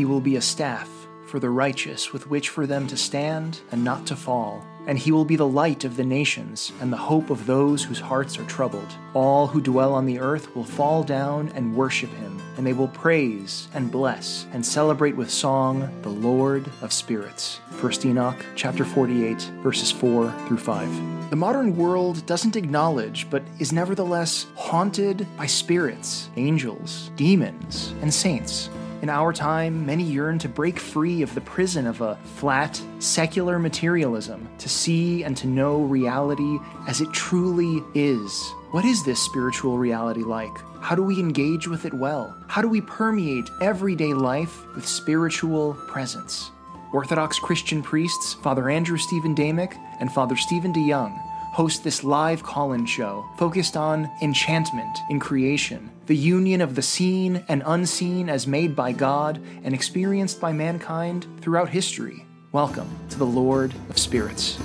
He will be a staff for the righteous with which for them to stand and not to fall. And he will be the light of the nations and the hope of those whose hearts are troubled. All who dwell on the earth will fall down and worship him, and they will praise and bless and celebrate with song the Lord of spirits. 1 Enoch chapter 48 verses 4 through 5. The modern world doesn't acknowledge but is nevertheless haunted by spirits, angels, demons, and saints. In our time, many yearn to break free of the prison of a flat, secular materialism, to see and to know reality as it truly is. What is this spiritual reality like? How do we engage with it well? How do we permeate everyday life with spiritual presence? Orthodox Christian priests, Father Andrew Stephen Damick and Father Stephen DeYoung, host this live call in show focused on enchantment in creation, the union of the seen and unseen as made by God and experienced by mankind throughout history. Welcome to the Lord of Spirits.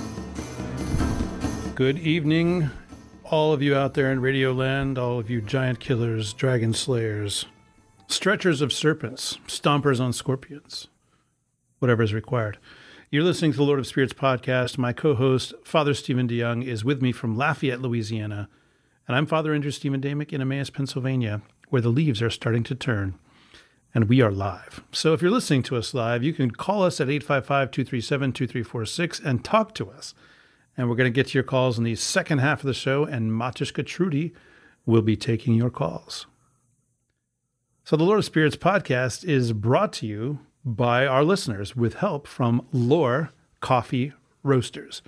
Good evening, all of you out there in Radioland, all of you giant killers, dragon slayers, stretchers of serpents, stompers on scorpions, whatever is required. You're listening to the Lord of Spirits podcast. My co host, Father Stephen DeYoung, is with me from Lafayette, Louisiana. And I'm Father Andrew Stephen Damick in Emmaus, Pennsylvania, where the leaves are starting to turn. And we are live. So if you're listening to us live, you can call us at 855 237 2346 and talk to us. And we're going to get to your calls in the second half of the show, and Matushka Trudy will be taking your calls. So the Lord of Spirits podcast is brought to you by our listeners with help from Lore Coffee Roasters.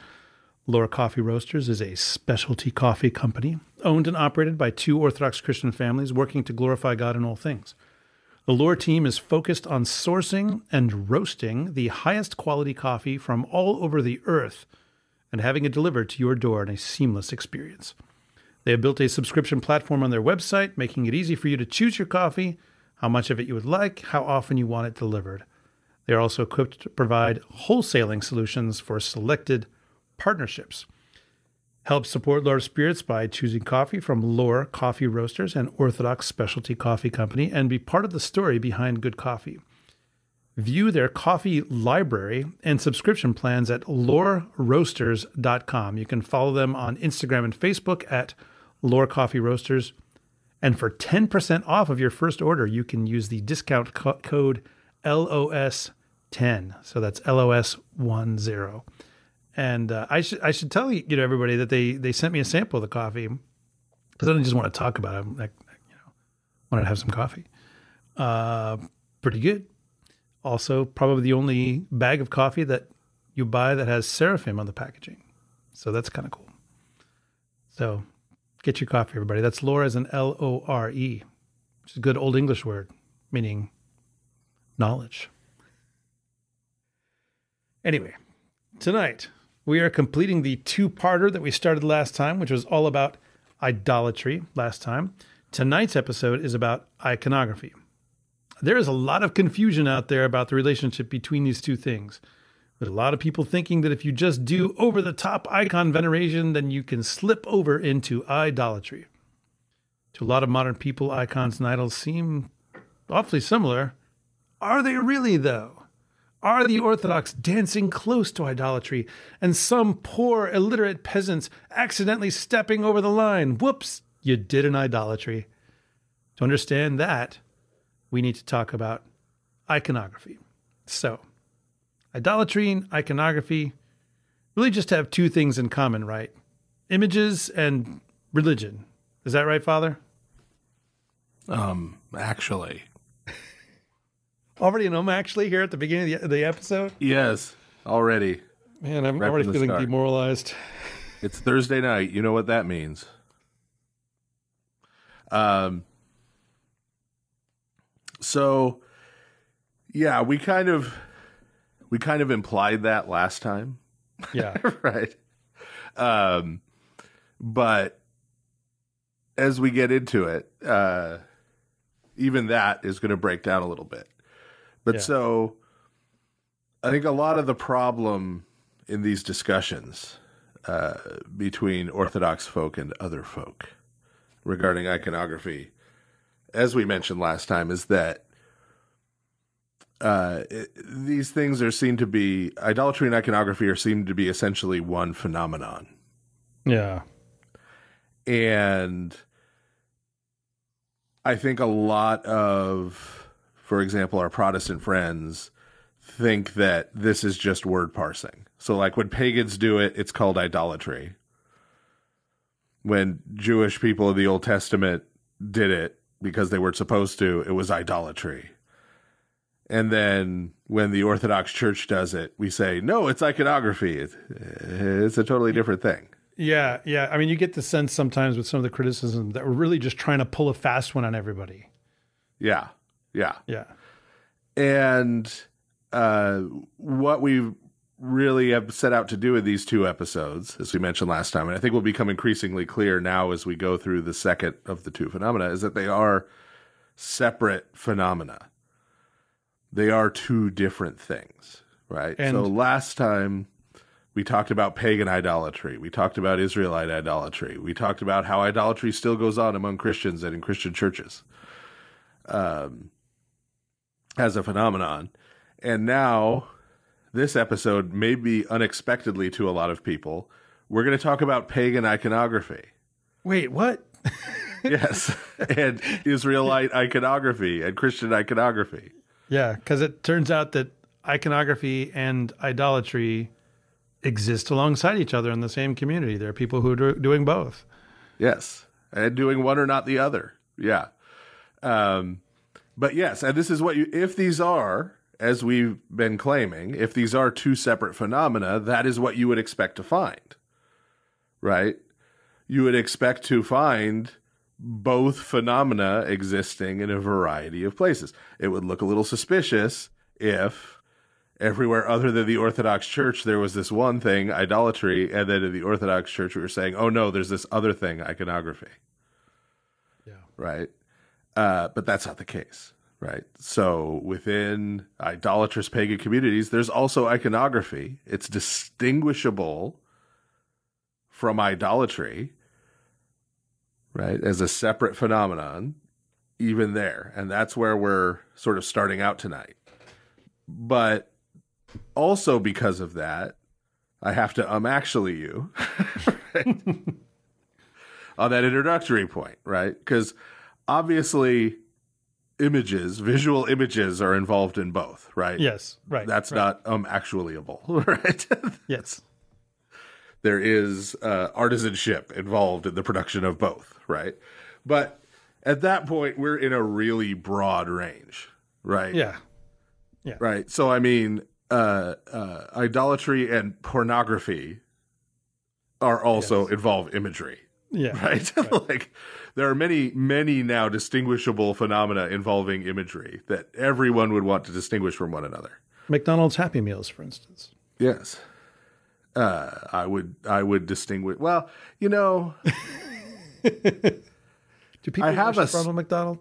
Lore Coffee Roasters is a specialty coffee company owned and operated by two Orthodox Christian families working to glorify God in all things. The Lore team is focused on sourcing and roasting the highest quality coffee from all over the earth and having it delivered to your door in a seamless experience. They have built a subscription platform on their website, making it easy for you to choose your coffee how much of it you would like, how often you want it delivered. They are also equipped to provide wholesaling solutions for selected partnerships. Help support Lore Spirits by choosing coffee from Lore Coffee Roasters, an Orthodox specialty coffee company, and be part of the story behind good coffee. View their coffee library and subscription plans at loreroasters.com. You can follow them on Instagram and Facebook at Lore Coffee and for 10% off of your first order, you can use the discount co- code LOS10. So that's LOS10. And uh, I should I should tell you, know everybody that they they sent me a sample of the coffee because I not just want to talk about it. I, you know, wanted to have some coffee. Uh, pretty good. Also, probably the only bag of coffee that you buy that has seraphim on the packaging. So that's kind of cool. So Get your coffee, everybody. That's lore is an L O R E, which is a good old English word meaning knowledge. Anyway, tonight we are completing the two parter that we started last time, which was all about idolatry last time. Tonight's episode is about iconography. There is a lot of confusion out there about the relationship between these two things. But a lot of people thinking that if you just do over the top icon veneration, then you can slip over into idolatry. To a lot of modern people, icons and idols seem awfully similar. Are they really, though? Are the Orthodox dancing close to idolatry and some poor illiterate peasants accidentally stepping over the line? Whoops, you did an idolatry. To understand that, we need to talk about iconography. So, Idolatry and iconography really just have two things in common, right? Images and religion. Is that right, Father? Um, actually. already know. actually here at the beginning of the, the episode? Yes, already. Man, I'm right already feeling start. demoralized. It's Thursday night. You know what that means. Um, so, yeah, we kind of we kind of implied that last time. Yeah. right. Um, but as we get into it, uh, even that is going to break down a little bit. But yeah. so I think a lot of the problem in these discussions uh, between Orthodox folk and other folk regarding iconography, as we mentioned last time, is that uh, these things are seen to be idolatry and iconography are seen to be essentially one phenomenon. Yeah. And I think a lot of, for example, our Protestant friends think that this is just word parsing. So, like when pagans do it, it's called idolatry. When Jewish people of the Old Testament did it because they were supposed to, it was idolatry. And then when the Orthodox Church does it, we say, no, it's iconography. It's, a totally different thing. Yeah, yeah. I mean, you get the sense sometimes with some of the criticism that we're really just trying to pull a fast one on everybody. Yeah, yeah, yeah. And uh, what we really have set out to do in these two episodes, as we mentioned last time, and I think will become increasingly clear now as we go through the second of the two phenomena, is that they are separate phenomena they are two different things, right? And so last time we talked about pagan idolatry, we talked about Israelite idolatry, we talked about how idolatry still goes on among Christians and in Christian churches um, as a phenomenon. And now, this episode, may be unexpectedly to a lot of people, we're going to talk about pagan iconography. Wait, what? yes, and Israelite iconography and Christian iconography. Yeah, because it turns out that iconography and idolatry exist alongside each other in the same community. There are people who are doing both. Yes, and doing one or not the other. Yeah. Um, but yes, and this is what you, if these are, as we've been claiming, if these are two separate phenomena, that is what you would expect to find, right? You would expect to find both phenomena existing in a variety of places. It would look a little suspicious if everywhere other than the Orthodox Church there was this one thing, idolatry, and then in the Orthodox Church we were saying, oh no, there's this other thing, iconography. Yeah. Right. Uh, but that's not the case, right? So within idolatrous pagan communities, there's also iconography. It's distinguishable from idolatry right, as a separate phenomenon, even there. And that's where we're sort of starting out tonight. But also because of that, I have to um actually you on that introductory point, right? Because obviously images, visual images are involved in both, right? Yes, right. That's right. not um actuallyable, right? yes there is uh, artisanship involved in the production of both, right? But at that point, we're in a really broad range, right? Yeah. Yeah. Right. So, I mean, uh, uh, idolatry and pornography are also yes. involve imagery. Yeah. Right? right. like, there are many, many now distinguishable phenomena involving imagery that everyone would want to distinguish from one another. McDonald's Happy Meals, for instance. Yes. Uh, I would I would distinguish. Well, you know, do people I have a, McDonald?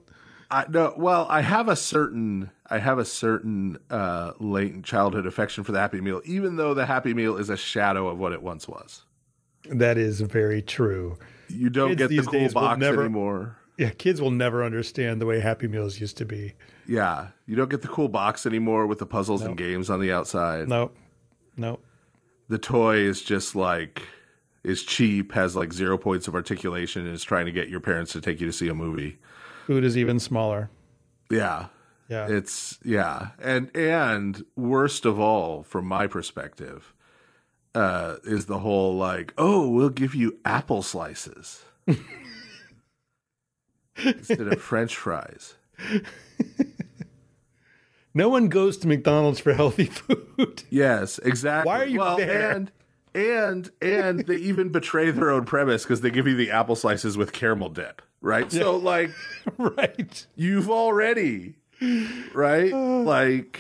I no. Well, I have a certain I have a certain uh, latent childhood affection for the Happy Meal, even though the Happy Meal is a shadow of what it once was. That is very true. You don't Kids get the cool box never, anymore. Yeah, kids will never understand the way Happy Meals used to be. Yeah, you don't get the cool box anymore with the puzzles nope. and games on the outside. No, nope. no. Nope the toy is just like is cheap, has like zero points of articulation, and is trying to get your parents to take you to see a movie. Food is even smaller. Yeah. Yeah. It's yeah. And and worst of all, from my perspective, uh, is the whole like, oh, we'll give you apple slices instead of French fries. No one goes to McDonald's for healthy food. Yes, exactly. Why are you well, there? And and and they even betray their own premise because they give you the apple slices with caramel dip, right? Yeah. So like, right? You've already, right? Uh, like,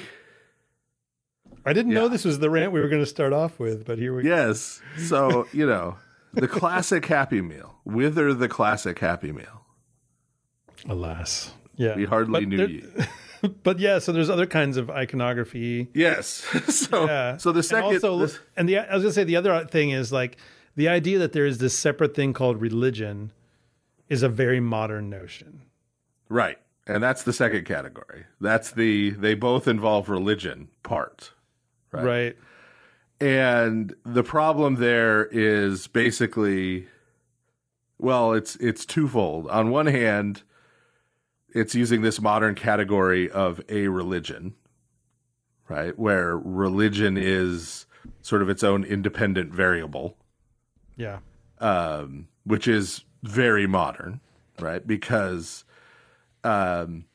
I didn't yeah. know this was the rant we were going to start off with, but here we yes. go. Yes. So you know, the classic Happy Meal. wither the classic Happy Meal? Alas, yeah, we hardly but knew there... you. but yeah, so there's other kinds of iconography. Yes. so yeah. so the second and, also, this... and the I was gonna say the other thing is like the idea that there is this separate thing called religion is a very modern notion. Right. And that's the second category. That's the they both involve religion part. Right. Right. And the problem there is basically well, it's it's twofold. On one hand, it's using this modern category of a religion, right? Where religion is sort of its own independent variable. Yeah. Um, which is very modern, right? Because um,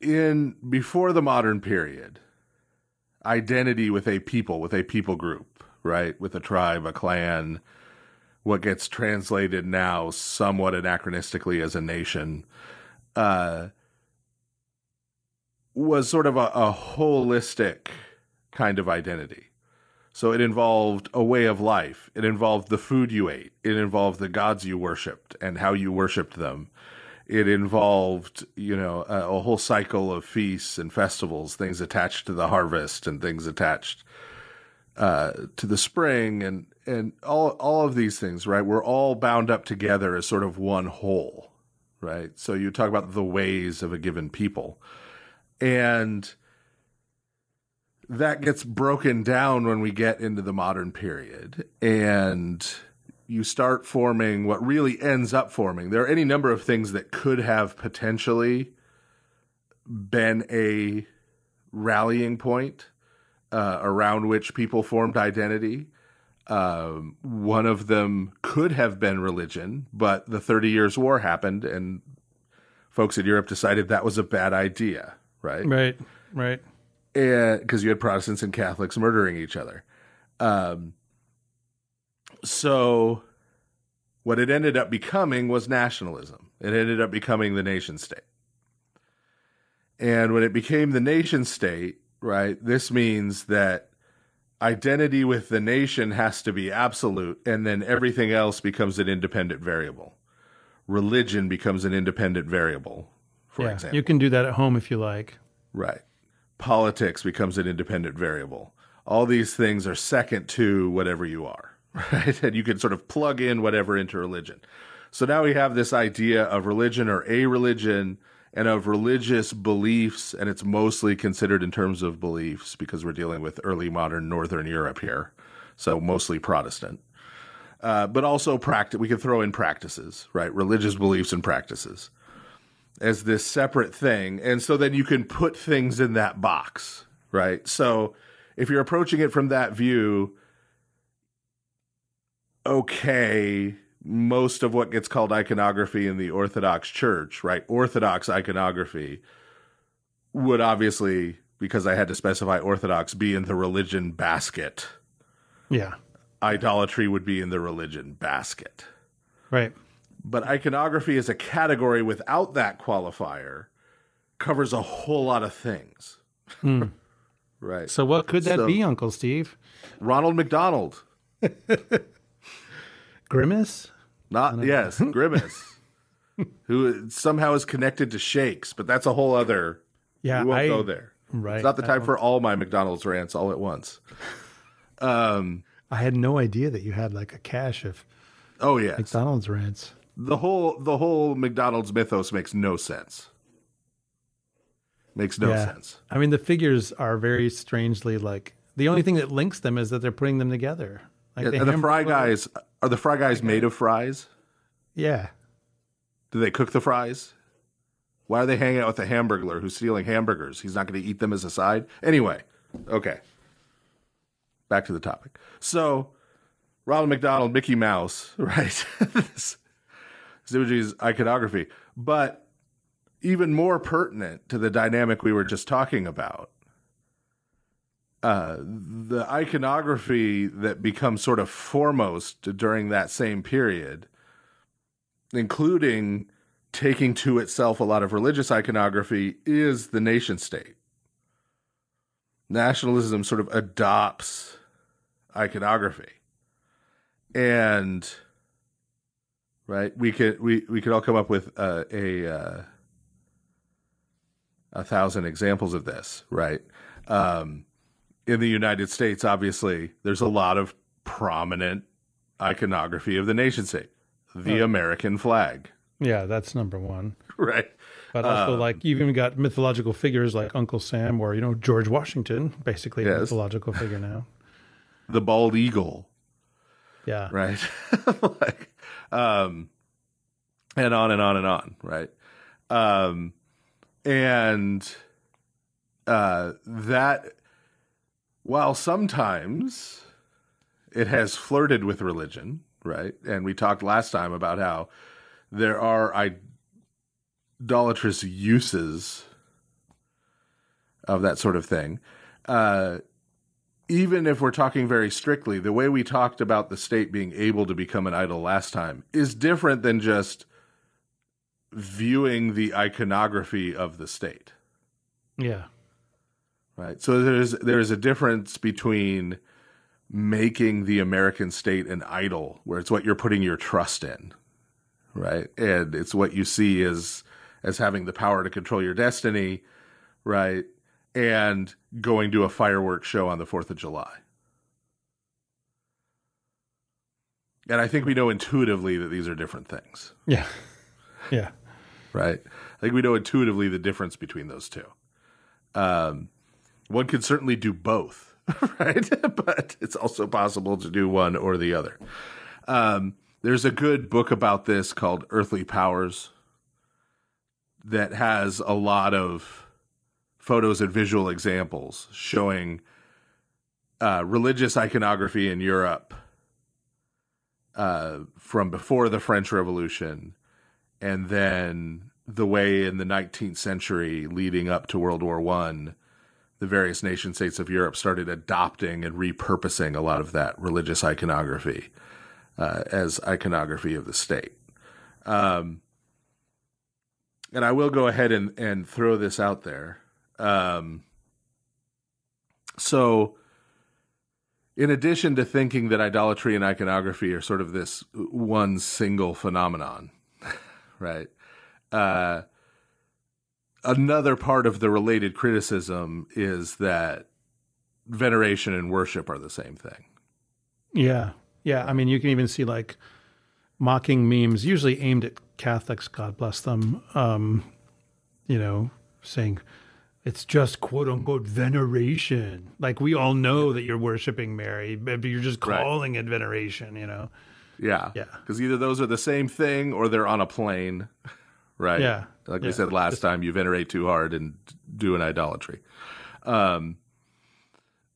in before the modern period, identity with a people, with a people group, right? With a tribe, a clan, what gets translated now somewhat anachronistically as a nation uh, was sort of a, a holistic kind of identity. So it involved a way of life. It involved the food you ate. It involved the gods you worshipped and how you worshipped them. It involved, you know, a, a, whole cycle of feasts and festivals, things attached to the harvest and things attached uh, to the spring, and and all all of these things, right? We're all bound up together as sort of one whole right? So you talk about the ways of a given people. And that gets broken down when we get into the modern period. And you start forming what really ends up forming. There are any number of things that could have potentially been a rallying point uh, around which people formed identity. Um, one of them could have been religion, but the Thirty Years' War happened, and folks in Europe decided that was a bad idea, right? Right, right. Because you had Protestants and Catholics murdering each other. Um, so, what it ended up becoming was nationalism. It ended up becoming the nation state. And when it became the nation state, right, this means that identity with the nation has to be absolute, and then everything else becomes an independent variable. Religion becomes an independent variable, for yeah, example. You can do that at home if you like. Right. Politics becomes an independent variable. All these things are second to whatever you are, right? And you can sort of plug in whatever into religion. So now we have this idea of religion or a religion and of religious beliefs, and it's mostly considered in terms of beliefs because we're dealing with early modern Northern Europe here, so mostly Protestant. Uh, but also practice. We could throw in practices, right? Religious beliefs and practices as this separate thing, and so then you can put things in that box, right? So if you're approaching it from that view, okay, most of what gets called iconography in the Orthodox Church, right? Orthodox iconography would obviously, because I had to specify Orthodox, be in the religion basket. Yeah. Idolatry would be in the religion basket. Right. But iconography as a category without that qualifier covers a whole lot of things. Mm. right. So, what could that so, be, Uncle Steve? Ronald McDonald. Grimace? Not yes, Grimace, who somehow is connected to Shakes, but that's a whole other. Yeah, we won't I, go there. Right, it's not the time for all my McDonald's rants all at once. Um, I had no idea that you had like a cache of. Oh yeah, McDonald's rants. The whole the whole McDonald's mythos makes no sense. Makes no yeah. sense. I mean, the figures are very strangely like the only thing that links them is that they're putting them together. Like yeah, the, the fry guys are the fry guys made of fries? Yeah. Do they cook the fries? Why are they hanging out with the hamburger who's stealing hamburgers? He's not going to eat them as a side. Anyway, okay. Back to the topic. So, Ronald McDonald, Mickey Mouse, right? this, this imagery is iconography, but even more pertinent to the dynamic we were just talking about uh, the iconography that becomes sort of foremost during that same period, including taking to itself a lot of religious iconography, is the nation state. Nationalism sort of adopts iconography. And right, we could we, we could all come up with uh, a uh, a thousand examples of this, right? Um, in the United States, obviously, there's a lot of prominent iconography of the nation state, the American flag. Yeah, that's number one. Right. But also, um, like, you've even got mythological figures like Uncle Sam or, you know, George Washington, basically yes. a mythological figure now. the bald eagle. Yeah. Right. like, um, and on and on and on. Right. Um, and, uh, that while sometimes it has flirted with religion, right? And we talked last time about how there are idolatrous uses of that sort of thing. Uh, even if we're talking very strictly, the way we talked about the state being able to become an idol last time is different than just viewing the iconography of the state. Yeah. Right. So there's there's a difference between making the American state an idol, where it's what you're putting your trust in, right? And it's what you see as as having the power to control your destiny, right? And going to a fireworks show on the Fourth of July. And I think we know intuitively that these are different things. Yeah. Yeah. Right. I think we know intuitively the difference between those two. Um, one can certainly do both, right? but it's also possible to do one or the other. Um, there's a good book about this called Earthly Powers that has a lot of photos and visual examples showing uh, religious iconography in Europe uh, from before the French Revolution and then the way in the 19th century leading up to World War One the various nation states of Europe started adopting and repurposing a lot of that religious iconography uh, as iconography of the state. Um, and I will go ahead and, and throw this out there. Um, so, in addition to thinking that idolatry and iconography are sort of this one single phenomenon, right? Uh, another part of the related criticism is that veneration and worship are the same thing. Yeah. Yeah. I mean, you can even see like mocking memes, usually aimed at Catholics, God bless them, um, you know, saying it's just quote unquote veneration. Like we all know that you're worshiping Mary, but you're just calling right. it veneration, you know? Yeah. Yeah. Because either those are the same thing or they're on a plane. Right. Yeah. Like yeah. we said last time, you venerate too hard and do an idolatry. Um,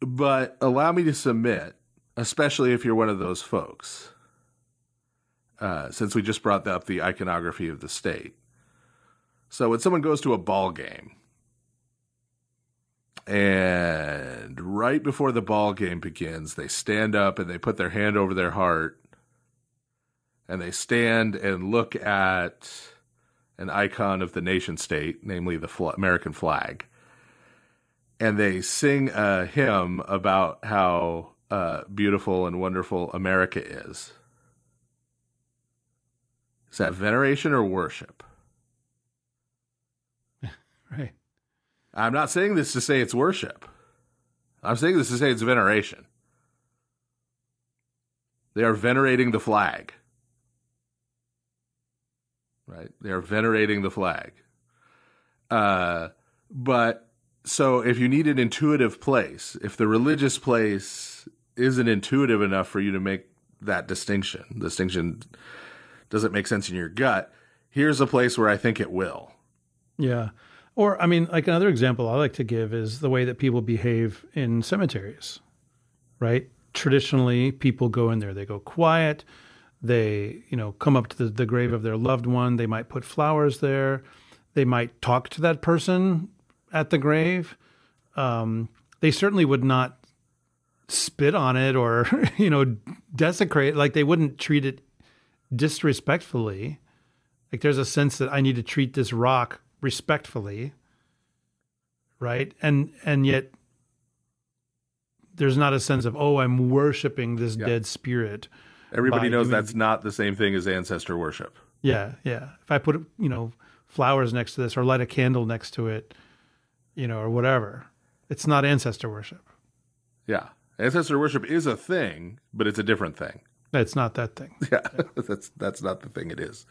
but allow me to submit, especially if you're one of those folks, uh, since we just brought up the iconography of the state. So when someone goes to a ball game, and right before the ball game begins, they stand up and they put their hand over their heart and they stand and look at an icon of the nation state, namely the fl- American flag. And they sing a hymn about how uh, beautiful and wonderful America is. Is that veneration or worship? right. I'm not saying this to say it's worship. I'm saying this to say it's veneration. They are venerating the flag right? They are venerating the flag. Uh, but so if you need an intuitive place, if the religious place isn't intuitive enough for you to make that distinction, the distinction doesn't make sense in your gut, here's a place where I think it will. Yeah. Or, I mean, like another example I like to give is the way that people behave in cemeteries, right? Traditionally, people go in there, they go quiet, they, you know, come up to the, the grave of their loved one. They might put flowers there. They might talk to that person at the grave. Um, they certainly would not spit on it or you know desecrate like they wouldn't treat it disrespectfully like there's a sense that i need to treat this rock respectfully right and and yet there's not a sense of oh i'm worshiping this yeah. dead spirit Everybody knows doing... that's not the same thing as ancestor worship. Yeah, yeah. If I put you know flowers next to this or light a candle next to it, you know, or whatever, it's not ancestor worship. Yeah, ancestor worship is a thing, but it's a different thing. It's not that thing. Yeah, yeah. that's that's not the thing. It is.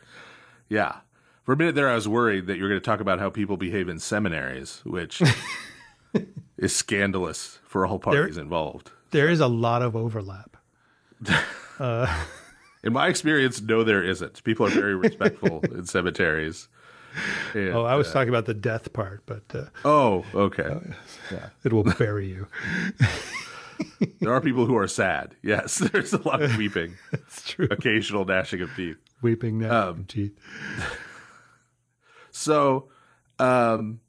Yeah. For a minute there, I was worried that you were going to talk about how people behave in seminaries, which is scandalous for all parties there, involved. There is a lot of overlap. Uh, in my experience, no, there isn't. People are very respectful in cemeteries. And, oh, I was uh, talking about the death part, but uh, oh, okay, uh, it will bury you. there are people who are sad. Yes, there's a lot of weeping. That's true. Occasional gnashing of teeth. Weeping gnashing um, teeth. so, um,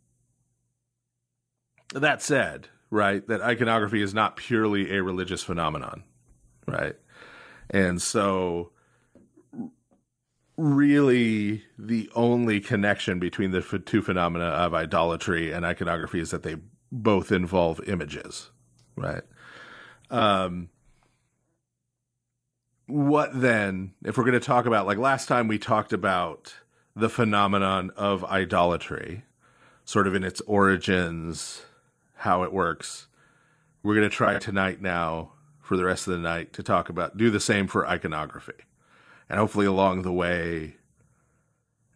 that said, right, that iconography is not purely a religious phenomenon, right? And so really the only connection between the two phenomena of idolatry and iconography is that they both involve images, right? Um, what then, if we're going to talk about, like last time we talked about the phenomenon of idolatry, sort of in its origins, how it works, we're going to try tonight now for the rest of the night to talk about, do the same for iconography. And hopefully, along the way,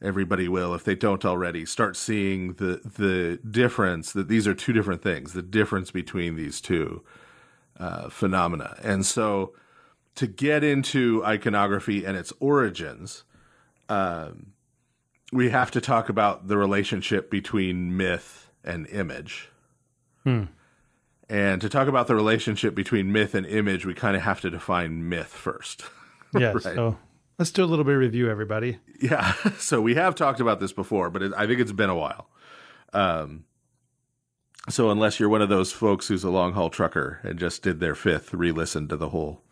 everybody will, if they don't already, start seeing the, the difference that these are two different things, the difference between these two uh, phenomena. And so, to get into iconography and its origins, um, we have to talk about the relationship between myth and image. Hmm. And to talk about the relationship between myth and image, we kind of have to define myth first. Yeah. right? So let's do a little bit of review, everybody. Yeah. So we have talked about this before, but it, I think it's been a while. Um, so unless you're one of those folks who's a long haul trucker and just did their fifth re-listen to the whole,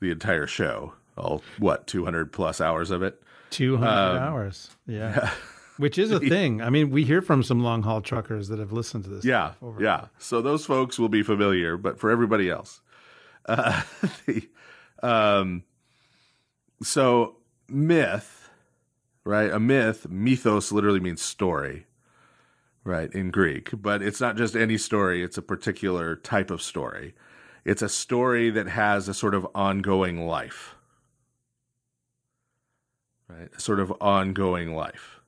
the entire show, all what 200 plus hours of it. 200 um, hours. Yeah. yeah which is a thing. I mean, we hear from some long haul truckers that have listened to this. Yeah, yeah. Over. So those folks will be familiar, but for everybody else, uh, the, um, so myth, right? A myth, mythos, literally means story, right? In Greek, but it's not just any story; it's a particular type of story. It's a story that has a sort of ongoing life. Right, a sort of ongoing life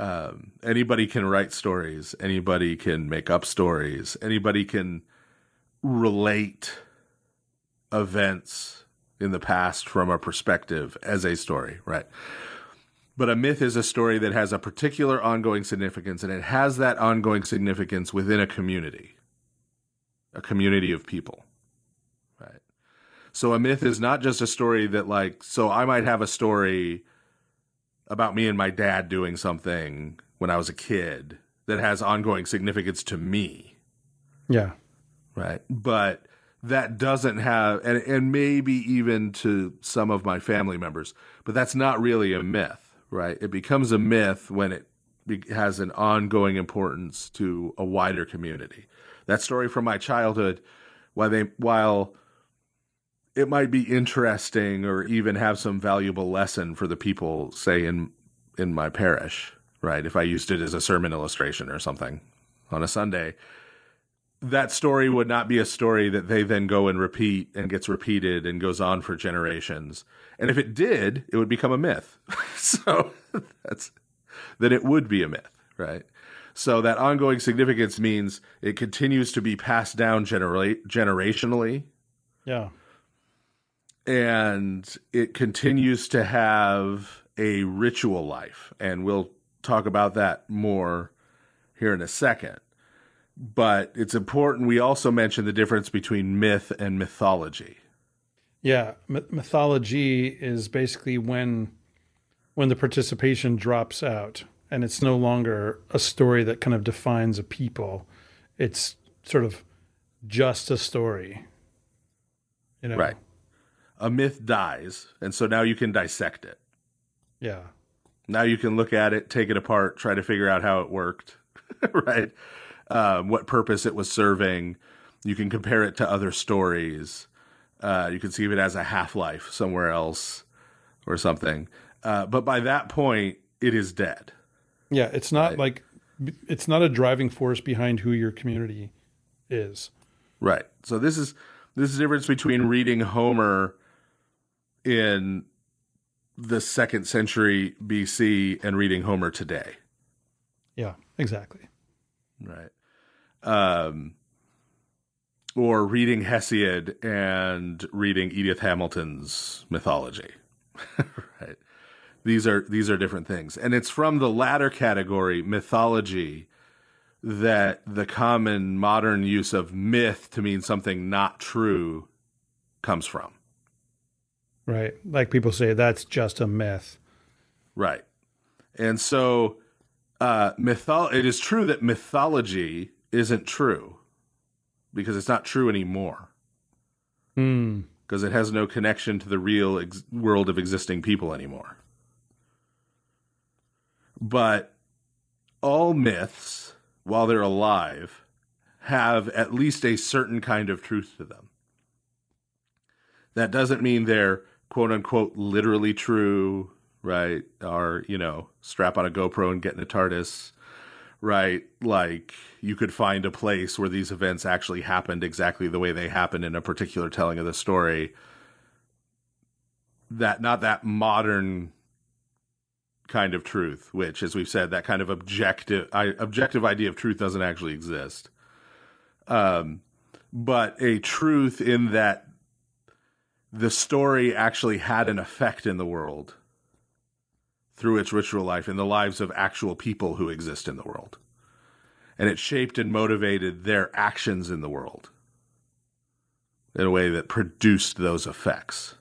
um, anybody can write stories. Anybody can make up stories. Anybody can relate events in the past from a perspective as a story, right? But a myth is a story that has a particular ongoing significance, and it has that ongoing significance within a community, a community of people. Right. So a myth is not just a story that, like, so I might have a story about me and my dad doing something when I was a kid that has ongoing significance to me. Yeah. Right. But that doesn't have, and, and maybe even to some of my family members, but that's not really a myth, right? It becomes a myth when it has an ongoing importance to a wider community. That story from my childhood, while they, while it might be interesting or even have some valuable lesson for the people, say in in my parish, right? If I used it as a sermon illustration or something on a Sunday, that story would not be a story that they then go and repeat and gets repeated and goes on for generations. And if it did, it would become a myth. so that's then it would be a myth, right? So that ongoing significance means it continues to be passed down genera- generationally. Yeah and it continues to have a ritual life. And we'll talk about that more here in a second. But it's important we also mention the difference between myth and mythology. Yeah, mythology is basically when when the participation drops out and it's no longer a story that kind of defines a people. It's sort of just a story. You know? Right a myth dies, and so now you can dissect it. Yeah. Now you can look at it, take it apart, try to figure out how it worked, right? Um, what purpose it was serving. You can compare it to other stories. Uh, you can see it as a half life somewhere else or something. Uh, but by that point, it is dead. Yeah, it's not right? like it's not a driving force behind who your community is. Right. So this is this is the difference between reading Homer in the second century BC and reading Homer today. Yeah, exactly. Right. Um, or reading Hesiod and reading Edith Hamilton's mythology. right. These are these are different things. And it's from the latter category, mythology, that the common modern use of myth to mean something not true comes from. Right. Like people say, that's just a myth. Right. And so uh, it is true that mythology isn't true because it's not true anymore. Hmm. Because mm. it has no connection to the real ex- world of existing people anymore. But all myths, while they're alive, have at least a certain kind of truth to them. That doesn't mean they're quote unquote literally true, right? Or you know, strap on a GoPro and get in a TARDIS, right? Like you could find a place where these events actually happened exactly the way they happened in a particular telling of the story. That not that modern kind of truth, which, as we've said, that kind of objective I, objective idea of truth doesn't actually exist. Um, but a truth in that the story actually had an effect in the world through its ritual life in the lives of actual people who exist in the world. And it shaped and motivated their actions in the world in a way that produced those effects.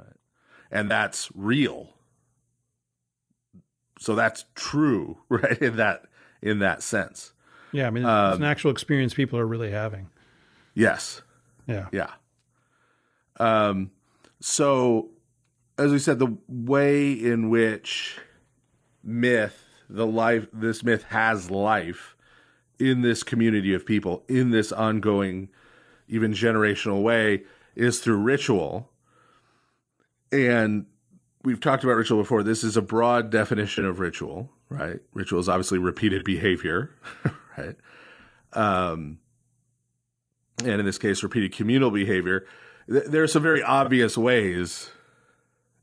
Right. And that's real. So that's true, right? In that in that sense. Yeah, I mean, it's an um, actual experience people are really having. Yes. Yeah. Yeah. Um, so, as we said, the way in which myth, the life, this myth has life in this community of people, in this ongoing, even generational way, is through ritual. And we've talked about ritual before. This is a broad definition of ritual, right? Ritual is obviously repeated behavior, right? Um, and in this case, repeated communal behavior there are some very obvious ways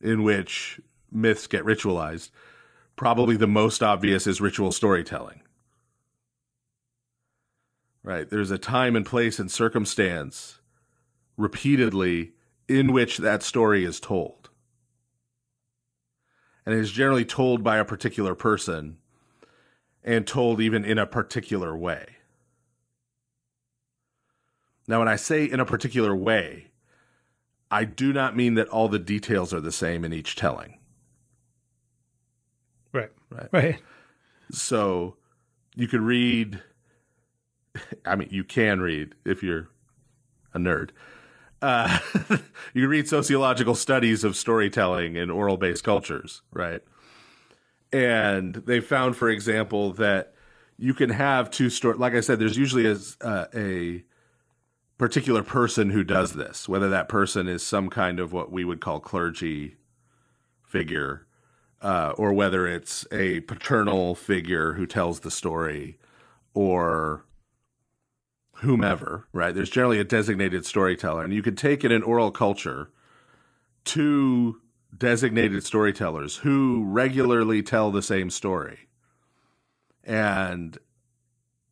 in which myths get ritualized. Probably the most obvious is ritual storytelling. Right? There's a time and place and circumstance repeatedly in which that story is told. And it is generally told by a particular person and told even in a particular way. Now, when I say in a particular way, I do not mean that all the details are the same in each telling. Right. Right. Right. So you could read I mean you can read if you're a nerd. Uh, you read sociological studies of storytelling in oral based cultures, right? And they found, for example, that you can have two story. Like I said, there's usually a, uh, a particular person who does this, whether that person is some kind of what we would call clergy figure, uh, or whether it's a paternal figure who tells the story, or whomever, right? There's generally a designated storyteller, and you could take it in oral culture to designated storytellers who regularly tell the same story. And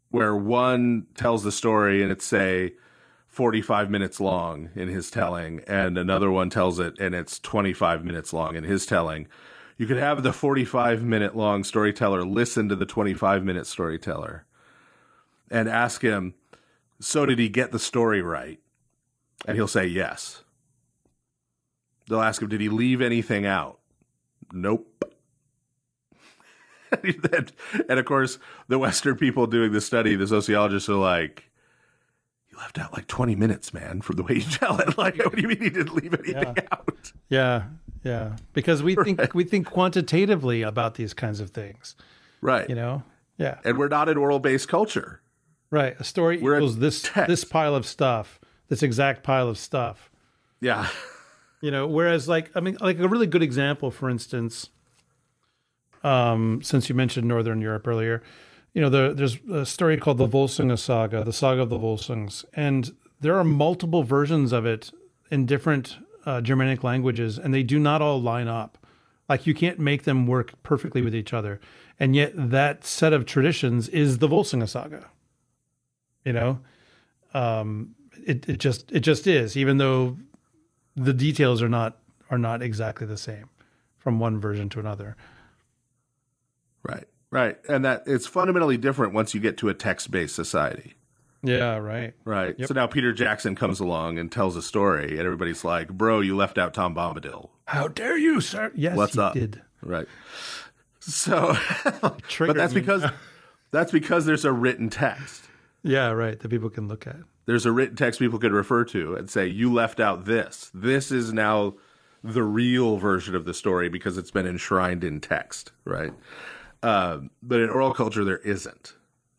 where one tells the story and it's say 45 minutes long in his telling, and another one tells it and it's 25 minutes long in his telling. You could have the 45 minute long storyteller listen to the 25 minute storyteller and ask him, So did he get the story right? And he'll say, Yes. They'll ask him, Did he leave anything out? Nope. and of course, the Western people doing the study, the sociologists are like, left out like 20 minutes, man, from the way you tell it. Like, what do you mean he didn't leave anything yeah. out? Yeah, yeah. Because we right. think we think quantitatively about these kinds of things. Right. You know? Yeah. And we're not an oral based culture. Right. A story we're equals a this text. this pile of stuff, this exact pile of stuff. Yeah. You know, whereas like I mean like a really good example, for instance, um, since you mentioned Northern Europe earlier, you know, there's a story called the Volsunga Saga, the Saga of the Volsungs, and there are multiple versions of it in different uh, Germanic languages, and they do not all line up. Like you can't make them work perfectly with each other, and yet that set of traditions is the Volsunga Saga. You know, um, it it just it just is, even though the details are not are not exactly the same from one version to another. Right. Right. And that it's fundamentally different once you get to a text based society. Yeah, right. Right. Yep. So now Peter Jackson comes along and tells a story, and everybody's like, bro, you left out Tom Bombadil. How dare you, sir? Yes, What's up? Did. Right. So, but that's because that's because there's a written text. Yeah, right. That people can look at. There's a written text people could refer to and say, you left out this. This is now the real version of the story because it's been enshrined in text, right? Um, but in oral culture, there isn't,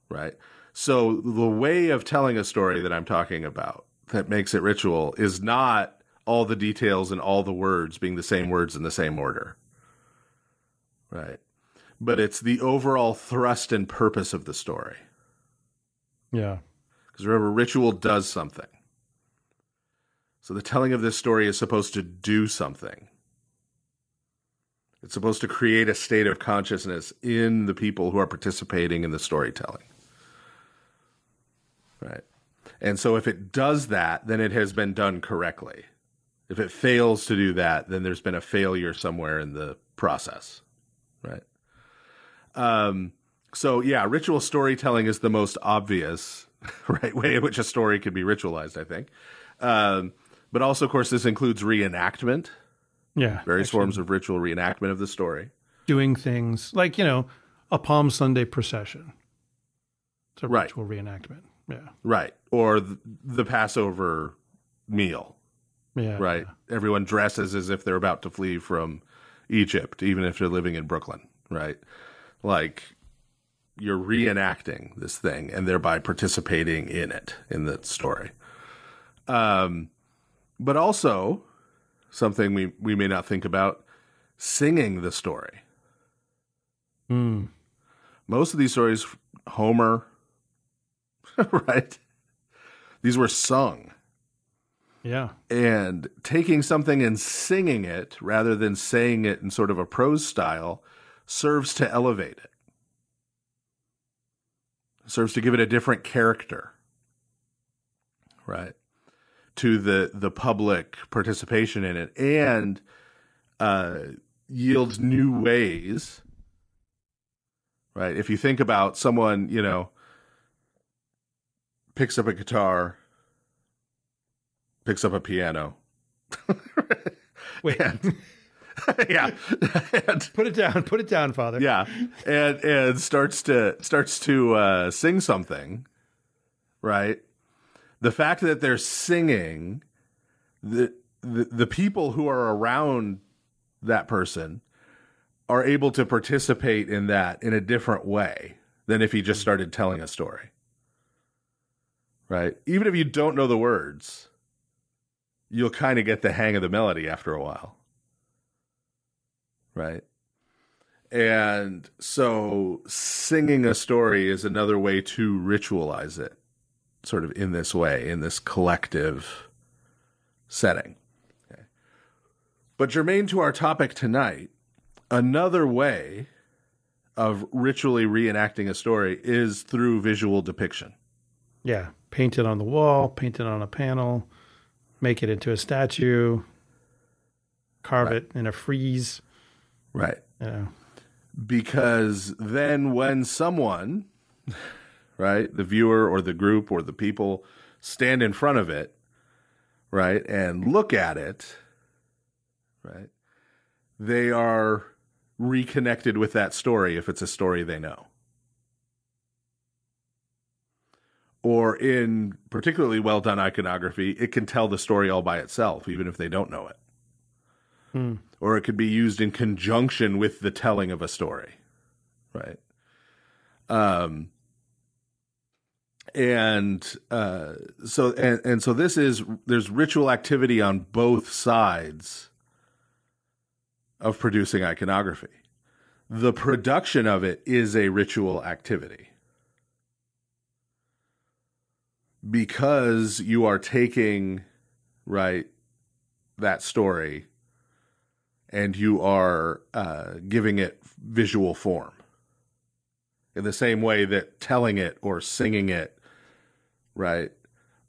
right? So the way of telling a story that I'm talking about that makes it ritual is not all the details and all the words being the same words in the same order. Right. But it's the overall thrust and purpose of the story. Yeah. Because remember, ritual does something. So the telling of this story is supposed to do something. It's supposed to create a state of consciousness in the people who are participating in the storytelling. Right. And so if it does that, then it has been done correctly. If it fails to do that, then there's been a failure somewhere in the process. Right. Um, so yeah, ritual storytelling is the most obvious right way in which a story could be ritualized, I think. Um, but also, of course, this includes reenactment yeah. Various actually. forms of ritual reenactment of the story. Doing things like, you know, a Palm Sunday procession. It's a right. ritual reenactment. Yeah. Right. Or the, the Passover meal. Yeah. Right. Yeah. Everyone dresses as if they're about to flee from Egypt, even if they're living in Brooklyn. Right. Like you're reenacting this thing and thereby participating in it in that story. Um, but also, something we, we may not think about singing the story. Mm. Most of these stories, Homer, right? These were sung. Yeah. And taking something and singing it rather than saying it in sort of a prose style serves to elevate it, serves to give it a different character. Right to the the public participation in it and uh, yields new ways right if you think about someone you know picks up a guitar picks up a piano wait and, yeah and, put it down put it down father yeah and and starts to starts to uh, sing something right the fact that they're singing the, the the people who are around that person are able to participate in that in a different way than if he just started telling a story right even if you don't know the words you'll kind of get the hang of the melody after a while right and so singing a story is another way to ritualize it sort of in this way, in this collective setting. Okay. But germane to our topic tonight, another way of ritually reenacting a story is through visual depiction. Yeah, paint it on the wall, paint it on a panel, make it into a statue, carve right. it in a frieze. Right. Yeah. Because then when someone right? The viewer or the group or the people stand in front of it, right? And look at it, right? They are reconnected with that story if it's a story they know. Or in particularly well done iconography, it can tell the story all by itself, even if they don't know it. Hmm. Or it could be used in conjunction with the telling of a story, right? Um, and uh, so and, and so this is there's ritual activity on both sides of producing iconography. The production of it is a ritual activity because you are taking right that story and you are uh, giving it visual form in the same way that telling it or singing it right?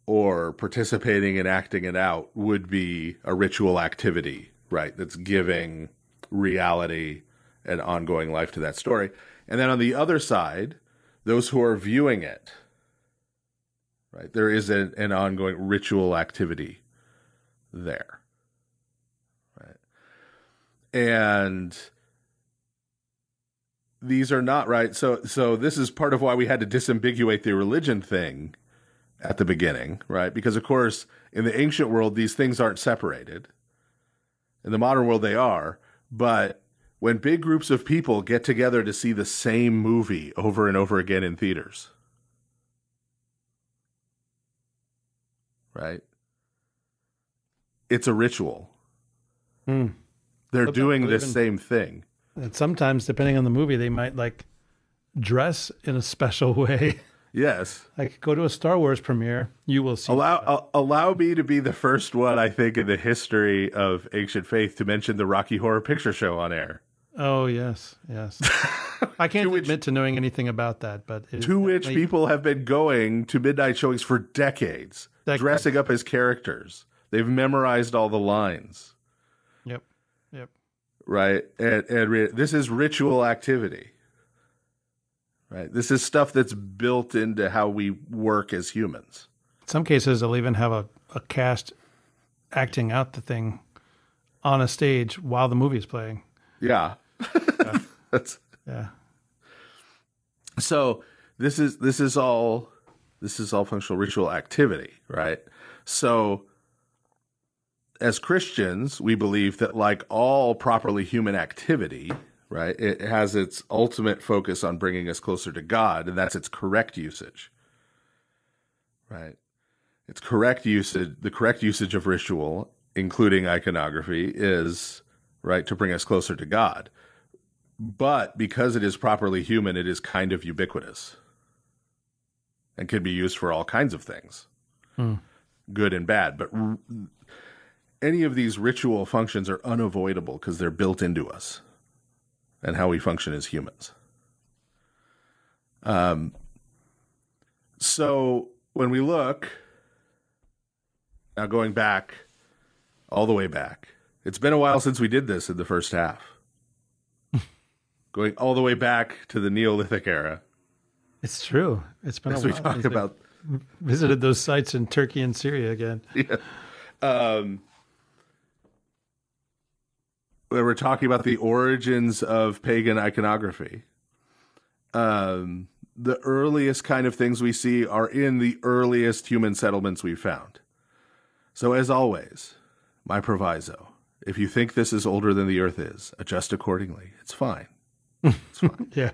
Or participating and acting it out would be a ritual activity, right? That's giving reality and ongoing life to that story. And then on the other side, those who are viewing it, right? There is an, an ongoing ritual activity there, right? And these are not right so so this is part of why we had to disambiguate the religion thing at the beginning, right? Because, of course, in the ancient world, these things aren't separated. In the modern world, they are. But when big groups of people get together to see the same movie over and over again in theaters, right? It's a ritual. Hmm. They're doing the same thing. And sometimes, depending on the movie, they might like dress in a special way. Yes. Like go to a Star Wars premiere, you will see. Allow uh, allow me to be the first one I think in the history of ancient faith to mention the Rocky Horror Picture Show on air. Oh yes, yes. I can't to which, admit to knowing anything about that, but it, to which people have been going to midnight showings for decades, decades, dressing up as characters. They've memorized all the lines. Yep. Yep. Right, and and re- this is ritual activity right? This is stuff that's built into how we work as humans. In some cases, they'll even have a, a cast acting out the thing on a stage while the movie is playing. Yeah. yeah. that's yeah. So this is this is all this is all functional ritual activity, right? So as Christians, we believe that like all properly human activity, right? It has its ultimate focus on bringing us closer to God, and that's its correct usage, right? Its correct usage, the correct usage of ritual, including iconography, is right to bring us closer to God. But because it is properly human, it is kind of ubiquitous and can be used for all kinds of things, hmm. good and bad. But r- any of these ritual functions are unavoidable because they're built into us and how we function as humans. Um, so when we look, now going back all the way back, it's been a while since we did this in the first half. going all the way back to the Neolithic era. It's true. It's been as a we talk talked about visited those sites in Turkey and Syria again. Yeah. Um, we're talking about the origins of pagan iconography. Um, the earliest kind of things we see are in the earliest human settlements we've found. So, as always, my proviso if you think this is older than the earth is, adjust accordingly. It's fine. It's fine. yeah.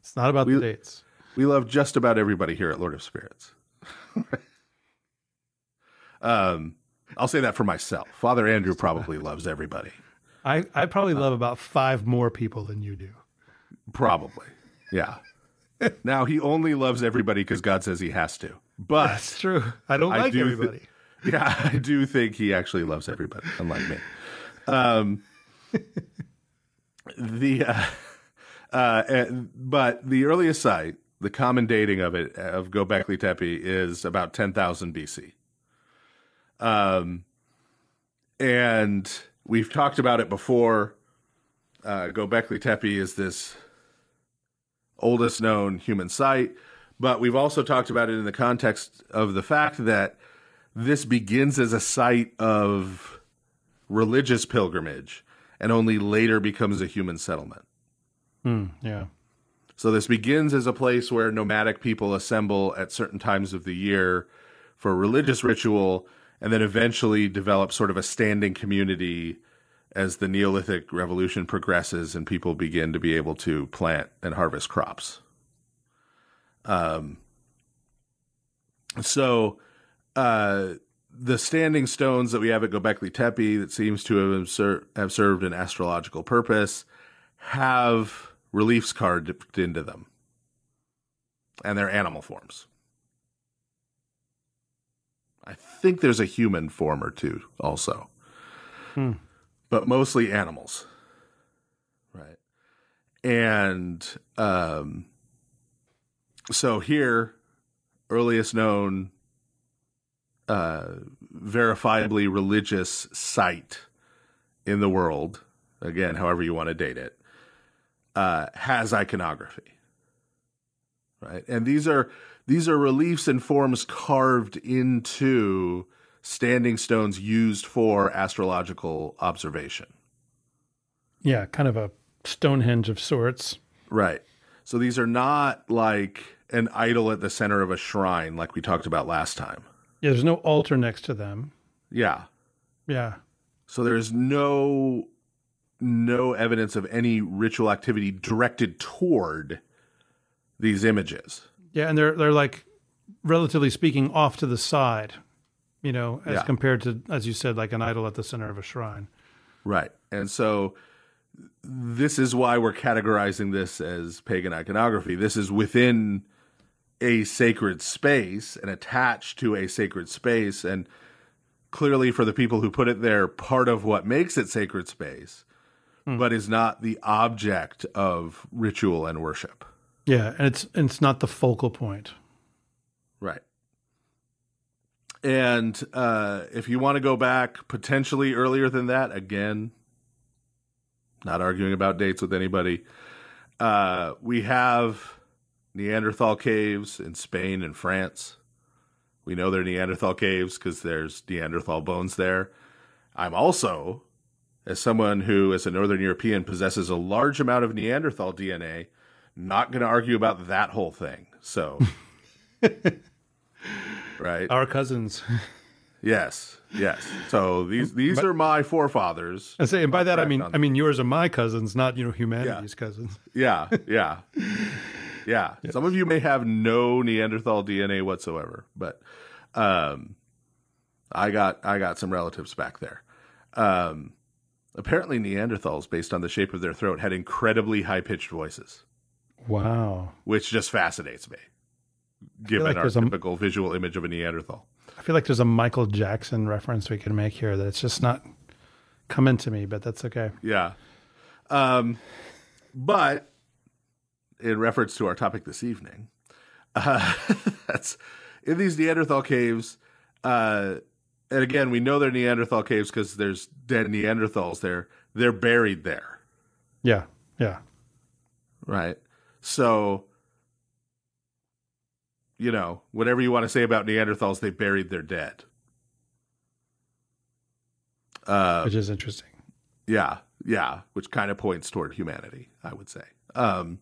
It's not about we, the dates. We love just about everybody here at Lord of Spirits. um, I'll say that for myself. Father Andrew probably loves everybody. I, I probably love about five more people than you do. Probably. Yeah. now he only loves everybody because God says he has to. But that's true. I don't I like do everybody. Th- yeah, I do think he actually loves everybody, unlike me. Um, the uh, uh, and, eh, but the earliest site, the common dating of it eh, of Gobekli Tepe is about ten thousand BC. Um, and we've talked about it before. Uh, Gobekli Tepe is this oldest known human site, but we've also talked about it in the context of the fact that this begins as a site of religious pilgrimage and only later becomes a human settlement. Mm, yeah. So this begins as a place where nomadic people assemble at certain times of the year for religious ritual and then eventually develop sort of a standing community as the Neolithic revolution progresses and people begin to be able to plant and harvest crops. Um, so uh, the standing stones that we have at Gobekli Tepe that seems to have, ser- have served an astrological purpose have reliefs carved into them, and they're animal forms. think there's a human form or two also, hmm. but mostly animals. Right. And um, so here, earliest known uh, verifiably religious site in the world, again, however you want to date it, uh, has iconography. Right. And these are these are reliefs and forms carved into standing stones used for astrological observation. Yeah, kind of a Stonehenge of sorts. Right. So these are not like an idol at the center of a shrine like we talked about last time. Yeah, there's no altar next to them. Yeah. Yeah. So there's no no evidence of any ritual activity directed toward these images. Yeah, and they're they're like relatively speaking off to the side, you know, as yeah. compared to as you said like an idol at the center of a shrine. Right. And so this is why we're categorizing this as pagan iconography. This is within a sacred space and attached to a sacred space and clearly for the people who put it there part of what makes it sacred space mm. but is not the object of ritual and worship yeah, and it's and it's not the focal point. Right. And uh, if you want to go back potentially earlier than that, again, not arguing about dates with anybody. Uh, we have Neanderthal caves in Spain and France. We know they're Neanderthal caves because there's Neanderthal bones there. I'm also, as someone who, as a Northern European, possesses a large amount of Neanderthal DNA, not going to argue about that whole thing. So, right? Our cousins. Yes, yes. So these these but, are my forefathers. I say, and by that I mean I mean yours are my cousins, not you know humanity's yeah. cousins. Yeah, yeah, yeah. Yes. Some of you may have no Neanderthal DNA whatsoever, but um, I got I got some relatives back there. Um, apparently, Neanderthals, based on the shape of their throat, had incredibly high pitched voices. Wow. Which just fascinates me, given like our typical a, visual image of a Neanderthal. I feel like there's a Michael Jackson reference we could make here that's just not coming to me, but that's okay. Yeah. Um, but in reference to our topic this evening, uh, that's in these Neanderthal caves. Uh, and again, we know they're Neanderthal caves because there's dead Neanderthals there. They're buried there. Yeah. Yeah. Right. So, you know, whatever you want to say about Neanderthals, they buried their dead. Uh, which is interesting. Yeah, yeah, which kind of points toward humanity, I would say, um,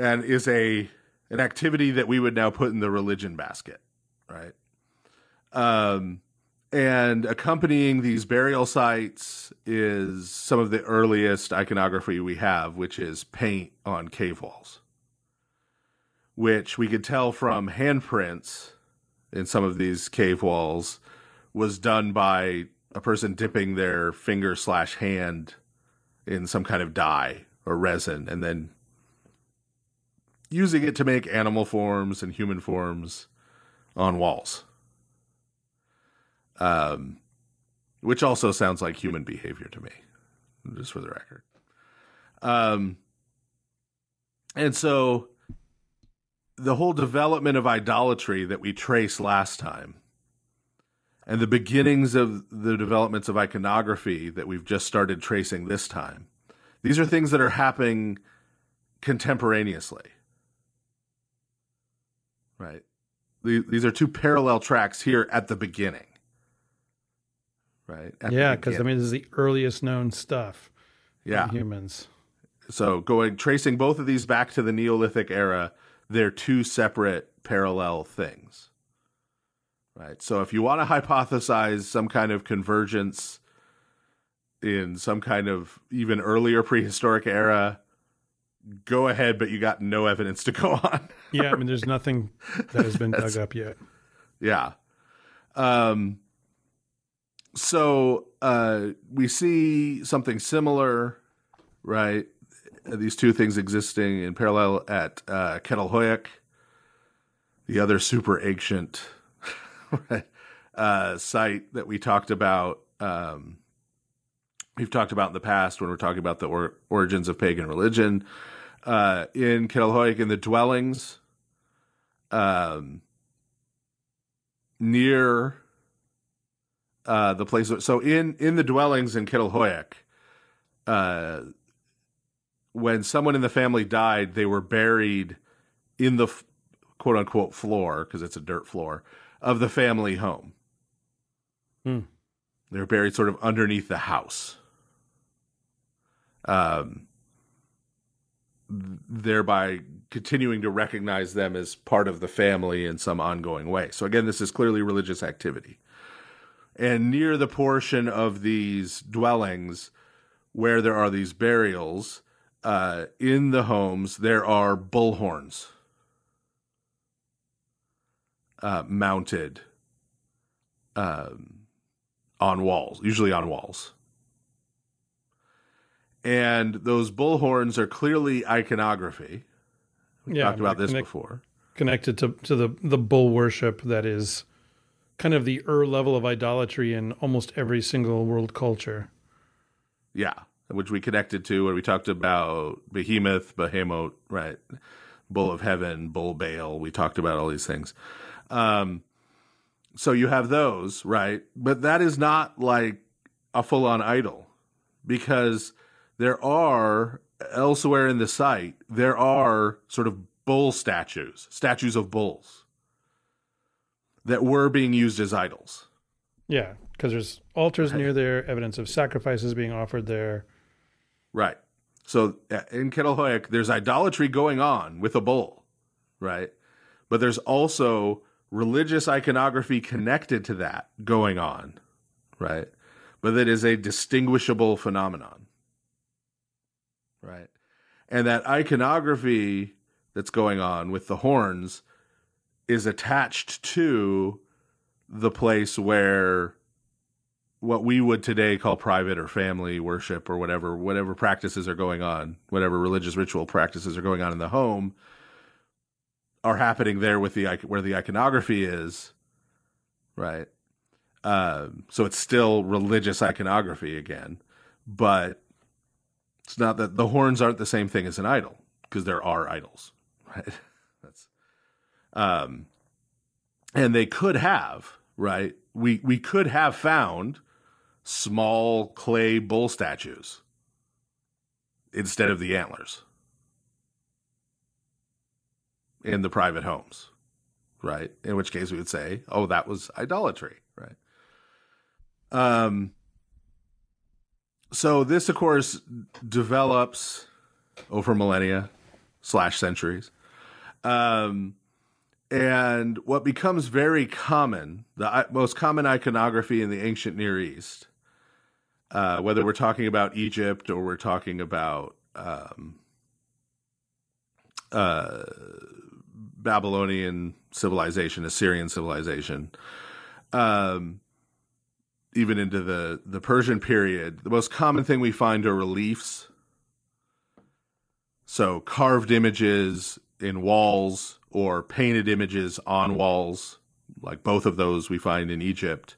and is a an activity that we would now put in the religion basket, right? Um, and accompanying these burial sites is some of the earliest iconography we have, which is paint on cave walls, which we could tell from handprints in some of these cave walls was done by a person dipping their finger slash hand in some kind of dye or resin and then using it to make animal forms and human forms on walls um, which also sounds like human behavior to me, just for the record. Um, and so the whole development of idolatry that we traced last time and the beginnings of the developments of iconography that we've just started tracing this time, these are things that are happening contemporaneously. Right? These are two parallel tracks here at the beginning right? After yeah, because I mean, this is the earliest known stuff. Yeah, humans. So going tracing both of these back to the Neolithic era, they're two separate parallel things. Right. So if you want to hypothesize some kind of convergence in some kind of even earlier prehistoric era, go ahead, but you got no evidence to go on. yeah, I mean there's nothing that has been dug up yet. Yeah. Um so uh, we see something similar, right? These two things existing in parallel at uh, Ketelhoyuk, the other super ancient uh, site that we talked about. Um, we've talked about in the past when we're talking about the or- origins of pagan religion. Uh, in Ketelhoyuk, in the dwellings um, near uh, the place. So in in the dwellings in Kittelhoek, uh, when someone in the family died, they were buried in the quote unquote floor because it's a dirt floor of the family home. Hmm. They were buried sort of underneath the house. Um, thereby continuing to recognize them as part of the family in some ongoing way. So again, this is clearly religious activity and near the portion of these dwellings where there are these burials uh, in the homes there are bullhorns uh, mounted um, on walls usually on walls and those bullhorns are clearly iconography we yeah, talked about this connect, before connected to, to the, the bull worship that is kind of the er level of idolatry in almost every single world culture. Yeah, which we connected to where we talked about Behemoth, Behemoth, right? Bull of Heaven, Bull Bale. We talked about all these things. Um, so you have those, right? But that is not like a full on idol because there are elsewhere in the site, there are sort of bull statues, statues of bulls that were being used as idols. Yeah, because there's altars right. near there, evidence of sacrifices being offered there. Right. So uh, in Ketelhoic, there's idolatry going on with a bull, right? But there's also religious iconography connected to that going on, right? But that is a distinguishable phenomenon, right? And that iconography that's going on with the horns is attached to the place where what we would today call private or family worship or whatever whatever practices are going on whatever religious ritual practices are going on in the home are happening there with the where the iconography is right um, so it's still religious iconography again but it's not that the horns aren't the same thing as an idol because there are idols right um, and they could have, right? We we could have found small clay bull statues instead of the antlers in the private homes, right? In which case we would say, oh, that was idolatry, right? Um, so this, of course, develops over millennia slash centuries. Um, and what becomes very common, the uh, most common iconography in the ancient Near East, uh, whether we're talking about Egypt or we're talking about um, uh, Babylonian civilization, Assyrian civilization, um, even into the, the Persian period, the most common thing we find are reliefs. So carved images in walls or painted images on walls, like both of those we find in Egypt.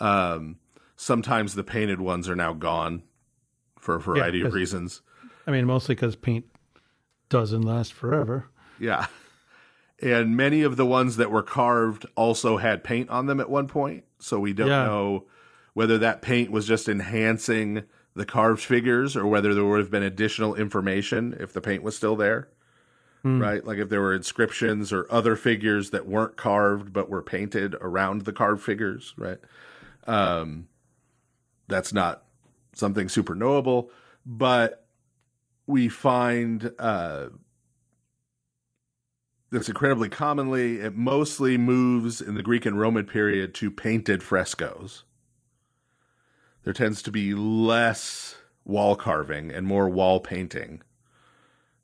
Um, sometimes the painted ones are now gone for a variety yeah, of reasons. I mean, mostly because paint doesn't last forever. Yeah. And many of the ones that were carved also had paint on them at one point. So we don't yeah. know whether that paint was just enhancing the carved figures or whether there would have been additional information if the paint was still there. Mm. right? Like if there were inscriptions or other figures that weren't carved but were painted around the carved figures, right? Um, that's not something super knowable, but we find uh, that's incredibly commonly. It mostly moves in the Greek and Roman period to painted frescoes. There tends to be less wall carving and more wall painting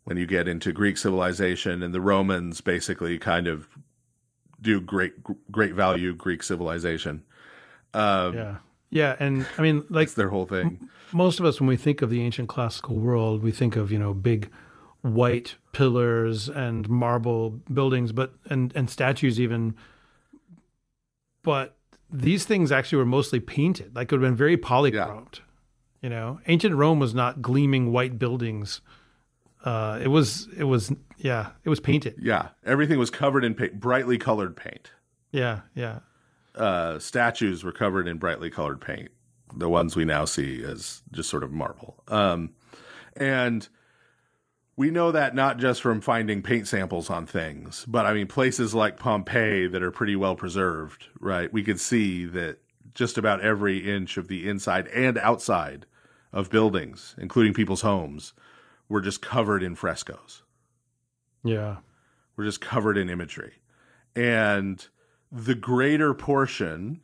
when you get into Greek civilization and the Romans basically kind of do great great value Greek civilization. Um, yeah, yeah, and I mean, like their whole thing. M- most of us, when we think of the ancient classical world, we think of you know big white pillars and marble buildings, but and and statues even. But these things actually were mostly painted. Like it would have been very polychromed. Yeah. You know, ancient Rome was not gleaming white buildings uh, it was it was yeah, it was painted. Yeah, everything was covered in paint, brightly colored paint. Yeah, yeah. Uh, statues were covered in brightly colored paint, the ones we now see as just sort of marble. Um, and we know that not just from finding paint samples on things, but I mean places like Pompeii that are pretty well preserved, right? We could see that just about every inch of the inside and outside of buildings, including people's homes, we're just covered in frescoes. Yeah. We're just covered in imagery. And the greater portion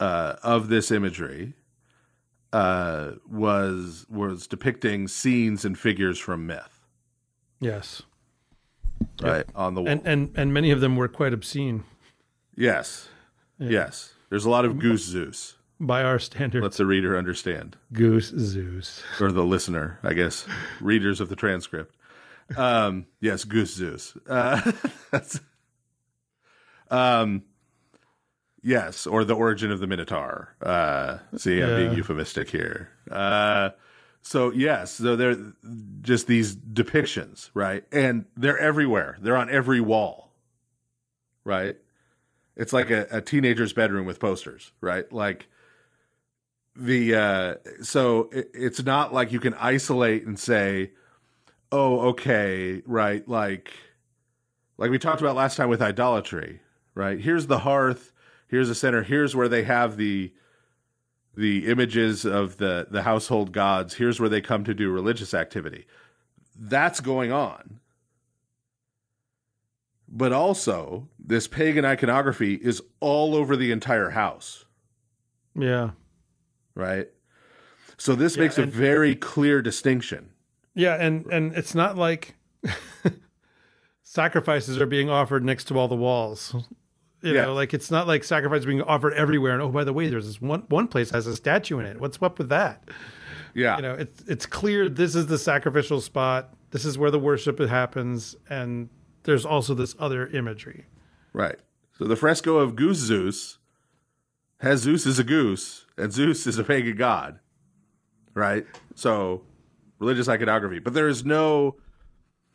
uh, of this imagery uh, was was depicting scenes and figures from myth. Yes. Right yep. on the wall. And, and and many of them were quite obscene. Yes. Yeah. Yes. There's a lot of um, goose Zeus by our standard. Let's the reader understand. Goose Zeus. Or the listener, I guess. Readers of the transcript. Um, yes, Goose Zeus. Uh, um, yes, or the origin of the Minotaur. Uh, see, I'm yeah. being euphemistic here. Uh, so yes, so they're just these depictions, right? And they're everywhere. They're on every wall, right? It's like a, a teenager's bedroom with posters, right? Like the uh, so it, it's not like you can isolate and say, oh, okay, right, like like we talked about last time with idolatry, right? Here's the hearth, here's the center, here's where they have the the images of the the household gods. Here's where they come to do religious activity. That's going on. But also, this pagan iconography is all over the entire house. Yeah right? So this yeah, makes and, a very clear distinction. Yeah, and and it's not like sacrifices are being offered next to all the walls. You yeah. know, like it's not like sacrifices being offered everywhere. And oh, by the way, there's this one one place has a statue in it. What's up with that? Yeah, you know, it's it's clear this is the sacrificial spot. This is where the worship happens, and there's also this other imagery. Right. So the fresco of Goose Zeus has Zeus as a goose, and Zeus is a pagan god, right? So religious iconography, but there is no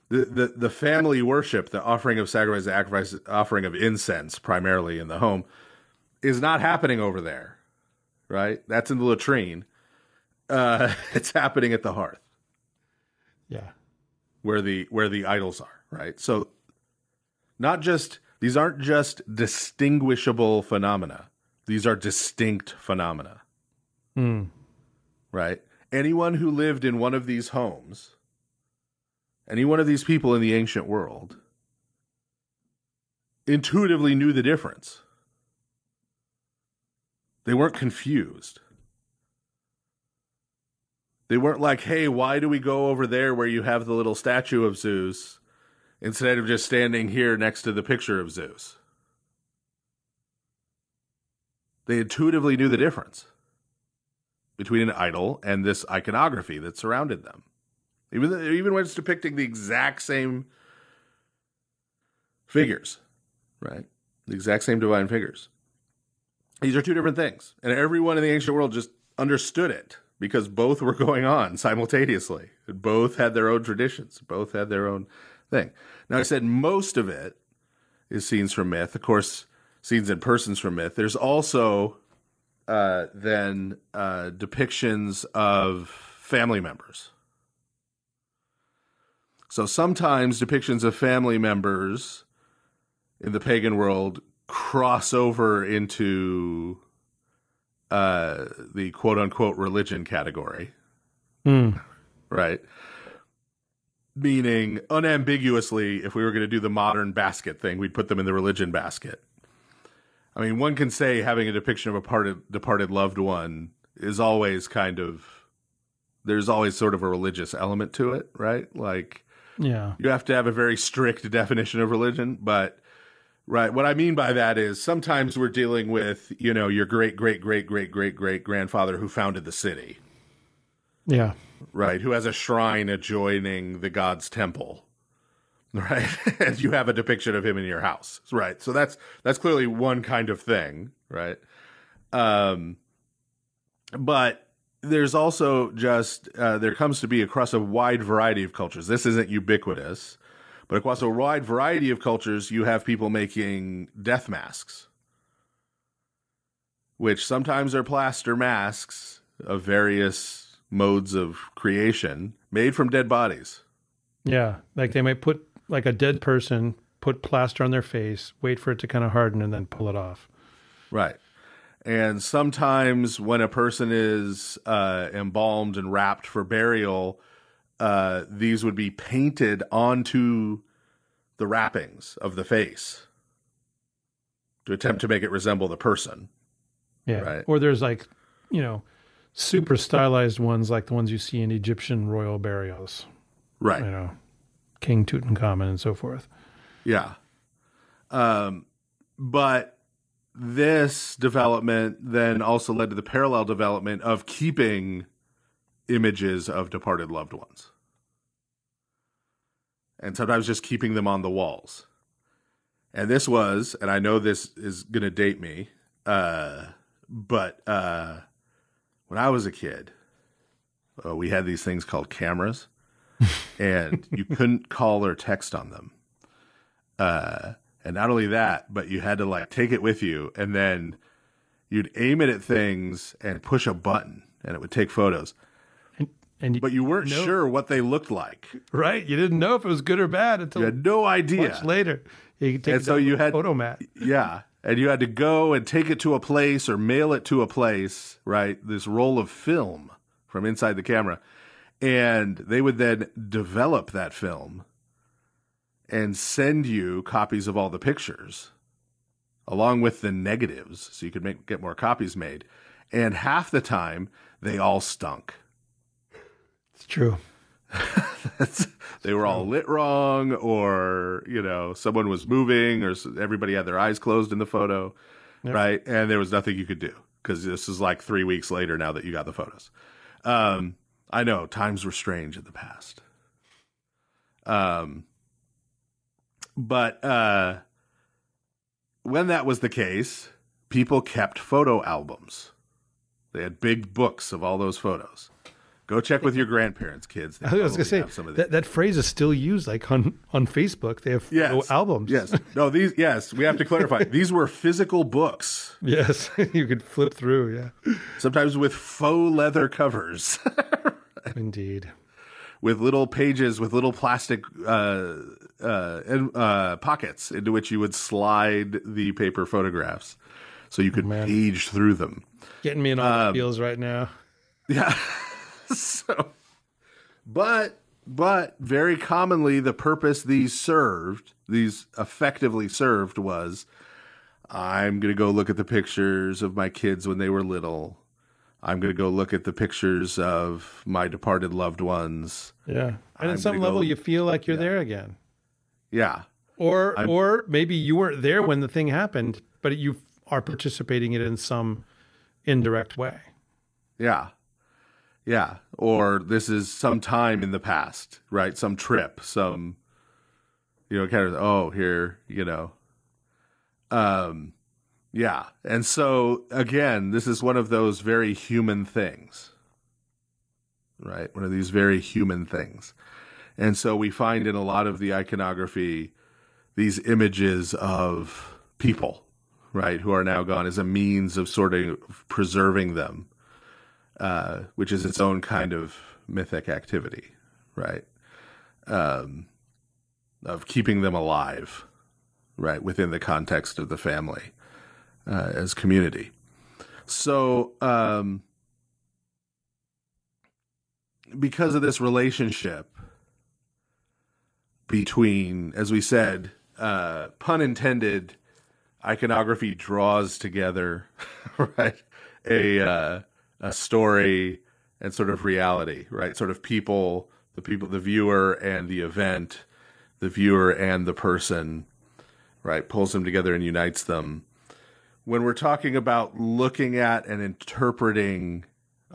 the, the, the family worship, the offering of sacrifice, the sacrifice, offering of incense, primarily in the home, is not happening over there, right? That's in the latrine. Uh, it's happening at the hearth. Yeah, where the where the idols are, right? So, not just these aren't just distinguishable phenomena. These are distinct phenomena. Mm. Right? Anyone who lived in one of these homes, any one of these people in the ancient world, intuitively knew the difference. They weren't confused. They weren't like, hey, why do we go over there where you have the little statue of Zeus instead of just standing here next to the picture of Zeus? They intuitively knew the difference between an idol and this iconography that surrounded them. Even, even when it's depicting the exact same figures, right? The exact same divine figures. These are two different things. And everyone in the ancient world just understood it because both were going on simultaneously. Both had their own traditions, both had their own thing. Now, I said most of it is scenes from myth. Of course, scenes and persons from myth. There's also uh, then uh, depictions of family members. So sometimes depictions of family members in the pagan world cross over into uh, the quote unquote religion category. Mm. Right. Meaning, unambiguously, if we were going to do the modern basket thing, we'd put them in the religion basket. I mean, one can say having a depiction of a parted, departed loved one is always kind of there's always sort of a religious element to it, right? Like, yeah, you have to have a very strict definition of religion, but right, what I mean by that is sometimes we're dealing with you know your great great great great great great grandfather who founded the city, yeah, right, who has a shrine adjoining the god's temple, right? and you have a depiction of him in your house, right? So that's that's clearly one kind of thing, right? Um, but there's also just uh, there comes to be across a wide variety of cultures. This isn't ubiquitous, but across a wide variety of cultures, you have people making death masks, which sometimes are plaster masks of various modes of creation made from dead bodies. Yeah, like they might put like a dead person, put plaster on their face, wait for it to kind of harden, and then pull it off. Right. And sometimes when a person is uh, embalmed and wrapped for burial, uh, these would be painted onto the wrappings of the face to attempt to make it resemble the person. Yeah. Right? Or there's like, you know, super stylized ones like the ones you see in Egyptian royal burials. Right. You know. King Tutankhamun and so forth. Yeah. Um, but this development then also led to the parallel development of keeping images of departed loved ones. And sometimes just keeping them on the walls. And this was, and I know this is going to date me, uh, but uh, when I was a kid, uh, we had these things called cameras and you couldn't call or text on them. Uh, and not only that, but you had to like take it with you and then you'd aim it at things and push a button and it would take photos. And, you, but you weren't no, sure what they looked like. Right. You didn't know if it was good or bad until you had no idea. Much later. You could take and so you had photo mat. Yeah. And you had to go and take it to a place or mail it to a place, right? This roll of film from inside the camera and they would then develop that film and send you copies of all the pictures along with the negatives so you could make, get more copies made and half the time they all stunk it's true they were all lit wrong or you know someone was moving or everybody had their eyes closed in the photo yep. right and there was nothing you could do because this is like three weeks later now that you got the photos um, I know times were strange in the past. Um, but uh, when that was the case, people kept photo albums. They had big books of all those photos. Go check with your grandparents, kids. They I was going to say some of that, that phrase is still used, like on on Facebook. They have yes, albums. Yes. No. These. Yes. We have to clarify. these were physical books. Yes, you could flip through. Yeah. Sometimes with faux leather covers. Indeed. With little pages with little plastic uh, uh, uh, pockets into which you would slide the paper photographs, so you could oh, page through them. Getting me in all um, feels right now. Yeah. so, but but very commonly the purpose these served these effectively served was i'm going to go look at the pictures of my kids when they were little I'm going to go look at the pictures of my departed loved ones. Yeah. And I'm at some level, go... you feel like you're yeah. there again. Yeah. Or, I'm... or maybe you weren't there when the thing happened, but you are participating in it in some indirect way. Yeah. Yeah. Or this is some time in the past, right? Some trip, some, you know, kind of, oh, here, you know. Um, yeah. And so, again, this is one of those very human things, right? One of these very human things. And so we find in a lot of the iconography these images of people, right, who are now gone as a means of sort of preserving them, uh, which is its own kind of mythic activity, right? Um, of keeping them alive, right, within the context of the family uh, as community. So, um, because of this relationship between, as we said, uh, pun intended, iconography draws together, right, a uh, a story and sort of reality, right, sort of people, the people, the viewer and the event, the viewer and the person, right, pulls them together and unites them when we're talking about looking at and interpreting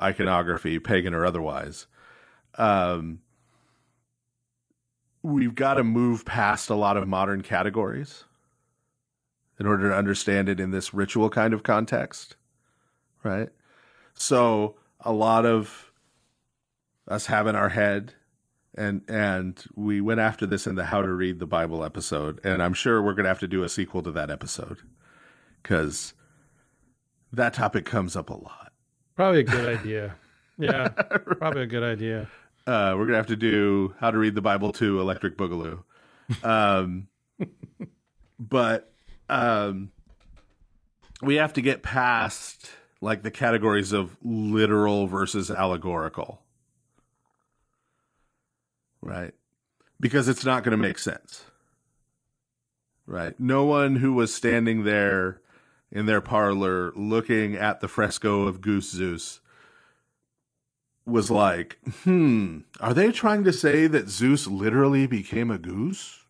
iconography, pagan or otherwise, um, we've got to move past a lot of modern categories in order to understand it in this ritual kind of context, right? So a lot of us have in our head and and we went after this in the how to read the bible episode and i'm sure we're going to have to do a sequel to that episode because that topic comes up a lot. Probably a good idea. Yeah, right. probably a good idea. Uh, we're gonna have to do how to read the Bible to Electric Boogaloo, um, but um, we have to get past like the categories of literal versus allegorical, right? Because it's not going to make sense, right? No one who was standing there in their parlor looking at the fresco of Goose Zeus was like, hmm, are they trying to say that Zeus literally became a goose?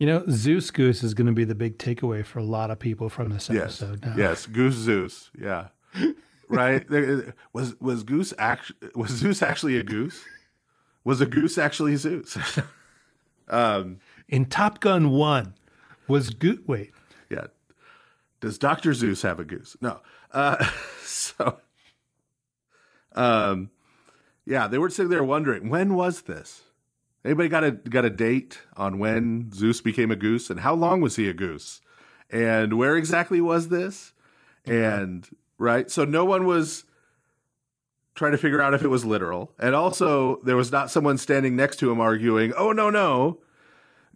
You know, Zeus Goose is going to be the big takeaway for a lot of people from this episode. Yes, now. yes Goose Zeus. Yeah. right? was was Goose act, was Zeus actually a goose? Was a goose actually Zeus? um, in Top Gun 1 was Goose wait, does Dr. Zeus have a goose? No. Uh, so, um, yeah, they were sitting there wondering when was this? Anybody got a got a date on when Zeus became a goose and how long was he a goose? And where exactly was this? And right, so no one was trying to figure out if it was literal. And also there was not someone standing next to him arguing, "Oh no, no,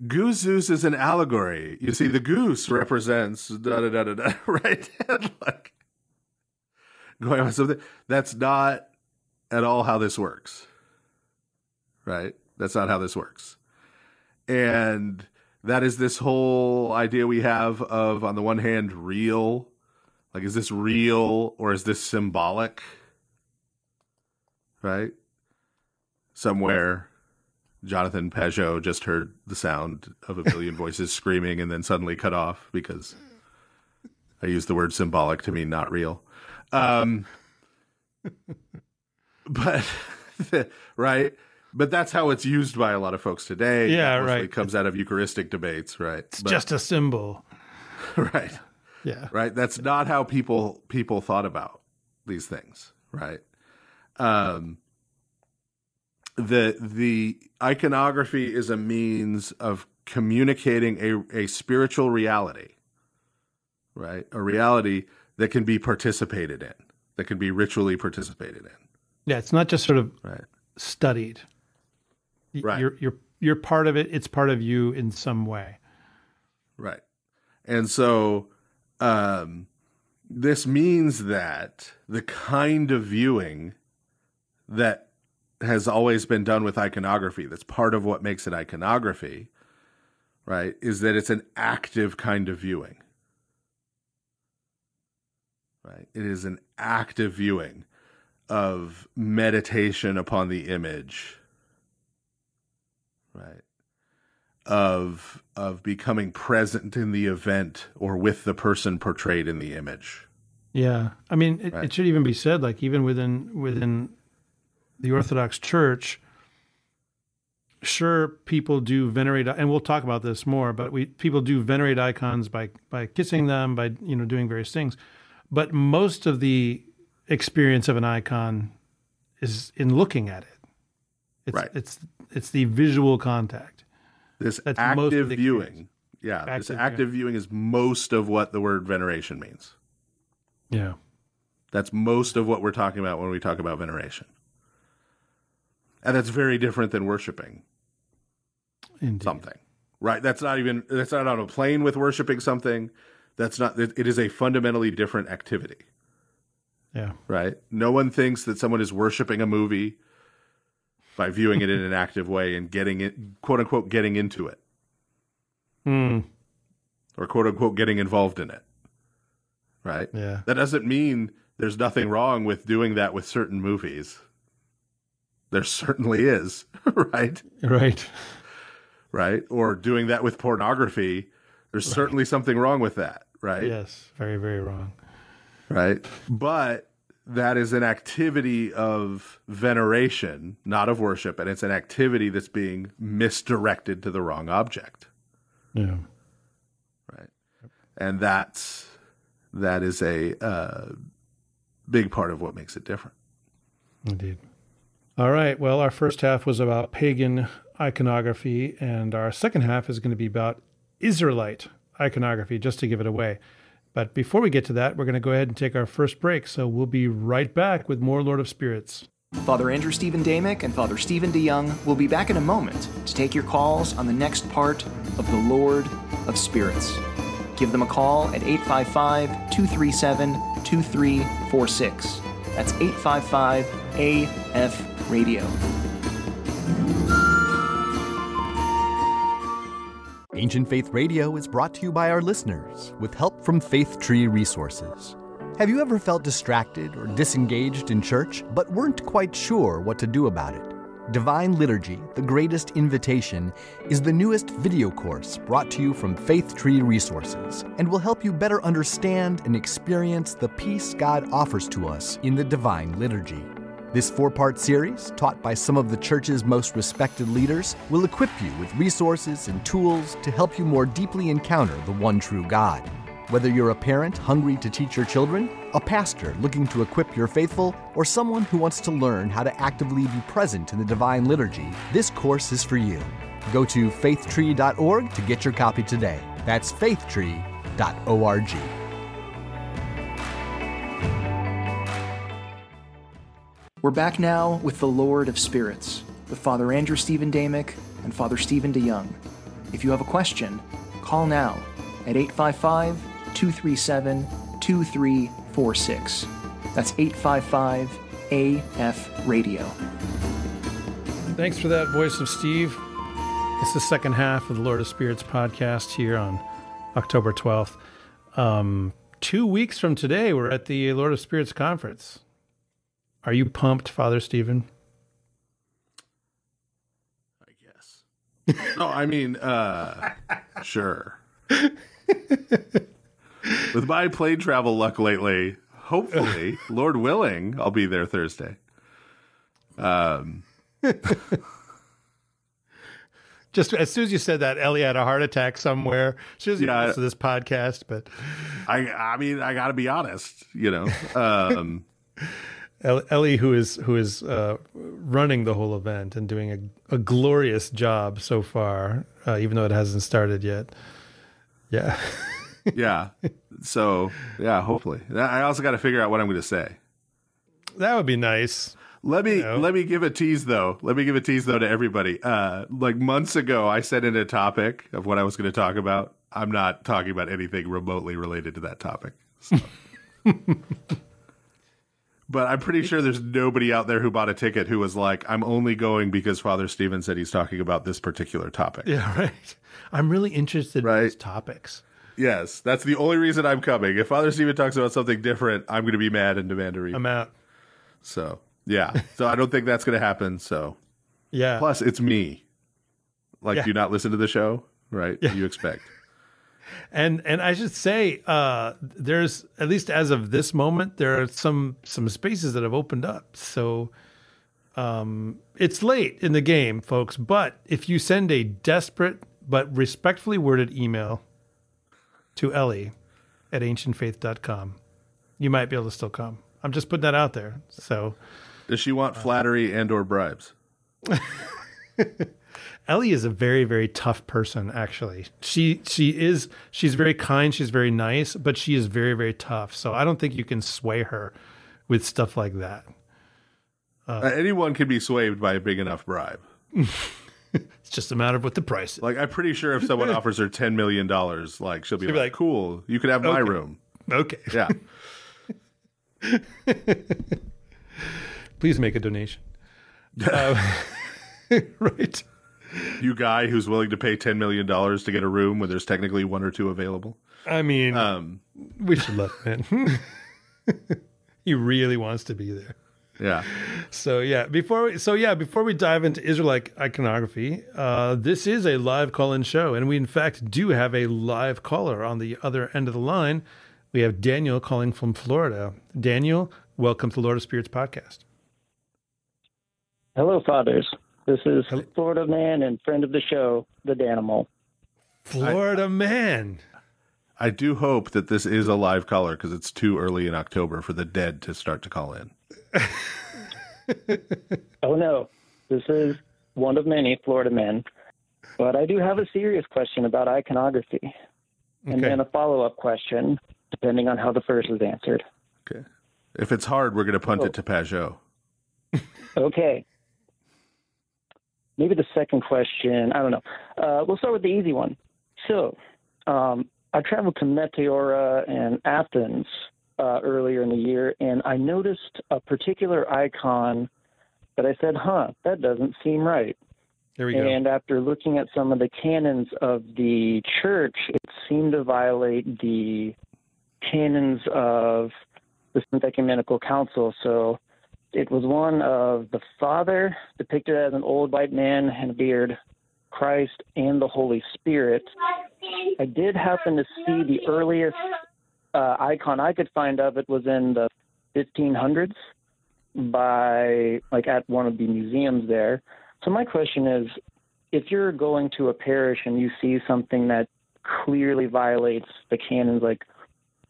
Goose Zeus is an allegory. You see, the goose represents da da da da da, right? like going on something that's not at all how this works, right? That's not how this works, and that is this whole idea we have of, on the one hand, real, like is this real or is this symbolic, right? Somewhere Jonathan Peugeot just heard the sound of a billion voices screaming and then suddenly cut off because I used the word symbolic to mean not real. Um, but right, but that's how it's used by a lot of folks today. Yeah, right. It comes out of Eucharistic debates, right? It's but, just a symbol, right? Yeah, right. That's not how people people thought about these things, right? Um, the the iconography is a means of communicating a, a spiritual reality, right? A reality that can be participated in, that can be ritually participated in. Yeah, it's not just sort of right. studied. Right. You're you're you're part of it, it's part of you in some way. Right. And so um this means that the kind of viewing that has always been done with iconography. That's part of what makes it iconography, right? Is that it's an active kind of viewing. Right? It is an active viewing of meditation upon the image. Right? Of of becoming present in the event or with the person portrayed in the image. Yeah. I mean, it, right. it should even be said like even within within the Orthodox Church, sure people do venerate and we'll talk about this more but we people do venerate icons by by kissing them by you know doing various things but most of the experience of an icon is in looking at it it's right. it's it's the visual contact this That's active viewing yeah active, this active yeah. viewing is most of what the word veneration means yeah that's most of what we're talking about when we talk about veneration and that's very different than worshiping Indeed. something right that's not even that's not on a plane with worshiping something that's not it is a fundamentally different activity yeah right no one thinks that someone is worshiping a movie by viewing it in an active way and getting it quote unquote getting into it Hmm. or quote unquote getting involved in it right yeah that doesn't mean there's nothing wrong with doing that with certain movies there certainly is, right? Right. Right. Or doing that with pornography, there's right. certainly something wrong with that, right? Yes, very, very wrong. Right. But that is an activity of veneration, not of worship, and it's an activity that's being misdirected to the wrong object. Yeah. Right. And that's that is a uh, big part of what makes it different. Indeed. All right. Well, our first half was about pagan iconography, and our second half is going to be about Israelite iconography, just to give it away. But before we get to that, we're going to go ahead and take our first break. So we'll be right back with more Lord of Spirits. Father Andrew Stephen Damick and Father Stephen DeYoung will be back in a moment to take your calls on the next part of the Lord of Spirits. Give them a call at 855 237 2346. That's 855 AF Radio. Ancient Faith Radio is brought to you by our listeners with help from Faith Tree Resources. Have you ever felt distracted or disengaged in church but weren't quite sure what to do about it? Divine Liturgy, The Greatest Invitation, is the newest video course brought to you from Faith Tree Resources and will help you better understand and experience the peace God offers to us in the Divine Liturgy. This four part series, taught by some of the church's most respected leaders, will equip you with resources and tools to help you more deeply encounter the one true God. Whether you're a parent hungry to teach your children, a pastor looking to equip your faithful, or someone who wants to learn how to actively be present in the Divine Liturgy, this course is for you. Go to faithtree.org to get your copy today. That's faithtree.org. We're back now with the Lord of Spirits, with Father Andrew Stephen Damick and Father Stephen DeYoung. If you have a question, call now at 855 855- 237 2346. That's 855 AF Radio. Thanks for that voice of Steve. It's the second half of the Lord of Spirits podcast here on October 12th. Um, two weeks from today, we're at the Lord of Spirits conference. Are you pumped, Father Stephen? I guess. no, I mean, uh, sure. With my plane travel luck lately, hopefully, Lord willing, I'll be there Thursday. Um. Just as soon as you said that, Ellie had a heart attack somewhere. As soon as you yeah, listened to this podcast, but I, I mean, I got to be honest, you know. Um, Ellie, who is who is uh, running the whole event and doing a, a glorious job so far, uh, even though it hasn't started yet. Yeah yeah. So yeah, hopefully. I also got to figure out what I'm going to say. That would be nice. Let me you know. let me give a tease though. Let me give a tease though to everybody. Uh, like months ago, I set in a topic of what I was going to talk about. I'm not talking about anything remotely related to that topic. So. but I'm pretty sure there's nobody out there who bought a ticket who was like, "I'm only going because Father Stephen said he's talking about this particular topic." Yeah, right. I'm really interested right? in these topics. Yes, that's the only reason I'm coming. If Father Stephen talks about something different, I'm going to be mad and demand a refund. I'm out. So yeah, so I don't think that's going to happen. So yeah. Plus, it's me. Like, yeah. do not listen to the show, right? Yeah. You expect. and and I should say, uh, there's at least as of this moment, there are some some spaces that have opened up. So um, it's late in the game, folks. But if you send a desperate but respectfully worded email to Ellie at ancientfaith.com. You might be able to still come. I'm just putting that out there. So, does she want flattery and or bribes? Ellie is a very very tough person actually. She she is she's very kind, she's very nice, but she is very very tough. So I don't think you can sway her with stuff like that. uh, uh anyone can be swayed by a big enough bribe. It's just a matter of what the price is. Like, I'm pretty sure if someone offers her $10 million, like, she'll be, she'll like, be like, cool, you could have okay. my room. Okay. Yeah. Please make a donation. uh, right. You guy who's willing to pay $10 million to get a room where there's technically one or two available. I mean, um, we should let him in. he really wants to be there yeah. So yeah, before we, so yeah, before we dive into Israelite iconography, uh, this is a live call-in show, and we in fact do have a live caller on the other end of the line. We have Daniel calling from Florida. Daniel, welcome to Lord of Spirits podcast. Hello, fathers. This is Hello. Florida man and friend of the show, the Danimal. Florida I, man. I do hope that this is a live caller because it's too early in October for the dead to start to call in. oh no, this is one of many Florida men. But I do have a serious question about iconography, okay. and then a follow-up question, depending on how the first is answered. Okay. If it's hard, we're going to punt oh. it to Pajot. okay. Maybe the second question. I don't know. Uh, we'll start with the easy one. So, um, I traveled to Meteora and Athens uh, earlier in the year, and I noticed a particular icon that I said, huh, that doesn't seem right. There we go. And after looking at some of the canons of the church, it seemed to violate the canons of the Synthetic Ecumenical Council. So it was one of the Father, depicted as an old white man and a beard, Christ, and the Holy Spirit. I did happen to see the earliest uh, icon I could find of it was in the 1500s by like at one of the museums there. So my question is, if you're going to a parish and you see something that clearly violates the canons, like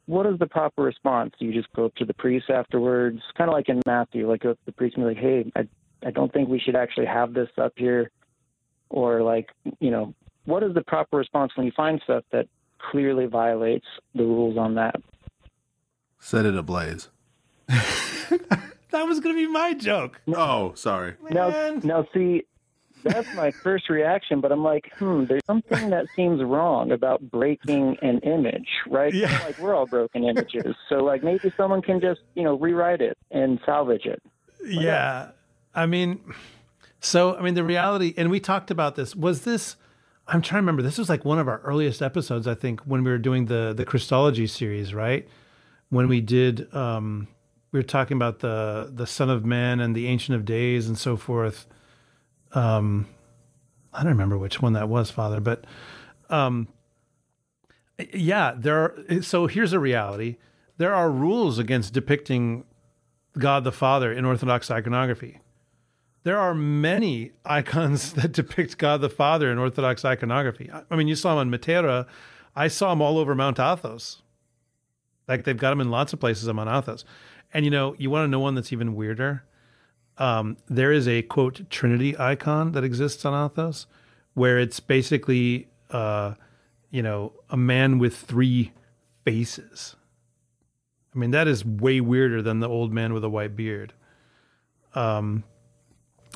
what is the proper response? Do you just go up to the priest afterwards? Kind of like in Matthew, like go up to the priest and be like, "Hey, I, I don't think we should actually have this up here," or like, you know, what is the proper response when you find stuff that clearly violates the rules on that. Set it ablaze. that was going to be my joke. No, oh, sorry. Now, now, see, that's my first reaction, but I'm like, hmm, there's something that seems wrong about breaking an image, right? Yeah. like we're all broken images. so like maybe someone can just, you know, rewrite it and salvage it. Like yeah. I mean, so I mean the reality and we talked about this. Was this I'm trying to remember. This was like one of our earliest episodes, I think, when we were doing the the Christology series, right? When we did, um, we were talking about the the Son of Man and the Ancient of Days and so forth. Um, I don't remember which one that was, Father, but um, yeah, there. Are, so here's a reality: there are rules against depicting God the Father in Orthodox iconography there are many icons that depict God the Father in Orthodox iconography. I mean, you saw him on Matera. I saw him all over Mount Athos. Like they've got him in lots of places on Mount Athos. And you know, you want to know one that's even weirder? Um, there is a quote Trinity icon that exists on Athos, where it's basically, uh, you know, a man with three faces. I mean, that is way weirder than the old man with a white beard. Um,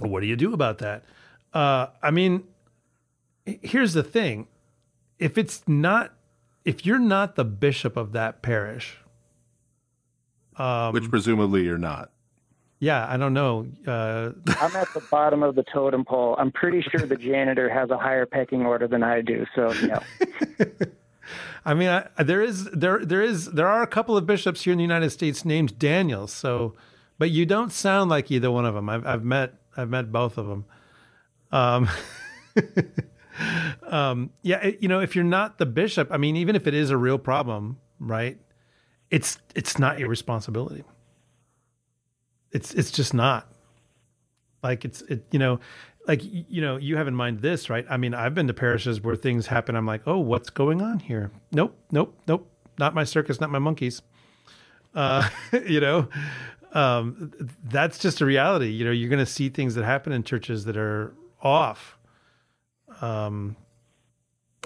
what do you do about that? Uh, I mean, here's the thing: if it's not, if you're not the bishop of that parish, um, which presumably you're not. Yeah, I don't know. Uh, I'm at the bottom of the totem pole. I'm pretty sure the janitor has a higher pecking order than I do. So no. I mean, I, there is there there is there are a couple of bishops here in the United States named Daniel. So, but you don't sound like either one of them. I've I've met I've met both of them. Um, um, yeah, you know, if you're not the bishop, I mean, even if it is a real problem, right? It's it's not your responsibility. It's it's just not. Like it's it you know, like you know, you have in mind this, right? I mean, I've been to parishes where things happen. I'm like, oh, what's going on here? Nope, nope, nope. Not my circus, not my monkeys. Uh, you know, um, that's just a reality. You know, you're going to see things that happen in churches that are off. Um,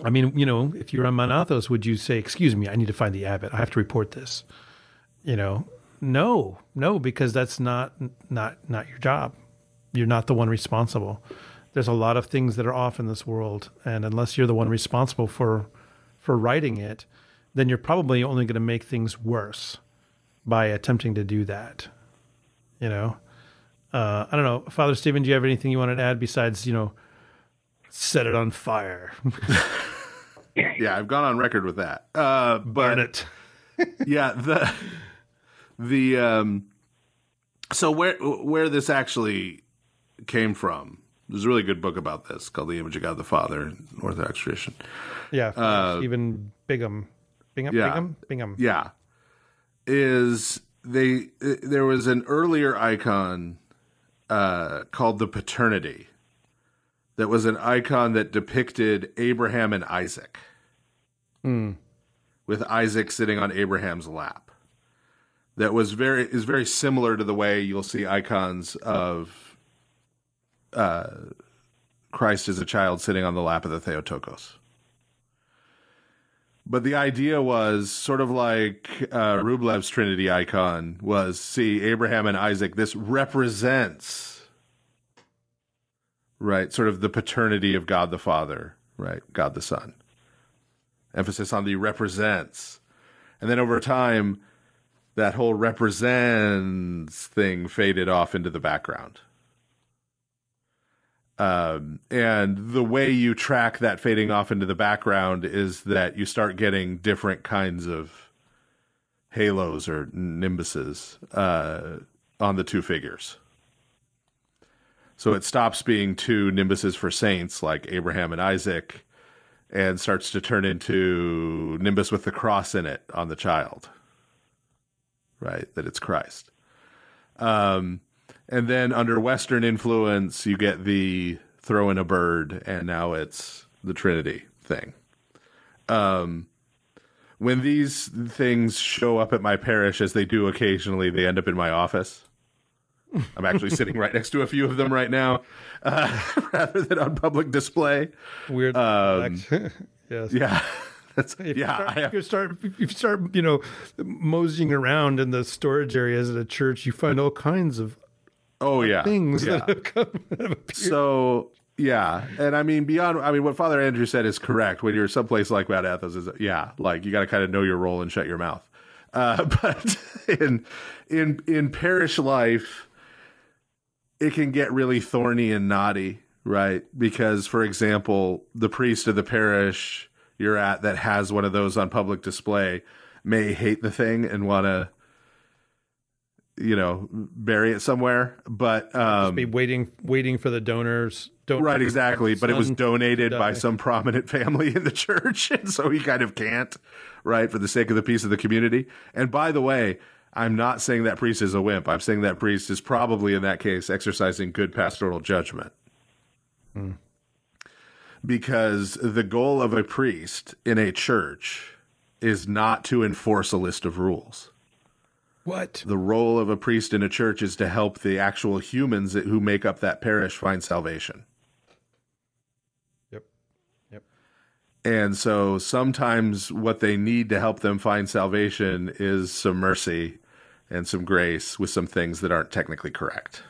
I mean, you know, if you're on Monathos, would you say, "Excuse me, I need to find the abbot. I have to report this"? You know, no, no, because that's not not not your job. You're not the one responsible. There's a lot of things that are off in this world, and unless you're the one responsible for for writing it, then you're probably only going to make things worse by attempting to do that you know, uh, I don't know, Father Stephen, do you have anything you wanted to add besides you know, set it on fire? yeah, I've gone on record with that. Uh, but Burn it. yeah, the the um, so where where this actually came from. There's a really good book about this called The Image of God the Father Orthodox Tradition. Yeah, uh, Stephen Bingham. Bingham, yeah, Bingham, Bingham. Yeah, is they uh, there was an earlier icon uh, called the paternity that was an icon that depicted Abraham and Isaac, mm. with Isaac sitting on Abraham's lap. That was very is very similar to the way you'll see icons of uh, Christ as a child sitting on the lap of the Theotokos. But the idea was sort of like uh, Rublev's Trinity icon was see Abraham and Isaac. This represents, right, sort of the paternity of God the Father, right, God the Son. Emphasis on the represents. And then over time, that whole represents thing faded off into the background. Um, and the way you track that fading off into the background is that you start getting different kinds of halos or nimbuses uh, on the two figures. So it stops being two nimbuses for saints like Abraham and Isaac and starts to turn into nimbus with the cross in it on the child. Right? That it's Christ. Um, and then under Western influence, you get the throw in a bird, and now it's the Trinity thing. Um, when these things show up at my parish, as they do occasionally, they end up in my office. I'm actually sitting right next to a few of them right now, uh, rather than on public display. Weird. Um, yes. Yeah. That's, if yeah, you start, if you start, if you start, you know, moseying around in the storage areas at a church, you find all kinds of oh yeah things yeah. that have come so yeah and i mean beyond i mean what father andrew said is correct when you're someplace like mount athos is yeah like you got to kind of know your role and shut your mouth uh, but in in in parish life it can get really thorny and knotty right because for example the priest of the parish you're at that has one of those on public display may hate the thing and want to you know bury it somewhere but um, be waiting waiting for the donors don't right exactly but it was donated by some prominent family in the church and so he kind of can't right for the sake of the peace of the community and by the way i'm not saying that priest is a wimp i'm saying that priest is probably in that case exercising good pastoral judgment mm. because the goal of a priest in a church is not to enforce a list of rules what? The role of a priest in a church is to help the actual humans who make up that parish find salvation. Yep. Yep. And so sometimes what they need to help them find salvation is some mercy and some grace with some things that aren't technically correct.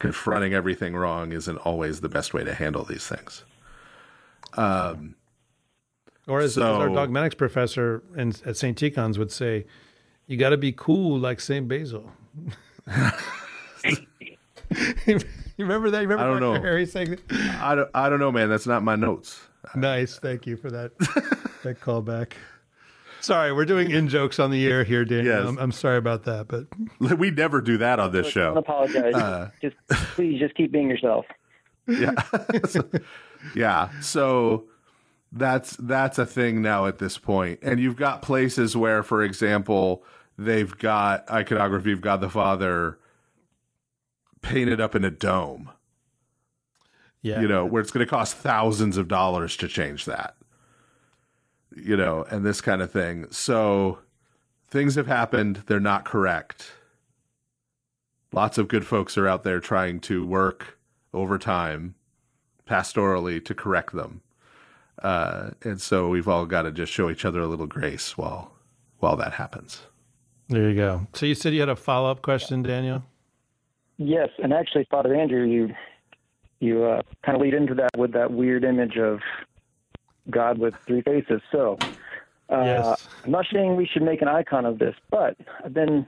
Confronting everything wrong isn't always the best way to handle these things. Um, or as, so, as our dogmatics professor in, at St. Tikhon's would say, you got to be cool like Saint Basil. you remember that? You remember I don't know. Harry saying that? I don't, I don't know, man. That's not my notes. Nice. Thank you for that, that callback. Sorry, we're doing in jokes on the air here, Dan. Yes. I'm, I'm, sorry about that, but we never do that on this Look, show. I apologize. Uh, just please, just keep being yourself. Yeah, so, yeah. So that's that's a thing now at this point, and you've got places where, for example, they've got iconography of God the Father painted up in a dome. Yeah. You know, where it's going to cost thousands of dollars to change that. You know, and this kind of thing. So things have happened. They're not correct. Lots of good folks are out there trying to work overtime pastorally to correct them. Uh, and so we've all got to just show each other a little grace while while that happens. There you go. So you said you had a follow up question, Daniel. Yes, and actually, Father Andrew, you you uh, kind of lead into that with that weird image of God with three faces. So uh, yes. I'm not saying we should make an icon of this, but I've been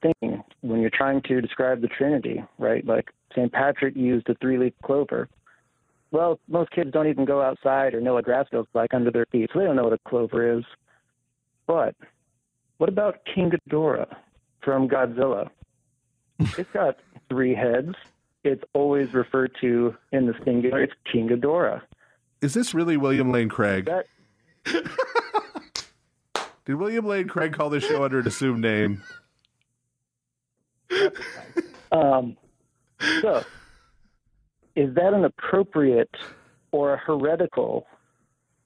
thinking when you're trying to describe the Trinity, right? Like St. Patrick used a three leaf clover. Well, most kids don't even go outside or know what grass feels like under their feet, so they don't know what a clover is. But what about King Ghidorah from Godzilla? it's got three heads. It's always referred to in the singular. It's King Ghidorah. Is this really William Lane Craig? That... Did William Lane Craig call this show under an assumed name? Um, so, is that an appropriate or a heretical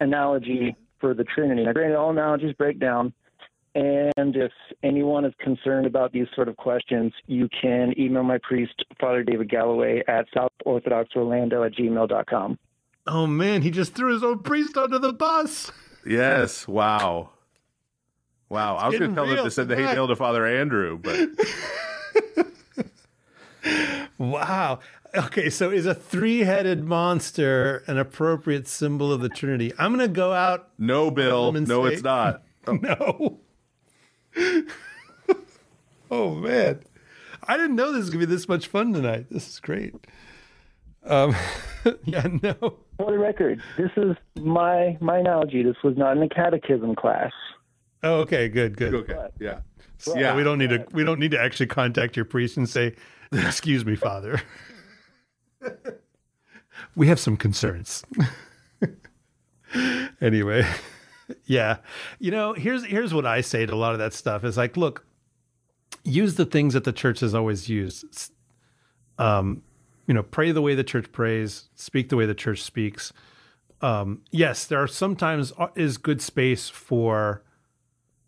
analogy for the Trinity? Now, granted, all analogies break down, and if anyone is concerned about these sort of questions, you can email my priest, Father David Galloway, at southorthodoxorlando at gmail.com. Oh, man, he just threw his own priest under the bus. Yes. Wow. Wow. It's I was going to tell them to send the hate mail to Father Andrew, but. wow. Okay, so is a three-headed monster an appropriate symbol of the Trinity? I'm going to go out. No, Bill. No, say, it's not. Oh. no. oh man, I didn't know this was gonna be this much fun tonight. This is great. Um, yeah, no. For the record, this is my my analogy. This was not in a catechism class. Oh, okay, good, good. Okay, but, yeah, yeah. We don't need to. We don't need to actually contact your priest and say, "Excuse me, Father." we have some concerns. anyway yeah. You know, here's here's what I say to a lot of that stuff is like, look, use the things that the church has always used. Um, you know, pray the way the church prays, speak the way the church speaks. Um, yes, there are sometimes uh, is good space for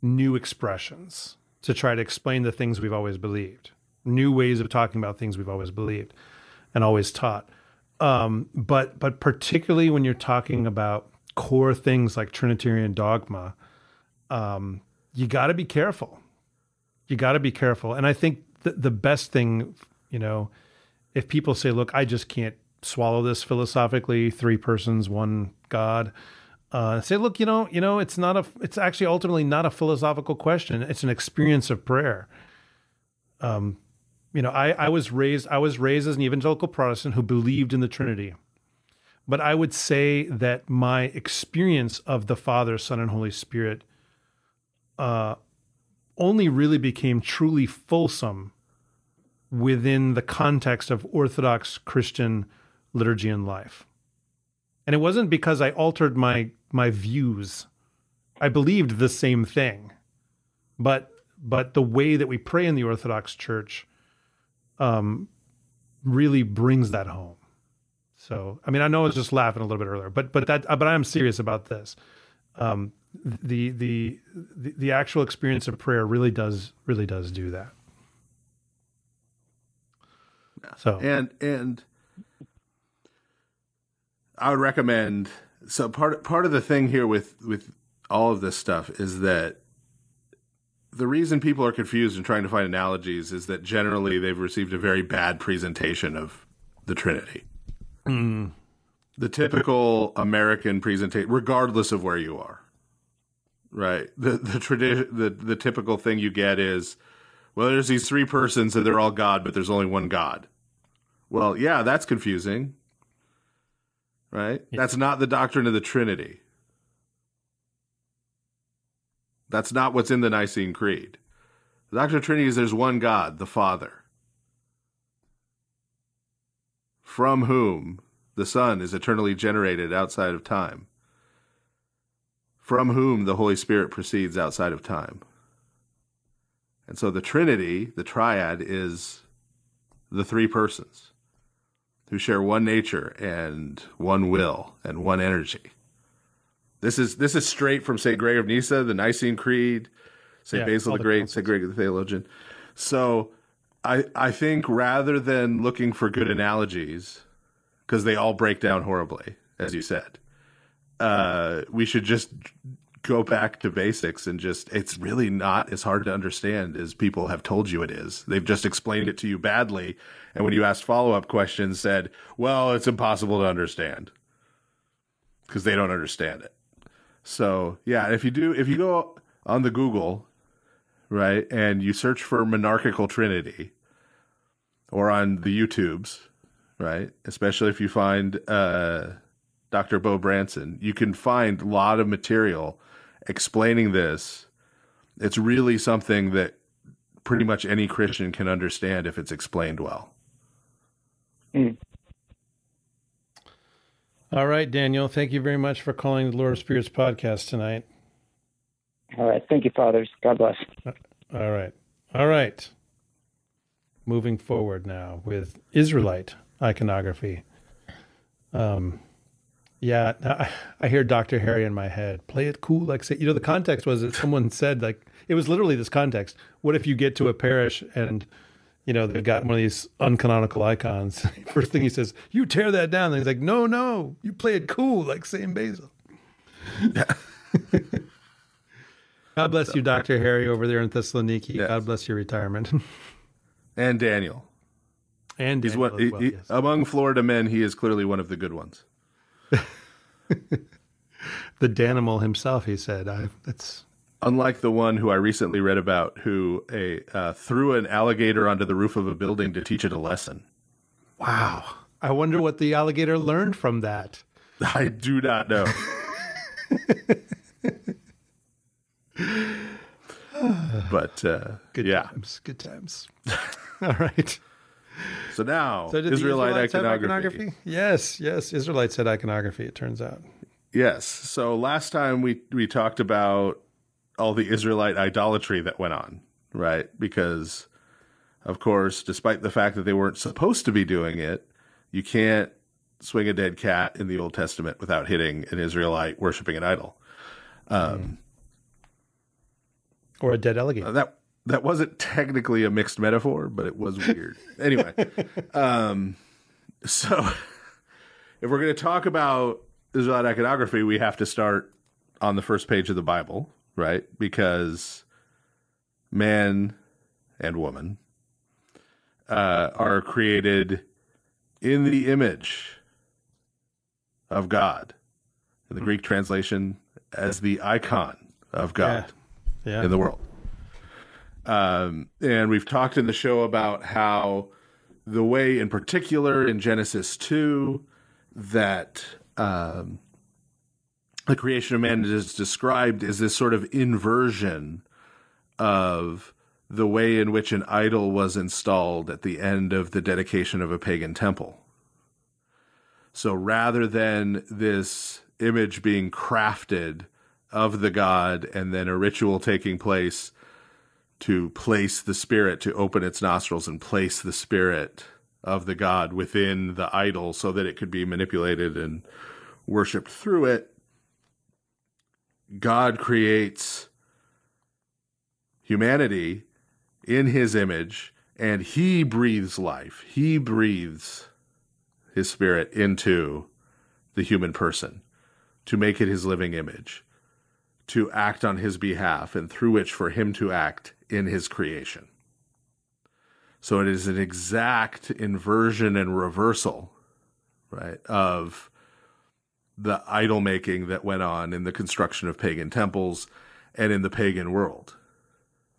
new expressions to try to explain the things we've always believed, new ways of talking about things we've always believed and always taught. Um, but but particularly when you're talking about core things like Trinitarian dogma, um, you got to be careful. You got to be careful. And I think th- the best thing, you know, if people say, look, I just can't swallow this philosophically, three persons, one God. Uh, say, look, you know, you know, it's not a, it's actually ultimately not a philosophical question. It's an experience of prayer. Um, you know, I, I was raised, I was raised as an evangelical Protestant who believed in the Trinity but I would say that my experience of the Father, Son, and Holy Spirit uh, only really became truly fulsome within the context of Orthodox Christian liturgy and life. And it wasn't because I altered my my views. I believed the same thing, but but the way that we pray in the Orthodox Church um, really brings that home. So, I mean, I know I was just laughing a little bit earlier, but but that but I am serious about this. Um, the, the the the actual experience of prayer really does really does do that. So and and I would recommend. So part part of the thing here with with all of this stuff is that the reason people are confused and trying to find analogies is that generally they've received a very bad presentation of the Trinity. Mm. The typical American presentation, regardless of where you are, right? The the tradition, the the typical thing you get is, well, there's these three persons and they're all God, but there's only one God. Well, yeah, that's confusing, right? Yeah. That's not the doctrine of the Trinity. That's not what's in the Nicene Creed. The doctrine of the Trinity is there's one God, the Father. from whom the Son is eternally generated outside of time, from whom the Holy Spirit proceeds outside of time. And so the Trinity, the triad, is the three persons who share one nature and one will and one energy. This is this is straight from St. Gregory of Nyssa, the Nicene Creed, St. Yeah, Basil the Great, St. Gregory the Theologian. So I I think rather than looking for good analogies, because they all break down horribly, as you said, uh, we should just go back to basics and just it's really not as hard to understand as people have told you it is. They've just explained it to you badly, and when you asked follow up questions, said, "Well, it's impossible to understand," because they don't understand it. So yeah, if you do, if you go on the Google right? And you search for monarchical trinity or on the YouTubes, right? Especially if you find uh, Dr. Bo Branson, you can find a lot of material explaining this. It's really something that pretty much any Christian can understand if it's explained well. Mm. All right, Daniel. Thank you very much for calling the Lord of Spirits podcast tonight. All right. Thank you, fathers. God bless. Uh, all right. All right. Moving forward now with Israelite iconography. Um, yeah, I, I hear Dr. Harry in my head. Play it cool, like say, you know, the context was that someone said, like, it was literally this context. What if you get to a parish and, you know, they've got one of these uncanonical icons? First thing he says, you tear that down. And he's like, no, no, you play it cool, like St. Basil. Yeah. God bless so. you, Dr. Harry, over there in Thessaloniki. Yes. God bless your retirement. and Daniel. And Daniel he's one, well, he, yes. among Florida men, he is clearly one of the good ones. the Danimal himself, he said. I, that's unlike the one who I recently read about, who a uh, threw an alligator onto the roof of a building to teach it a lesson. Wow! I wonder what the alligator learned from that. I do not know but uh, good yeah. times, good times. All right. So now so Israelite iconography. iconography. Yes, yes, Israelites had iconography. It turns out. Yes. So last time we we talked about all the Israelite idolatry that went on, right? Because of course, despite the fact that they weren't supposed to be doing it, you can't swing a dead cat in the Old Testament without hitting an Israelite worshiping an idol. Um, mm or a dead alligator. Uh, that that wasn't technically a mixed metaphor, but it was weird. anyway, um, so if we're going to talk about Israelite iconography, we have to start on the first page of the Bible, right? Because man and woman uh, are created in the image of God. In the hmm. Greek translation, as the icon of God. Yeah yeah. in the world. Um, and we've talked in the show about how the way, in particular, in Genesis 2, that um, the creation of man is described is this sort of inversion of the way in which an idol was installed at the end of the dedication of a pagan temple. So rather than this image being crafted of the god and then a ritual taking place to place the spirit to open its nostrils and place the spirit of the god within the idol so that it could be manipulated and worshiped through it god creates humanity in his image and he breathes life he breathes his spirit into the human person to make it his living image to act on his behalf and through which for him to act in his creation. So it is an exact inversion and reversal, right, of the idol making that went on in the construction of pagan temples and in the pagan world,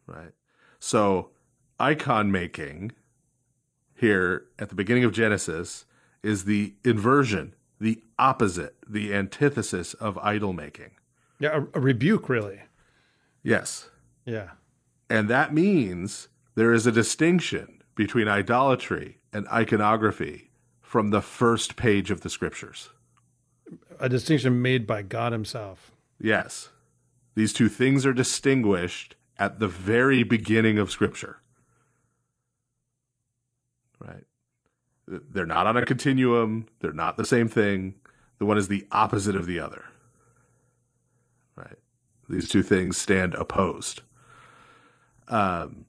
right? So icon making here at the beginning of Genesis is the inversion, the opposite, the antithesis of idol making. Yeah, a, a rebuke, really. Yes. Yeah. And that means there is a distinction between idolatry and iconography from the first page of the scriptures. A distinction made by God Himself. Yes. These two things are distinguished at the very beginning of scripture. Right? They're not on a continuum, they're not the same thing. The one is the opposite of the other. These two things stand opposed. Um,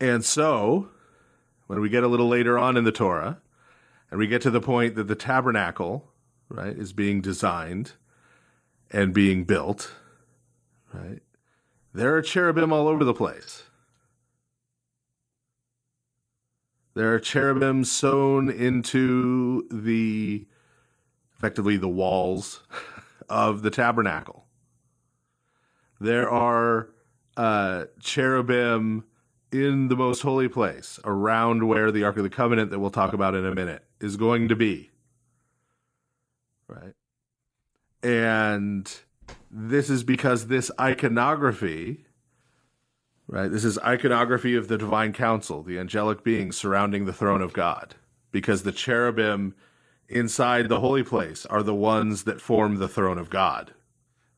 and so, when we get a little later on in the Torah, and we get to the point that the tabernacle, right, is being designed and being built, right, there are cherubim all over the place. There are cherubim sewn into the, effectively, the walls of the tabernacle. There are uh, cherubim in the most holy place around where the Ark of the Covenant that we'll talk about in a minute is going to be. Right. And this is because this iconography, right? This is iconography of the divine council, the angelic beings surrounding the throne of God, because the cherubim inside the holy place are the ones that form the throne of God.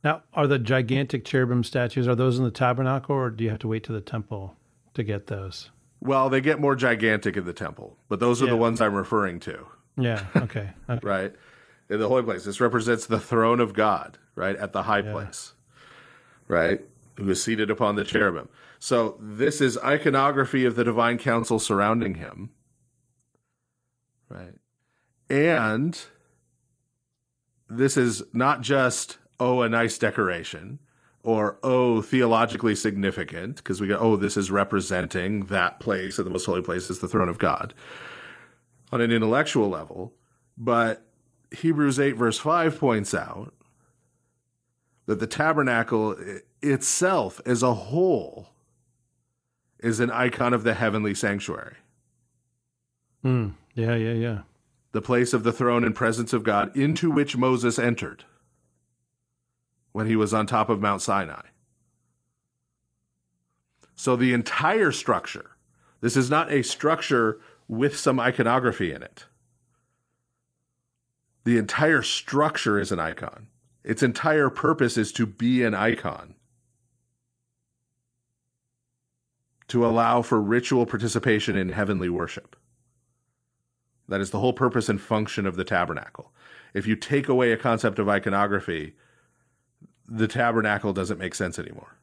Now, are the gigantic cherubim statues are those in the tabernacle, or do you have to wait to the temple to get those? Well, they get more gigantic in the temple, but those are yeah. the ones I'm referring to. Yeah. Okay. okay. right. In the holy place, this represents the throne of God, right at the high yeah. place, right, who is seated upon the cherubim. So this is iconography of the divine council surrounding him. Right. And this is not just, oh, a nice decoration or, oh, theologically significant, because we go, oh, this is representing that place of the most holy place is the throne of God on an intellectual level. But Hebrews 8, verse 5 points out that the tabernacle itself as a whole is an icon of the heavenly sanctuary. Mm, yeah, yeah, yeah the place of the throne and presence of God, into which Moses entered when he was on top of Mount Sinai. So the entire structure, this is not a structure with some iconography in it. The entire structure is an icon. Its entire purpose is to be an icon, to allow for ritual participation in heavenly worship. That is the whole purpose and function of the tabernacle. If you take away a concept of iconography, the tabernacle doesn't make sense anymore.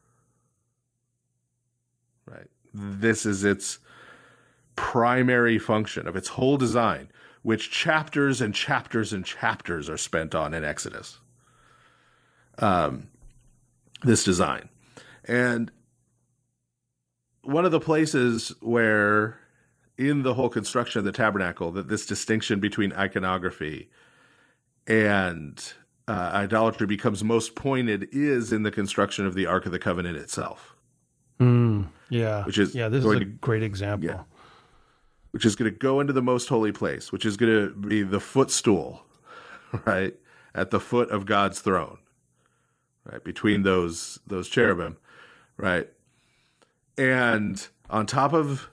Right? This is its primary function of its whole design, which chapters and chapters and chapters are spent on in Exodus. Um, this design. And one of the places where in the whole construction of the tabernacle that this distinction between iconography and uh, idolatry becomes most pointed is in the construction of the Ark of the Covenant itself. Mm, yeah, which is yeah, this is a to, great example. Yeah, which is going to go into the most holy place, which is going to be the footstool, right at the foot of God's throne, right between those those cherubim, right, and on top of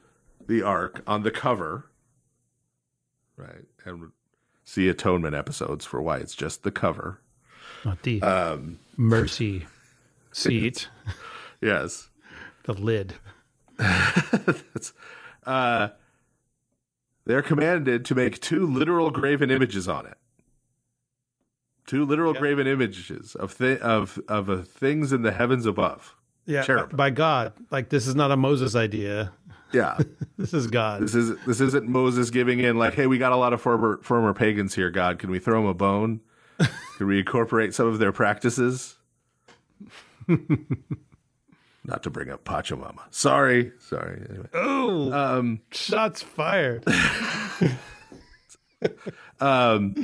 the arc on the cover, right? And see atonement episodes for why it's just the cover, not oh, the um, mercy seat. yes, the lid. That's, uh, they're commanded to make two literal graven images on it. Two literal yep. graven images of thi- of of uh, things in the heavens above. Yeah, cherubim. by God, like this is not a Moses idea. Yeah, this is God. This is this isn't Moses giving in like, hey, we got a lot of former former pagans here. God, can we throw them a bone? can we incorporate some of their practices? Not to bring up Pachamama. Sorry, sorry. Anyway. Oh, um, shots fired. um,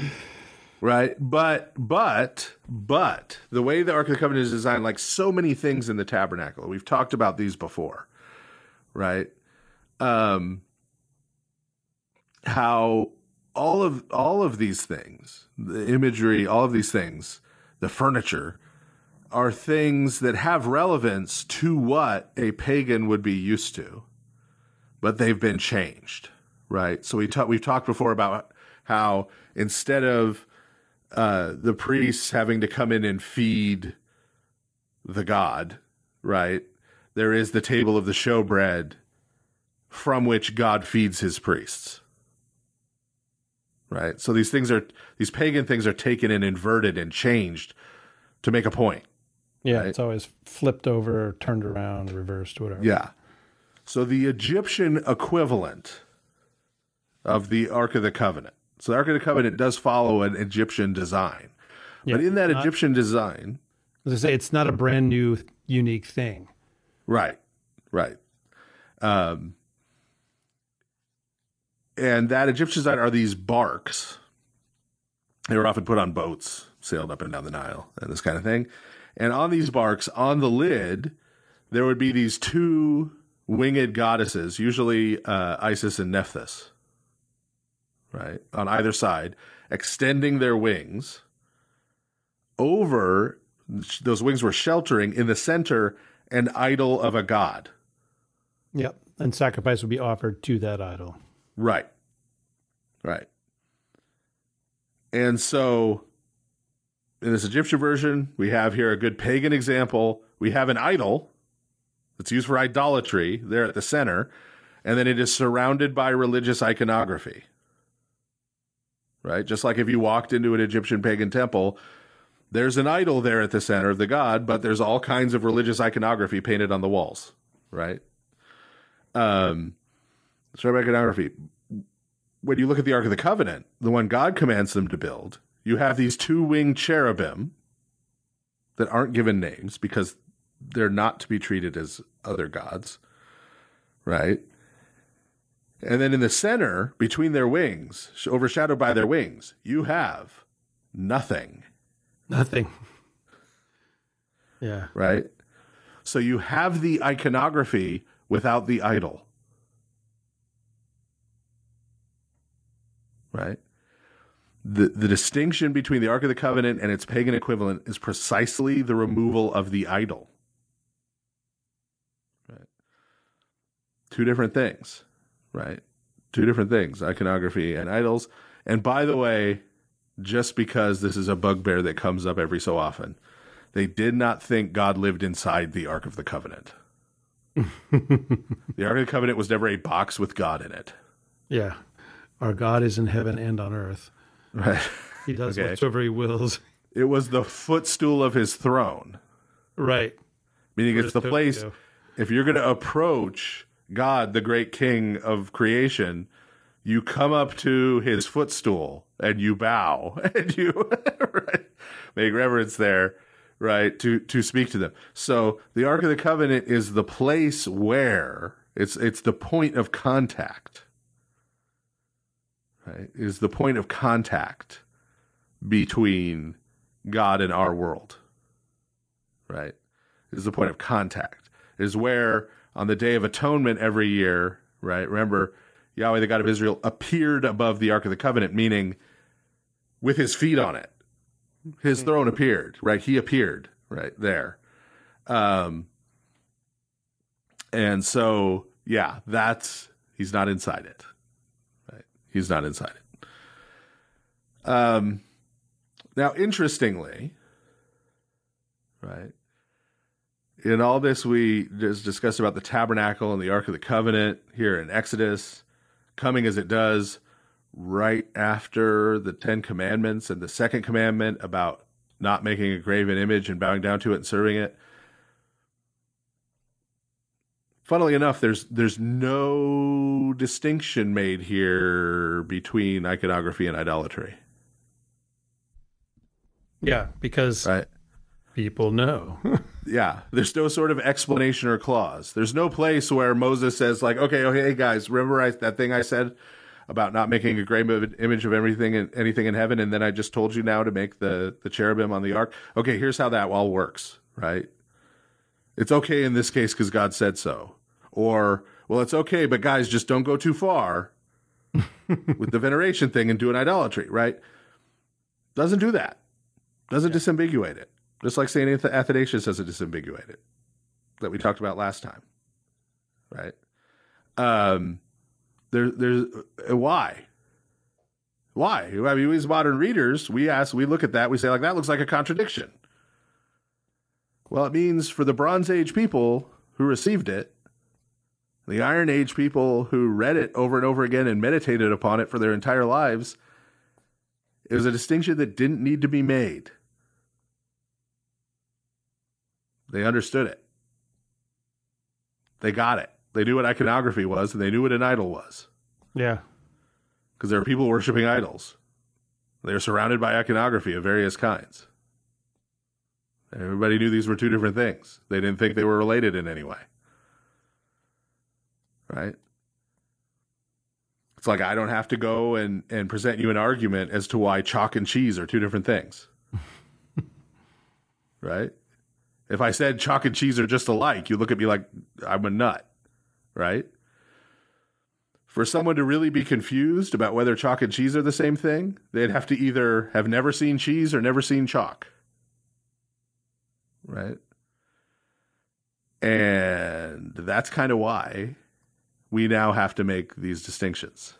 right, but but but the way the Ark of the Covenant is designed, like so many things in the tabernacle, we've talked about these before, right? um, how all of all of these things, the imagery, all of these things, the furniture, are things that have relevance to what a pagan would be used to, but they've been changed, right? So we ta- we've talked before about how instead of uh, the priests having to come in and feed the god, right? There is the table of the showbread from which God feeds his priests. Right? So these things are, these pagan things are taken and inverted and changed to make a point. Yeah, right? it's always flipped over, turned around, reversed, whatever. Yeah. So the Egyptian equivalent of the Ark of the Covenant. So the Ark of the Covenant does follow an Egyptian design. Yeah, but in that not, Egyptian design, as I say, it's not a brand new, unique thing. Right, right. Um, and that Egyptian side are these barks. They were often put on boats, sailed up and down the Nile, and this kind of thing. And on these barks, on the lid, there would be these two winged goddesses, usually uh, Isis and Nephthys, right? On either side, extending their wings over those wings were sheltering in the center an idol of a god. Yep. And sacrifice would be offered to that idol. Right. Right. And so in this Egyptian version, we have here a good pagan example. We have an idol that's used for idolatry there at the center, and then it is surrounded by religious iconography. Right? Just like if you walked into an Egyptian pagan temple, there's an idol there at the center of the god, but there's all kinds of religious iconography painted on the walls, right? Um, Straight iconography. When you look at the Ark of the Covenant, the one God commands them to build, you have these two winged cherubim that aren't given names because they're not to be treated as other gods, right? And then in the center, between their wings, overshadowed by their wings, you have nothing. Nothing. Yeah. Right? So you have the iconography without the idol. right? The, the distinction between the Ark of the Covenant and its pagan equivalent is precisely the removal of the idol. Right? Two different things, right? Two different things iconography and idols. And by the way, just because this is a bugbear that comes up every so often, they did not think God lived inside the Ark of the Covenant. the Ark of the Covenant was never a box with God in it. Yeah. Our God is in heaven and on earth. Right. He does okay. whatsoever he wills. It was the footstool of his throne. Right. Meaning Where it's the Tokyo. place if you're going to approach God, the great king of creation, you come up to his footstool and you bow and you right, make reverence there, right, to to speak to them. So the Ark of the Covenant is the place where it's it's the point of contact right, uh, is the point of contact between God and our world. Right? Is the point of contact. Is where on the Day of Atonement every year, right? Remember, Yahweh, the God of Israel, appeared above the Ark of the Covenant, meaning with his feet on it. His hmm. throne appeared, right? He appeared right there. Um, and so, yeah, that's, he's not inside it. He's not inside it. Um, now, interestingly, right, in all this, we just discussed about the tabernacle and the Ark of the Covenant here in Exodus, coming as it does right after the Ten Commandments and the Second Commandment about not making a graven image and bowing down to it and serving it funnily enough, there's there's no distinction made here between iconography and idolatry. Yeah, because right. people know. yeah, there's no sort of explanation or clause. There's no place where Moses says like, "Okay, okay, oh, hey guys, remember I, that thing I said about not making a graven image of everything and anything in heaven, and then I just told you now to make the the cherubim on the ark. Okay, here's how that all works, right? It's okay in this case because God said so or well it's okay but guys just don't go too far with the veneration thing and do an idolatry right doesn't do that doesn't yeah. disambiguate it just like saint athanasius doesn't disambiguate it that we talked about last time right um there there's uh, why why i mean we as modern readers we ask we look at that we say like that looks like a contradiction well, it means for the Bronze Age people who received it, the Iron Age people who read it over and over again and meditated upon it for their entire lives, it was a distinction that didn't need to be made. They understood it. They got it. They knew what iconography was and they knew what an idol was. Yeah. Because there are people worshiping idols. They're surrounded by iconography of various kinds. Everybody knew these were two different things. They didn't think they were related in any way right? It's like I don't have to go and, and present you an argument as to why chalk and cheese are two different things. right? If I said chalk and cheese are just alike, you look at me like I'm a nut, right? For someone to really be confused about whether chalk and cheese are the same thing, they'd have to either have never seen cheese or never seen chalk. Right? And that's kind of why we now have to make these distinctions.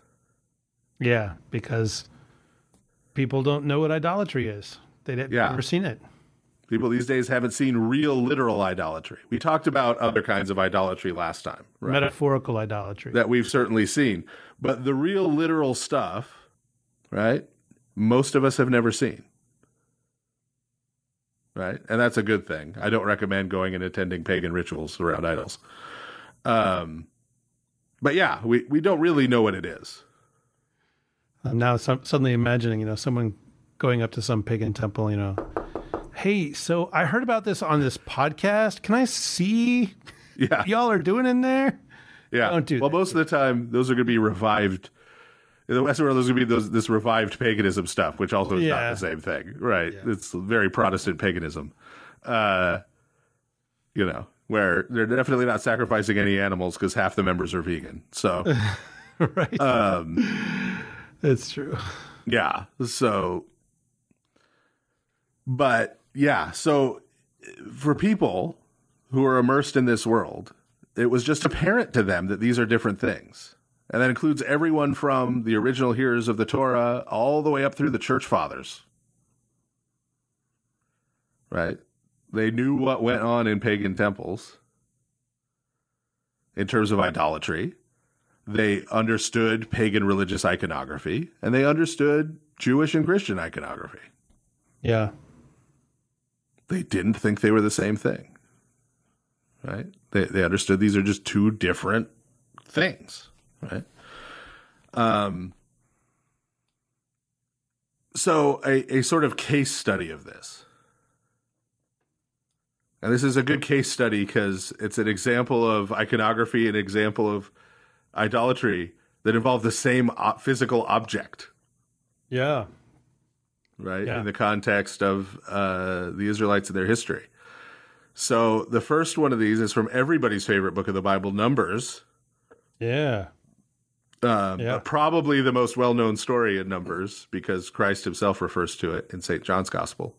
Yeah, because people don't know what idolatry is. They've yeah. never seen it. People these days haven't seen real literal idolatry. We talked about other kinds of idolatry last time. Right? Metaphorical idolatry. That we've certainly seen. But the real literal stuff, right? Most of us have never seen. Right? And that's a good thing. I don't recommend going and attending pagan rituals around idols. Um, but yeah, we, we don't really know what it is. I'm now suddenly imagining, you know, someone going up to some pagan temple, you know, hey, so I heard about this on this podcast. Can I see yeah. y'all are doing in there? Yeah. Don't do well, that. most of the time, those are going to be revived. In the Western world, there's going to be those, this revived paganism stuff, which also is yeah. not the same thing. Right. Yeah. It's very Protestant paganism. Uh, you know, where they're definitely not sacrificing any animals because half the members are vegan. So, right, um, that's true. Yeah. So, but yeah. So, for people who are immersed in this world, it was just apparent to them that these are different things. And that includes everyone from the original hearers of the Torah all the way up through the church fathers. Right? They knew what went on in pagan temples in terms of idolatry. They understood pagan religious iconography and they understood Jewish and Christian iconography. Yeah. They didn't think they were the same thing. Right? They they understood these are just two different things, right? Um so a, a sort of case study of this and this is a good case study because it's an example of iconography, an example of idolatry that involve the same physical object. Yeah. Right? Yeah. In the context of uh, the Israelites and their history. So the first one of these is from everybody's favorite book of the Bible, Numbers. Yeah. Um, yeah. Probably the most well known story in Numbers because Christ himself refers to it in St. John's Gospel.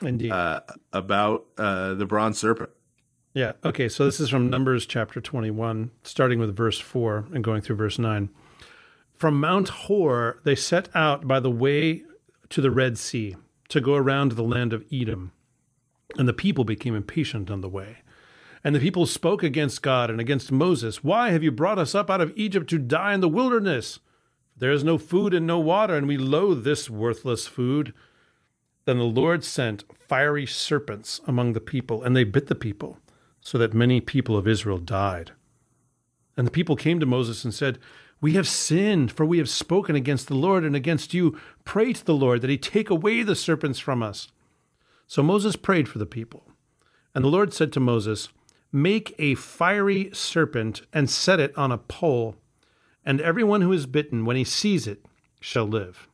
Indeed. Uh, about uh, the bronze serpent. Yeah. Okay. So this is from Numbers chapter 21, starting with verse 4 and going through verse 9. From Mount Hor, they set out by the way to the Red Sea to go around the land of Edom. And the people became impatient on the way. And the people spoke against God and against Moses. Why have you brought us up out of Egypt to die in the wilderness? There is no food and no water, and we loathe this worthless food. Then the Lord sent fiery serpents among the people, and they bit the people, so that many people of Israel died. And the people came to Moses and said, We have sinned, for we have spoken against the Lord and against you. Pray to the Lord that he take away the serpents from us. So Moses prayed for the people. And the Lord said to Moses, Make a fiery serpent and set it on a pole, and everyone who is bitten, when he sees it, shall live.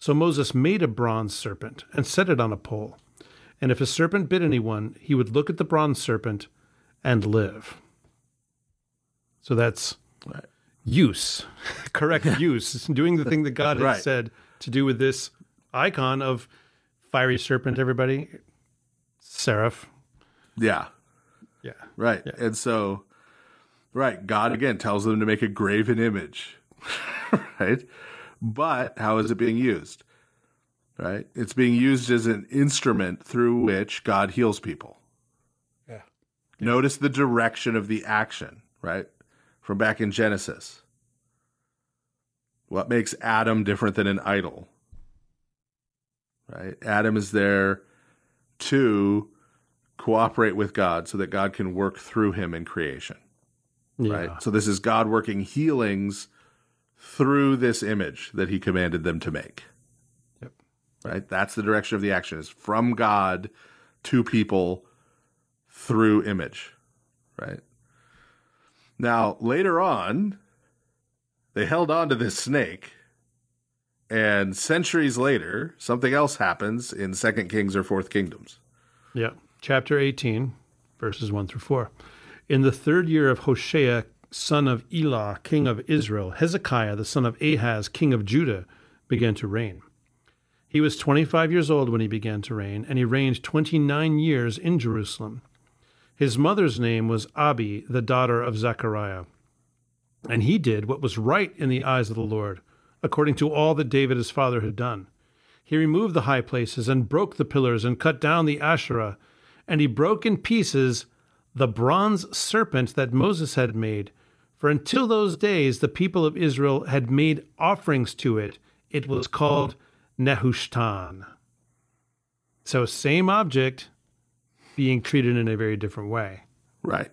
So Moses made a bronze serpent and set it on a pole. And if a serpent bit anyone, he would look at the bronze serpent and live. So that's right. use, correct use, doing the thing that God right. said to do with this icon of fiery serpent, everybody, seraph. Yeah. Yeah. Right. Yeah. And so, right, God again tells them to make a graven image, right? but how is it being used? Right? It's being used as an instrument through which God heals people. Yeah. yeah. Notice the direction of the action, right? From back in Genesis. What makes Adam different than an idol? Right? Adam is there to cooperate with God so that God can work through him in creation. Yeah. Right? So this is God working healings through this image that he commanded them to make. Yep. Right? That's the direction of the action is from God to people through image. Right? Now, later on, they held on to this snake and centuries later, something else happens in Second Kings or Fourth Kingdoms. Yeah, chapter eighteen, verses one through four. In the third year of Hoshea, son of Elah, king of Israel, Hezekiah, the son of Ahaz, king of Judah, began to reign. He was 25 years old when he began to reign, and he reigned 29 years in Jerusalem. His mother's name was Abi, the daughter of Zechariah. And he did what was right in the eyes of the Lord, according to all that David his father had done. He removed the high places and broke the pillars and cut down the Asherah, and he broke in pieces the bronze serpent that Moses had made for until those days, the people of Israel had made offerings to it. It was called Nehushtan. So, same object being treated in a very different way. Right.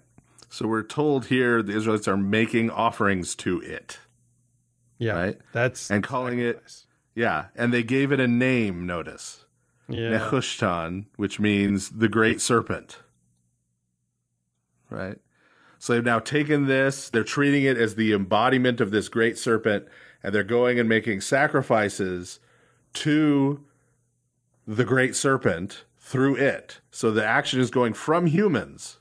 So, we're told here the Israelites are making offerings to it. Yeah. Right? That's. And calling it. Yeah. And they gave it a name, notice. Yeah. Nehushtan, which means the great serpent. Right. So they've now taken this, they're treating it as the embodiment of this great serpent, and they're going and making sacrifices to the great serpent through it. So the action is going from humans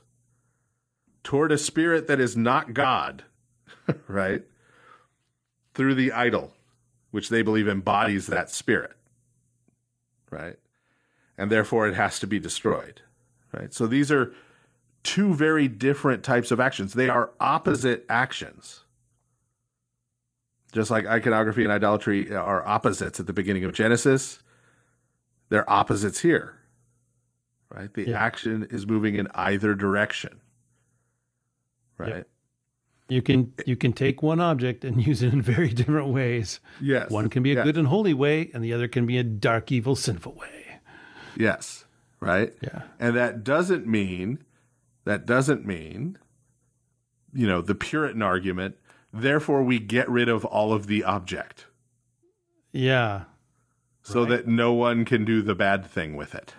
toward a spirit that is not God, right? Through the idol, which they believe embodies that spirit, right? And therefore it has to be destroyed, right? So these are two very different types of actions. They are opposite actions. Just like iconography and idolatry are opposites at the beginning of Genesis, they're opposites here. Right? The yeah. action is moving in either direction. Right? Yeah. You can you can take one object and use it in very different ways. Yes. One can be a good and holy way and the other can be a dark evil sinful way. Yes. Right? Yeah. And that doesn't mean that doesn't mean, you know, the Puritan argument, therefore we get rid of all of the object. Yeah. So right. that no one can do the bad thing with it.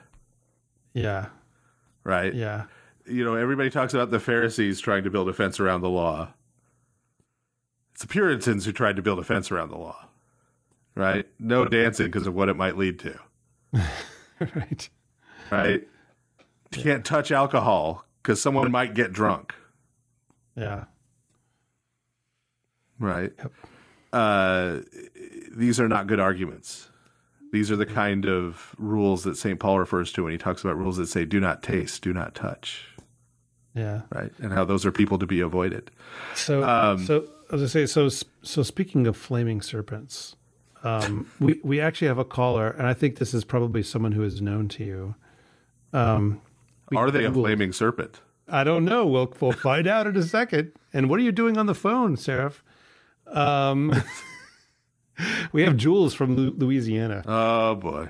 Yeah. Right? Yeah. You know, everybody talks about the Pharisees trying to build a fence around the law. It's the Puritans who tried to build a fence around the law. Right? No dancing because of what it might lead to. right. Right. You yeah. can't touch alcohol because someone might get drunk. Yeah. Right. Yep. Uh, these are not good arguments. These are the kind of rules that St. Paul refers to when he talks about rules that say, do not taste, do not touch. Yeah. Right. And how those are people to be avoided. So, um, so as I say, so, so speaking of flaming serpents, um, we, we actually have a caller, and I think this is probably someone who is known to you. Um, are they a flaming serpent? I don't know. We'll, we'll find out in a second. And what are you doing on the phone, Seraph? Um, we have Jules from Louisiana. Oh, boy.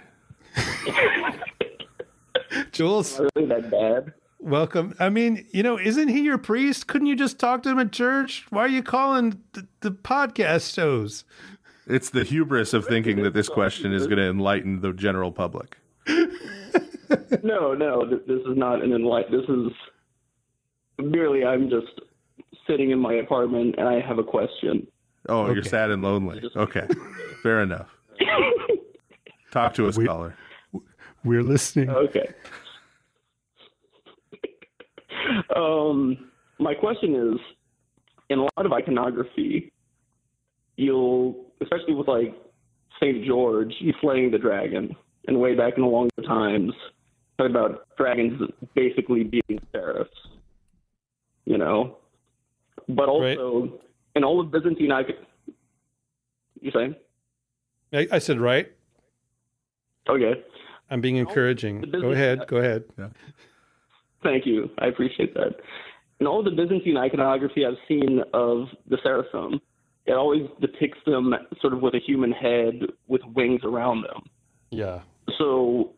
Jules. Really that bad? Welcome. I mean, you know, isn't he your priest? Couldn't you just talk to him at church? Why are you calling the podcast shows? It's the hubris of thinking that this question is going to enlighten the general public. no, no, this is not an enlight. This is merely I'm just sitting in my apartment and I have a question. Oh, okay. you're sad and lonely. Okay, fair enough. Talk to us, we're, caller. We're listening. Okay. um, my question is, in a lot of iconography, you'll, especially with like Saint George, he's slaying the dragon, and way back in the longer times, Talking about dragons basically being serifs, you know. But also right. in all of Byzantine, I could, you saying? I, I said right. Okay. I'm being encouraging. go ahead. Go ahead. Yeah. Thank you. I appreciate that. In all the Byzantine iconography I've seen of the Seraphim, it always depicts them sort of with a human head with wings around them. Yeah. So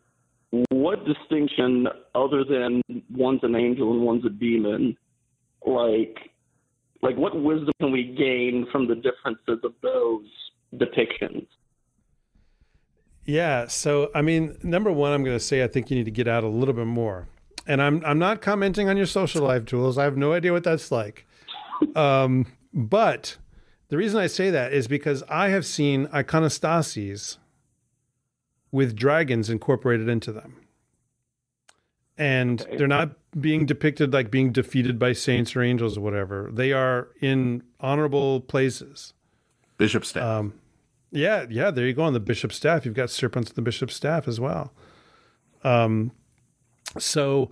what distinction other than one's an angel and one's a demon like like what wisdom can we gain from the differences of those depictions yeah so i mean number one i'm going to say i think you need to get out a little bit more and i'm i'm not commenting on your social life tools i have no idea what that's like um, but the reason i say that is because i have seen iconostases with dragons incorporated into them. And okay. they're not being depicted like being defeated by saints or angels or whatever. They are in honorable places. bishop staff. Um, yeah, yeah, there you go. On the bishop staff, you've got serpents on the bishop staff as well. Um, so,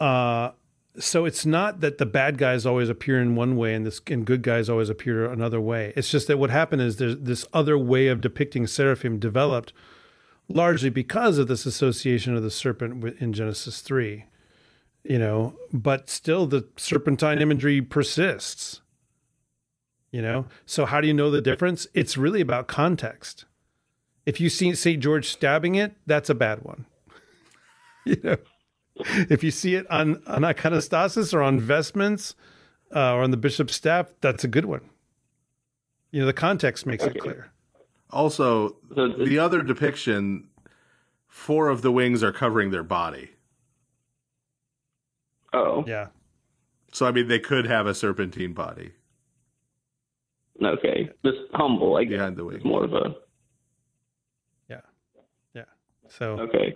uh, so it's not that the bad guys always appear in one way and this and good guys always appear another way. It's just that what happened is there's this other way of depicting seraphim developed largely because of this association of the serpent in Genesis 3. You know, but still the serpentine imagery persists. You know, so how do you know the difference? It's really about context. If you see St. George stabbing it, that's a bad one. you know, if you see it on, on iconostasis or on vestments uh, or on the bishop's staff, that's a good one. You know, the context makes okay. it clear. Also, the other depiction, four of the wings are covering their body. Oh. Yeah. So I mean, they could have a serpentine body. Okay, just humble. I guess. Behind the wings, more of a. Yeah, yeah. So. Okay.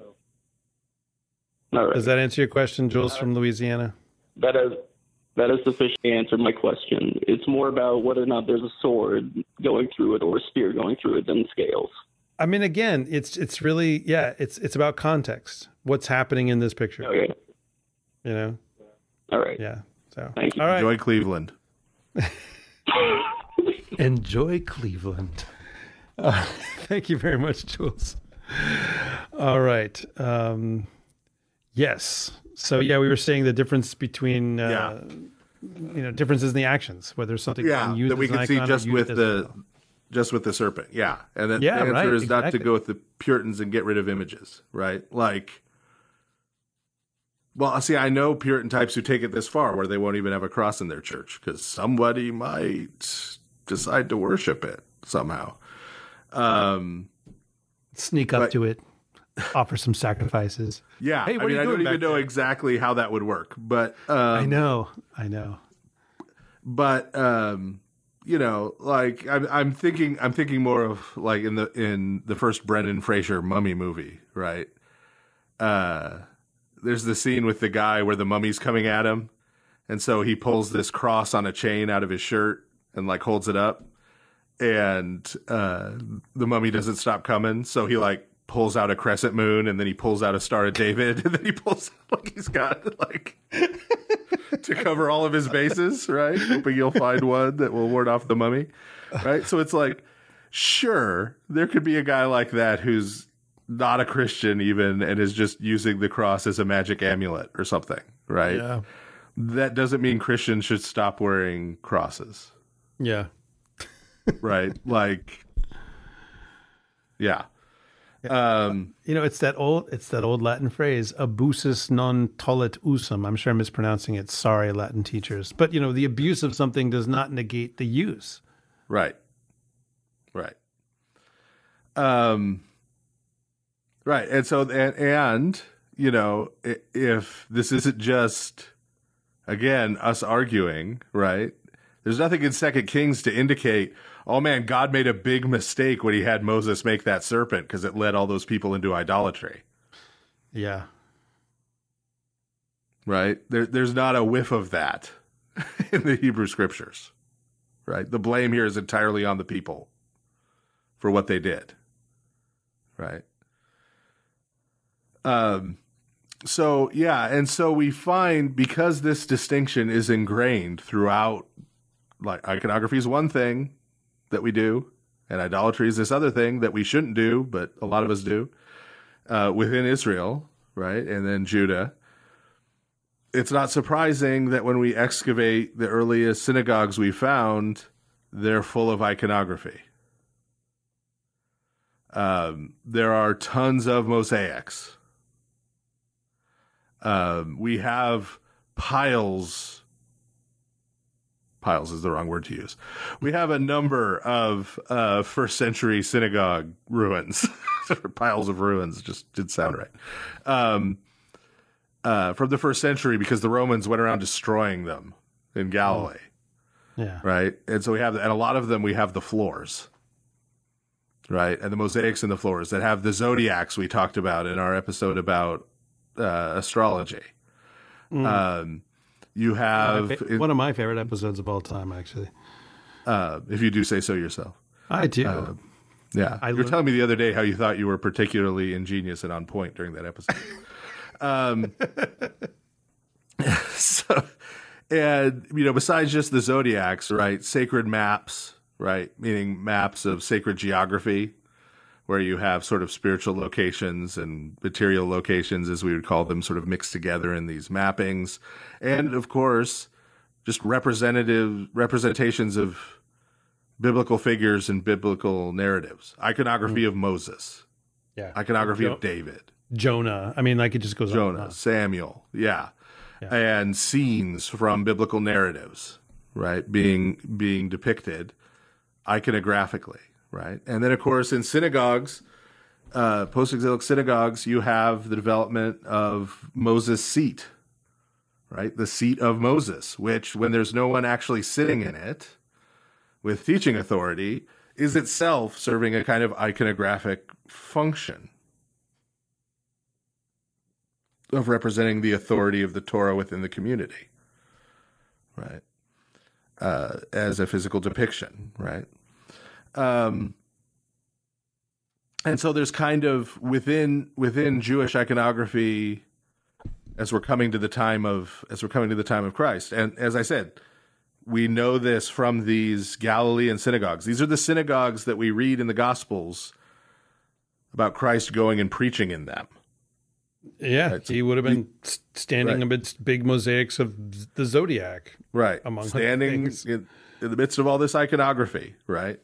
All right. Does that answer your question, Jules from Louisiana? That is that has sufficiently answered my question. It's more about whether or not there's a sword going through it or a spear going through it than scales. I mean, again, it's it's really yeah, it's it's about context. What's happening in this picture? Okay. You know. All right. Yeah. So. Thank you. All right. Enjoy Cleveland. Enjoy Cleveland. Uh, thank you very much, Jules. All right. Um, yes. So yeah, we were saying the difference between uh, yeah. you know differences in the actions, whether something yeah that we can see just with the well. just with the serpent. Yeah, and the yeah, answer right, is exactly. not to go with the Puritans and get rid of images, right? Like. Well, see, I know Puritan types who take it this far, where they won't even have a cross in their church because somebody might decide to worship it somehow. Um, Sneak up but, to it offer some sacrifices. Yeah. Hey, what I mean, are you I doing don't even know exactly how that would work, but um, I know, I know. But um, you know, like I'm, I'm thinking, I'm thinking more of like in the in the first Brendan Fraser Mummy movie, right? Uh, there's the scene with the guy where the mummy's coming at him, and so he pulls this cross on a chain out of his shirt and like holds it up, and uh, the mummy doesn't stop coming, so he like pulls out a crescent moon and then he pulls out a star of David and then he pulls out like he's got like to cover all of his bases, right? Hoping you'll find one that will ward off the mummy. Right? So it's like sure, there could be a guy like that who's not a Christian even and is just using the cross as a magic amulet or something, right? Yeah. That doesn't mean Christians should stop wearing crosses. Yeah. right? Like yeah. Um, you know, it's that old it's that old Latin phrase, abusus non tollit usum. I'm sure I'm mispronouncing it. Sorry, Latin teachers. But you know, the abuse of something does not negate the use. Right. Right. Um, right. And so and, and you know, if this isn't just again us arguing, right? There's nothing in Second Kings to indicate, oh man, God made a big mistake when he had Moses make that serpent because it led all those people into idolatry. Yeah. Right? There, there's not a whiff of that in the Hebrew scriptures. Right? The blame here is entirely on the people for what they did. Right? Um, so yeah, and so we find because this distinction is ingrained throughout like iconography is one thing, that we do, and idolatry is this other thing that we shouldn't do, but a lot of us do uh, within Israel, right? And then Judah. It's not surprising that when we excavate the earliest synagogues we found, they're full of iconography. Um, there are tons of mosaics. Um, we have piles piles is the wrong word to use. We have a number of uh, first century synagogue ruins, piles of ruins. Just did sound right. Um, uh, from the first century, because the Romans went around destroying them in Galilee. Mm. Yeah. Right. And so we have, and a lot of them we have the floors. Right. And the mosaics in the floors that have the zodiacs we talked about in our episode about uh, astrology. Mm. Um, you have fa- one of my favorite episodes of all time, actually. Uh, if you do say so yourself, I do. Uh, yeah, I you were lo- telling me the other day how you thought you were particularly ingenious and on point during that episode. um, so, and you know, besides just the zodiacs, right? Sacred maps, right? Meaning maps of sacred geography where you have sort of spiritual locations and material locations, as we would call them, sort of mixed together in these mappings. And of course, just representative representations of biblical figures and biblical narratives. Iconography mm. of Moses. Yeah. Iconography jo- of David. Jonah. I mean, like it just goes Jonah, on. Jonah, Samuel. Yeah. yeah. And scenes from biblical narratives, right? Being being depicted iconographically right? And then, of course, in synagogues, uh, post exilic synagogues, you have the development of Moses' seat, right? The seat of Moses, which, when there's no one actually sitting in it with teaching authority, is itself serving a kind of iconographic function of representing the authority of the Torah within the community, right? Uh, as a physical depiction, right? Um, and so there's kind of within within Jewish iconography as we're coming to the time of as we're coming to the time of Christ. And as I said, we know this from these Galilean synagogues. These are the synagogues that we read in the Gospels about Christ going and preaching in them. Yeah, right, so he would have been he, standing right. amidst big mosaics of the zodiac, right? Among standing in, in the midst of all this iconography, right?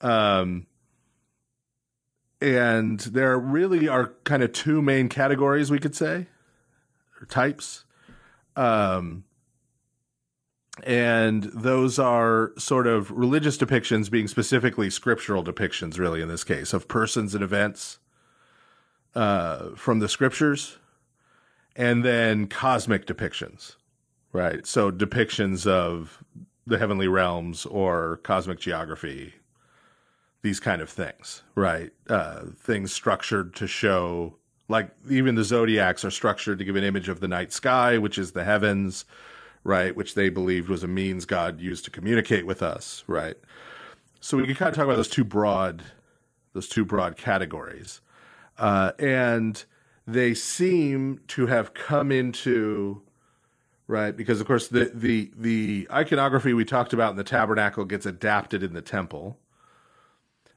Um, and there really are kind of two main categories we could say, or types. Um, and those are sort of religious depictions being specifically scriptural depictions really in this case of persons and events uh, from the scriptures and then cosmic depictions right so depictions of the heavenly realms or cosmic geography these kind of things, right? Uh, things structured to show, like even the zodiacs are structured to give an image of the night sky, which is the heavens, right? Which they believed was a means God used to communicate with us, right? So we can kind of talk about those two broad, those two broad categories, uh, and they seem to have come into right because of course the the the iconography we talked about in the tabernacle gets adapted in the temple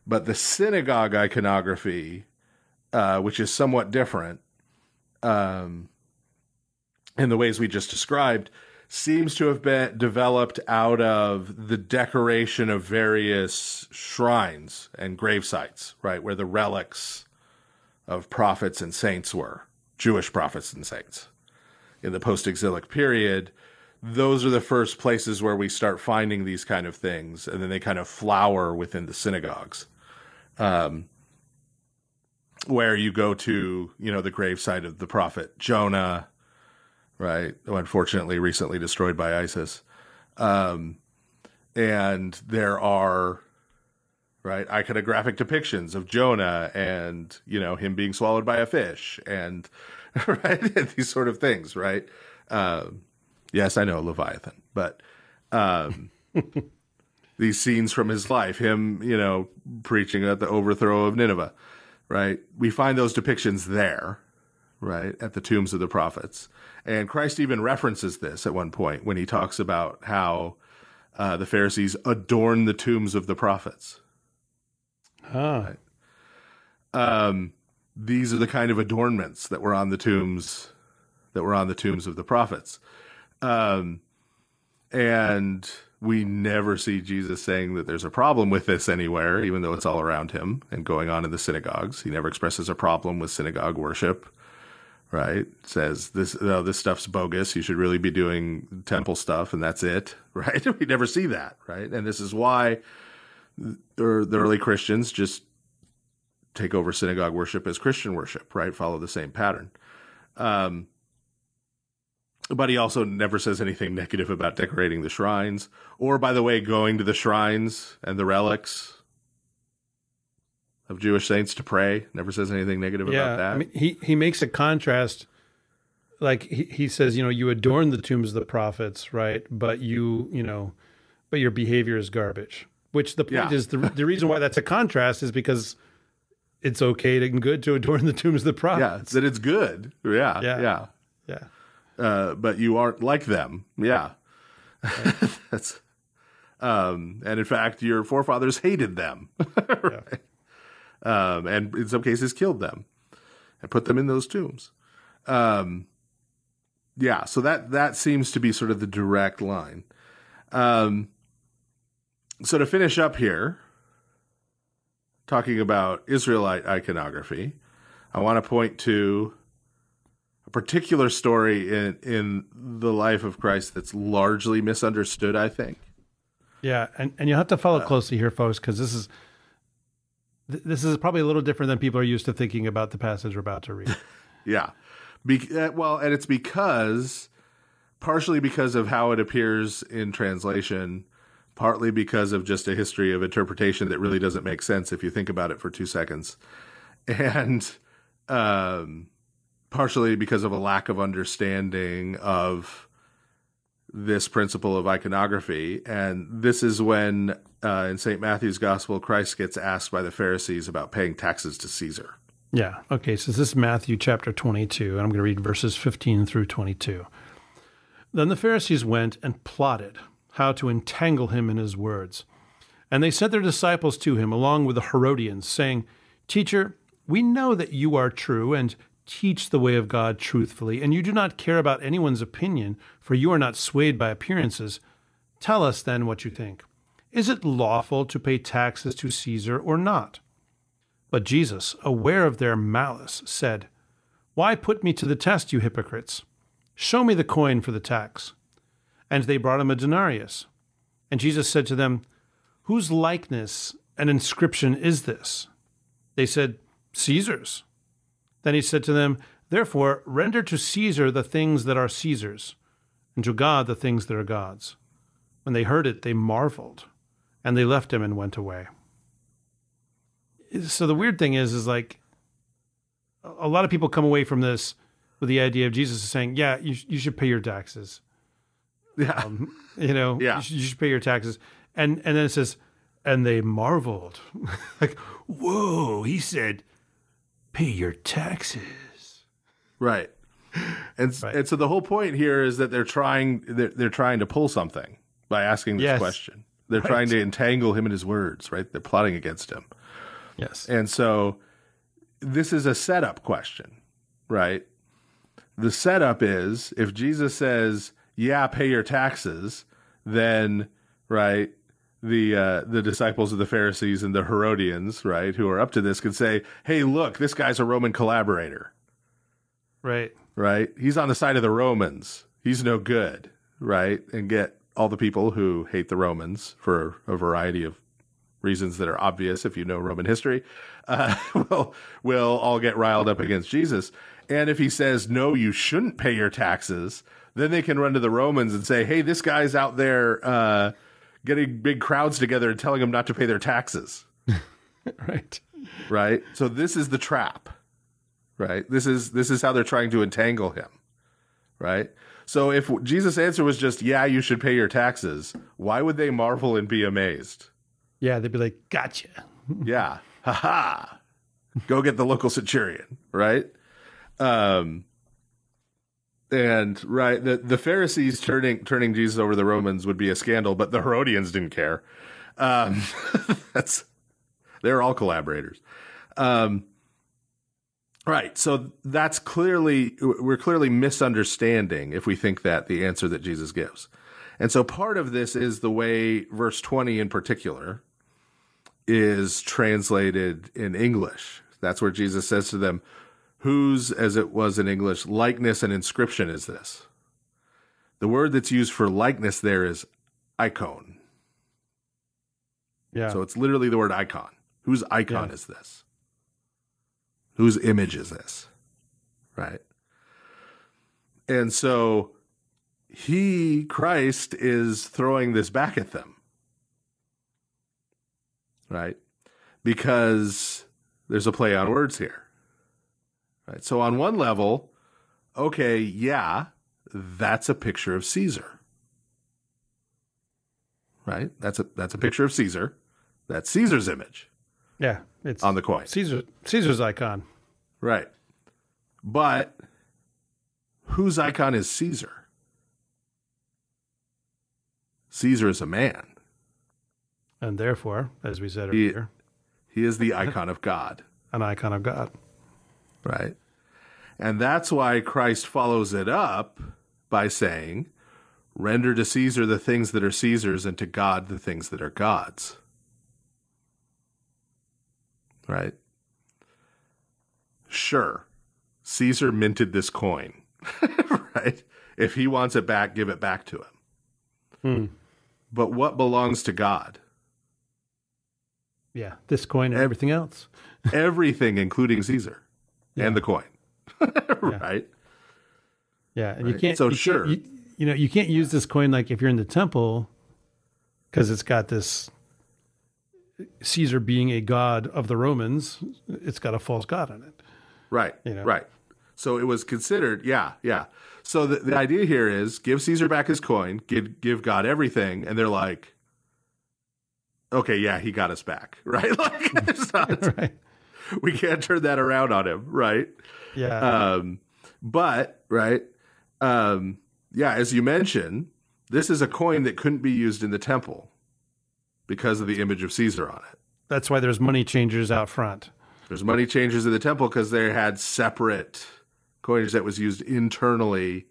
but the synagogue iconography, uh, which is somewhat different um, in the ways we just described, seems to have been developed out of the decoration of various shrines and gravesites, right, where the relics of prophets and saints were, Jewish prophets and saints in the post exilic period those are the first places where we start finding these kind of things, and then they kind of flower within the synagogues. Um, where you go to, you know, the gravesite of the prophet Jonah, right? Who unfortunately recently destroyed by ISIS. Um, and there are, right, iconographic depictions of Jonah and, you know, him being swallowed by a fish and, right, these sort of things, right? Um, Yes, I know Leviathan, but um, these scenes from his life, him, you know, preaching at the overthrow of Nineveh, right? We find those depictions there, right, at the tombs of the prophets. And Christ even references this at one point when he talks about how uh, the Pharisees adorn the tombs of the prophets. Huh. Right? Um, these are the kind of adornments that were on the tombs that were on the tombs of the prophets. Um, and we never see Jesus saying that there's a problem with this anywhere, even though it's all around him and going on in the synagogues. He never expresses a problem with synagogue worship, right? Says this no, oh, this stuff's bogus. You should really be doing temple stuff, and that's it, right? we never see that, right? And this is why the early Christians just take over synagogue worship as Christian worship, right? Follow the same pattern. Um, but he also never says anything negative about decorating the shrines, or, by the way, going to the shrines and the relics of Jewish saints to pray. Never says anything negative yeah, about that. I mean, he he makes a contrast. Like he, he says, you know, you adorn the tombs of the prophets, right? But you, you know, but your behavior is garbage. Which the point yeah. is the the reason why that's a contrast is because it's okay and good to adorn the tombs of the prophets. Yeah, that it's good. Yeah, yeah, yeah. yeah. Uh, but you aren't like them. Yeah, right. that's. Um, and in fact, your forefathers hated them, right? yeah. um, and in some cases killed them, and put them in those tombs. Um, yeah, so that that seems to be sort of the direct line. Um, so to finish up here, talking about Israelite iconography, I want to point to particular story in in the life of Christ that's largely misunderstood, I think. Yeah, and, and you'll have to follow uh, closely here, folks, because this is this is probably a little different than people are used to thinking about the passage we're about to read. yeah, Be- eh, well, and it's because partially because of how it appears in translation, partly because of just a history of interpretation that really doesn't make sense if you think about it for two seconds, and um, partially because of a lack of understanding of this principle of iconography. And this is when uh, in St. Matthew's Gospel, Christ gets asked by the Pharisees about paying taxes to Caesar. Yeah. Okay. So this is Matthew chapter 22, and I'm going to read verses 15 through 22. Then the Pharisees went and plotted how to entangle him in his words. And they sent their disciples to him along with the Herodians, saying, Teacher, we know that you are true and teach the way of God truthfully, and you do not care about anyone's opinion, for you are not swayed by appearances, tell us then what you think. Is it lawful to pay taxes to Caesar or not? But Jesus, aware of their malice, said, Why put me to the test, you hypocrites? Show me the coin for the tax. And they brought him a denarius. And Jesus said to them, Whose likeness and inscription is this? They said, Caesar's. Then he said to them, Therefore, render to Caesar the things that are Caesar's, and to God the things that are God's. When they heard it, they marveled, and they left him and went away. So the weird thing is, is like a lot of people come away from this with the idea of Jesus saying, Yeah, you, you should pay your taxes. Yeah. Um, you know, yeah. You should, you should pay your taxes. And, and then it says, and they marveled. like, whoa, he said, pay your taxes. Right. And right. and so the whole point here is that they're trying they're, they're trying to pull something by asking this yes. question. They're right. trying to entangle him in his words, right? They're plotting against him. Yes. And so this is a setup question, right? The setup is if Jesus says, "Yeah, pay your taxes," then right, the uh, the disciples of the Pharisees and the Herodians, right, who are up to this, could say, "Hey, look, this guy's a Roman collaborator." Right. Right. He's on the side of the Romans. He's no good. Right. And get all the people who hate the Romans for a variety of reasons that are obvious if you know Roman history, uh, will will all get riled up against Jesus. And if he says no, you shouldn't pay your taxes, then they can run to the Romans and say, "Hey, this guy's out there." Uh, getting big crowds together and telling them not to pay their taxes. right. Right. So this is the trap. Right. This is this is how they're trying to entangle him. Right. So if Jesus' answer was just "Yeah, you should pay your taxes," why would they marvel and be amazed? Yeah, they'd be like, "Gotcha." yeah. Ha ha. Go get the local centurion. Right. Um, and right the, the pharisees turning turning jesus over the romans would be a scandal but the herodians didn't care um, that's they're all collaborators um, right so that's clearly we're clearly misunderstanding if we think that the answer that jesus gives and so part of this is the way verse 20 in particular is translated in english that's where jesus says to them Whose, as it was in English, likeness and inscription is this? The word that's used for likeness there is icon. Yeah. So it's literally the word icon. Whose icon yeah. is this? Whose image is this? Right. And so he, Christ, is throwing this back at them. Right. Because there's a play on words here. Right? So on one level, okay, yeah, that's a picture of Caesar. Right? That's a that's a picture of Caesar. That's Caesar's image. Yeah, it's on the coin. Caesar Caesar's icon. Right. But whose icon is Caesar? Caesar is a man. And therefore, as we said earlier, he, he is the icon of God. An icon of God. Right. And that's why Christ follows it up by saying, Render to Caesar the things that are Caesar's and to God the things that are God's. Right? Sure, Caesar minted this coin, right? If he wants it back, give it back to him. Hmm. But what belongs to God? Yeah, this coin and everything else. everything, including Caesar yeah. and the coin. right? Yeah, and right. you can't. So you sure, can't, you, you, know, you can't use this coin like if you're in the temple, because it's got this Caesar being a god of the Romans. It's got a false god on it. Right. You know? Right. So it was considered. Yeah. Yeah. So the, the idea here is give Caesar back his coin, give give God everything, and they're like, okay, yeah, he got us back, right? Like, it's not, right. we can't turn that around on him, right? Yeah. Um, but right, um, yeah, as you mentioned, this is a coin that couldn't be used in the temple because of the image of Caesar on it. That's why there's money changers out front. There's money changers in the temple because they had separate coinage that was used internally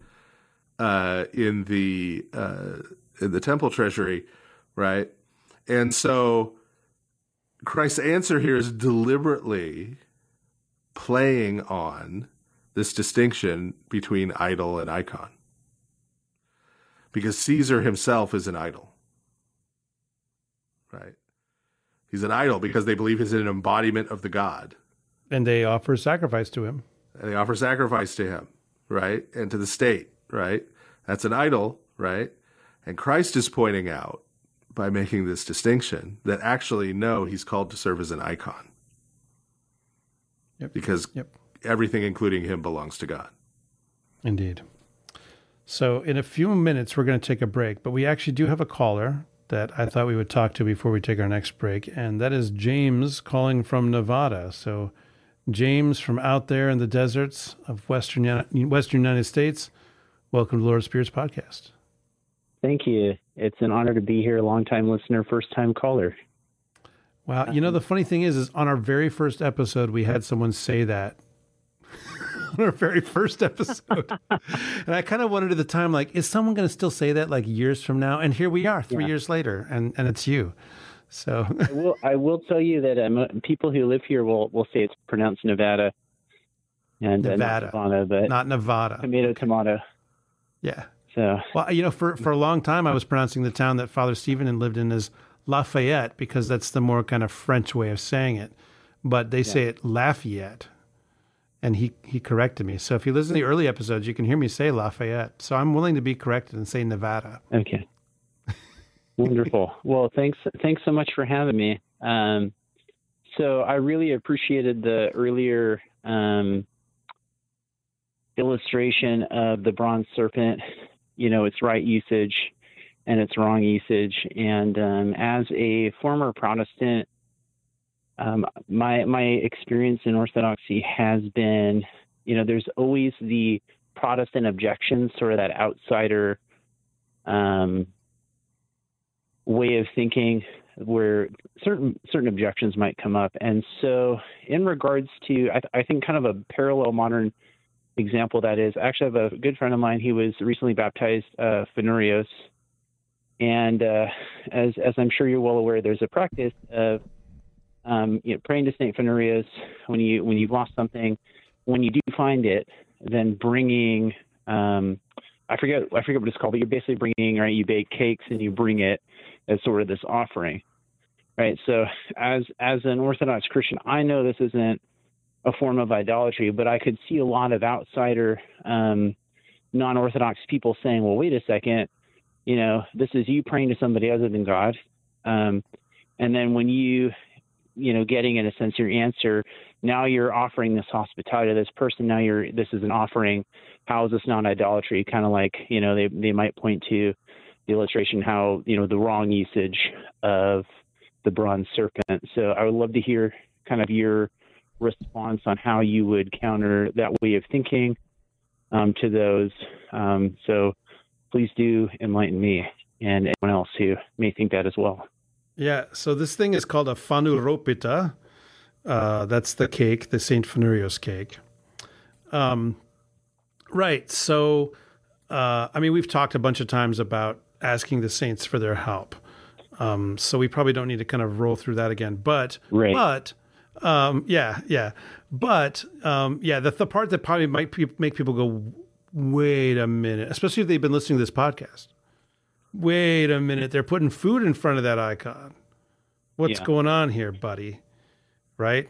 uh, in the uh, in the temple treasury, right? And so Christ's answer here is deliberately playing on this distinction between idol and icon. Because Caesar himself is an idol. Right? He's an idol because they believe he's an embodiment of the God. And they offer sacrifice to him. And they offer sacrifice to him, right? And to the state, right? That's an idol, right? And Christ is pointing out by making this distinction that actually, no, he's called to serve as an icon. Yep. Because yep. everything, including him, belongs to God. Indeed. So, in a few minutes, we're going to take a break, but we actually do have a caller that I thought we would talk to before we take our next break, and that is James calling from Nevada. So, James from out there in the deserts of Western, Western United States, welcome to Lord Spirits Podcast. Thank you. It's an honor to be here, longtime listener, first time caller. Wow. You know, the um, funny thing is, is on our very first episode, we had someone say that on our very first episode. and I kind of wondered at the time, like, is someone going to still say that like years from now? And here we are three yeah. years later and, and it's you. So I will, I will tell you that um, people who live here will, will say it's pronounced Nevada and Nevada, uh, not Nevada, but not Nevada. Tomato, tomato. Yeah. So, well, you know, for, for a long time, I was pronouncing the town that Father Stephen and lived in as Lafayette because that's the more kind of French way of saying it. But they yeah. say it Lafayette. And he, he corrected me. So if you listen to the early episodes, you can hear me say Lafayette. So I'm willing to be corrected and say Nevada. Okay. Wonderful. Well, thanks thanks so much for having me. Um, so I really appreciated the earlier um, illustration of the bronze serpent, you know, its right usage and it's wrong usage. And um, as a former Protestant, um, my my experience in Orthodoxy has been, you know, there's always the Protestant objection, sort of that outsider um, way of thinking, where certain certain objections might come up. And so, in regards to, I, th- I think kind of a parallel modern example that is, I actually have a good friend of mine. He was recently baptized uh, Fenurios, and uh, as, as I'm sure you're well aware, there's a practice of um, you know, praying to Saint Funarius when you when you've lost something, when you do find it, then bringing um, I forget I forget what it's called, but you're basically bringing right. You bake cakes and you bring it as sort of this offering, right? So as as an Orthodox Christian, I know this isn't a form of idolatry, but I could see a lot of outsider, um, non-Orthodox people saying, "Well, wait a second, you know, this is you praying to somebody other than God. Um, and then when you, you know, getting in a sense your answer, now you're offering this hospitality to this person. Now you're, this is an offering. How is this not idolatry? Kind of like, you know, they, they might point to the illustration how, you know, the wrong usage of the bronze serpent. So I would love to hear kind of your response on how you would counter that way of thinking um, to those. Um, so, please do enlighten me and anyone else who may think that as well. Yeah, so this thing is called a fanuropita. Uh, that's the cake, the St. Funurios cake. Um, right, so uh, I mean, we've talked a bunch of times about asking the saints for their help. Um, so we probably don't need to kind of roll through that again. But, right. but, um, yeah, yeah. But, um, yeah, the, the part that probably might pe- make people go, wait a minute, especially if they've been listening to this podcast. Wait a minute, they're putting food in front of that icon. What's yeah. going on here, buddy? Right?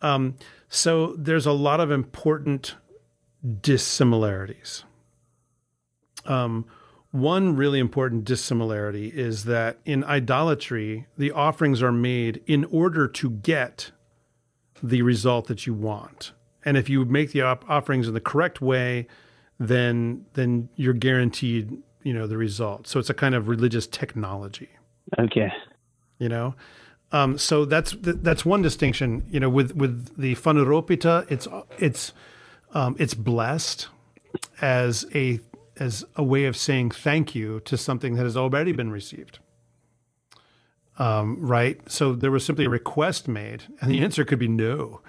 Um, so there's a lot of important dissimilarities. Um, one really important dissimilarity is that in idolatry, the offerings are made in order to get the result that you want. And if you make the op- offerings in the correct way, then then you're guaranteed you know the result. So it's a kind of religious technology. Okay. You know, um, so that's that's one distinction. You know, with with the funeropita, it's it's um, it's blessed as a as a way of saying thank you to something that has already been received. Um, right. So there was simply a request made, and the answer could be no.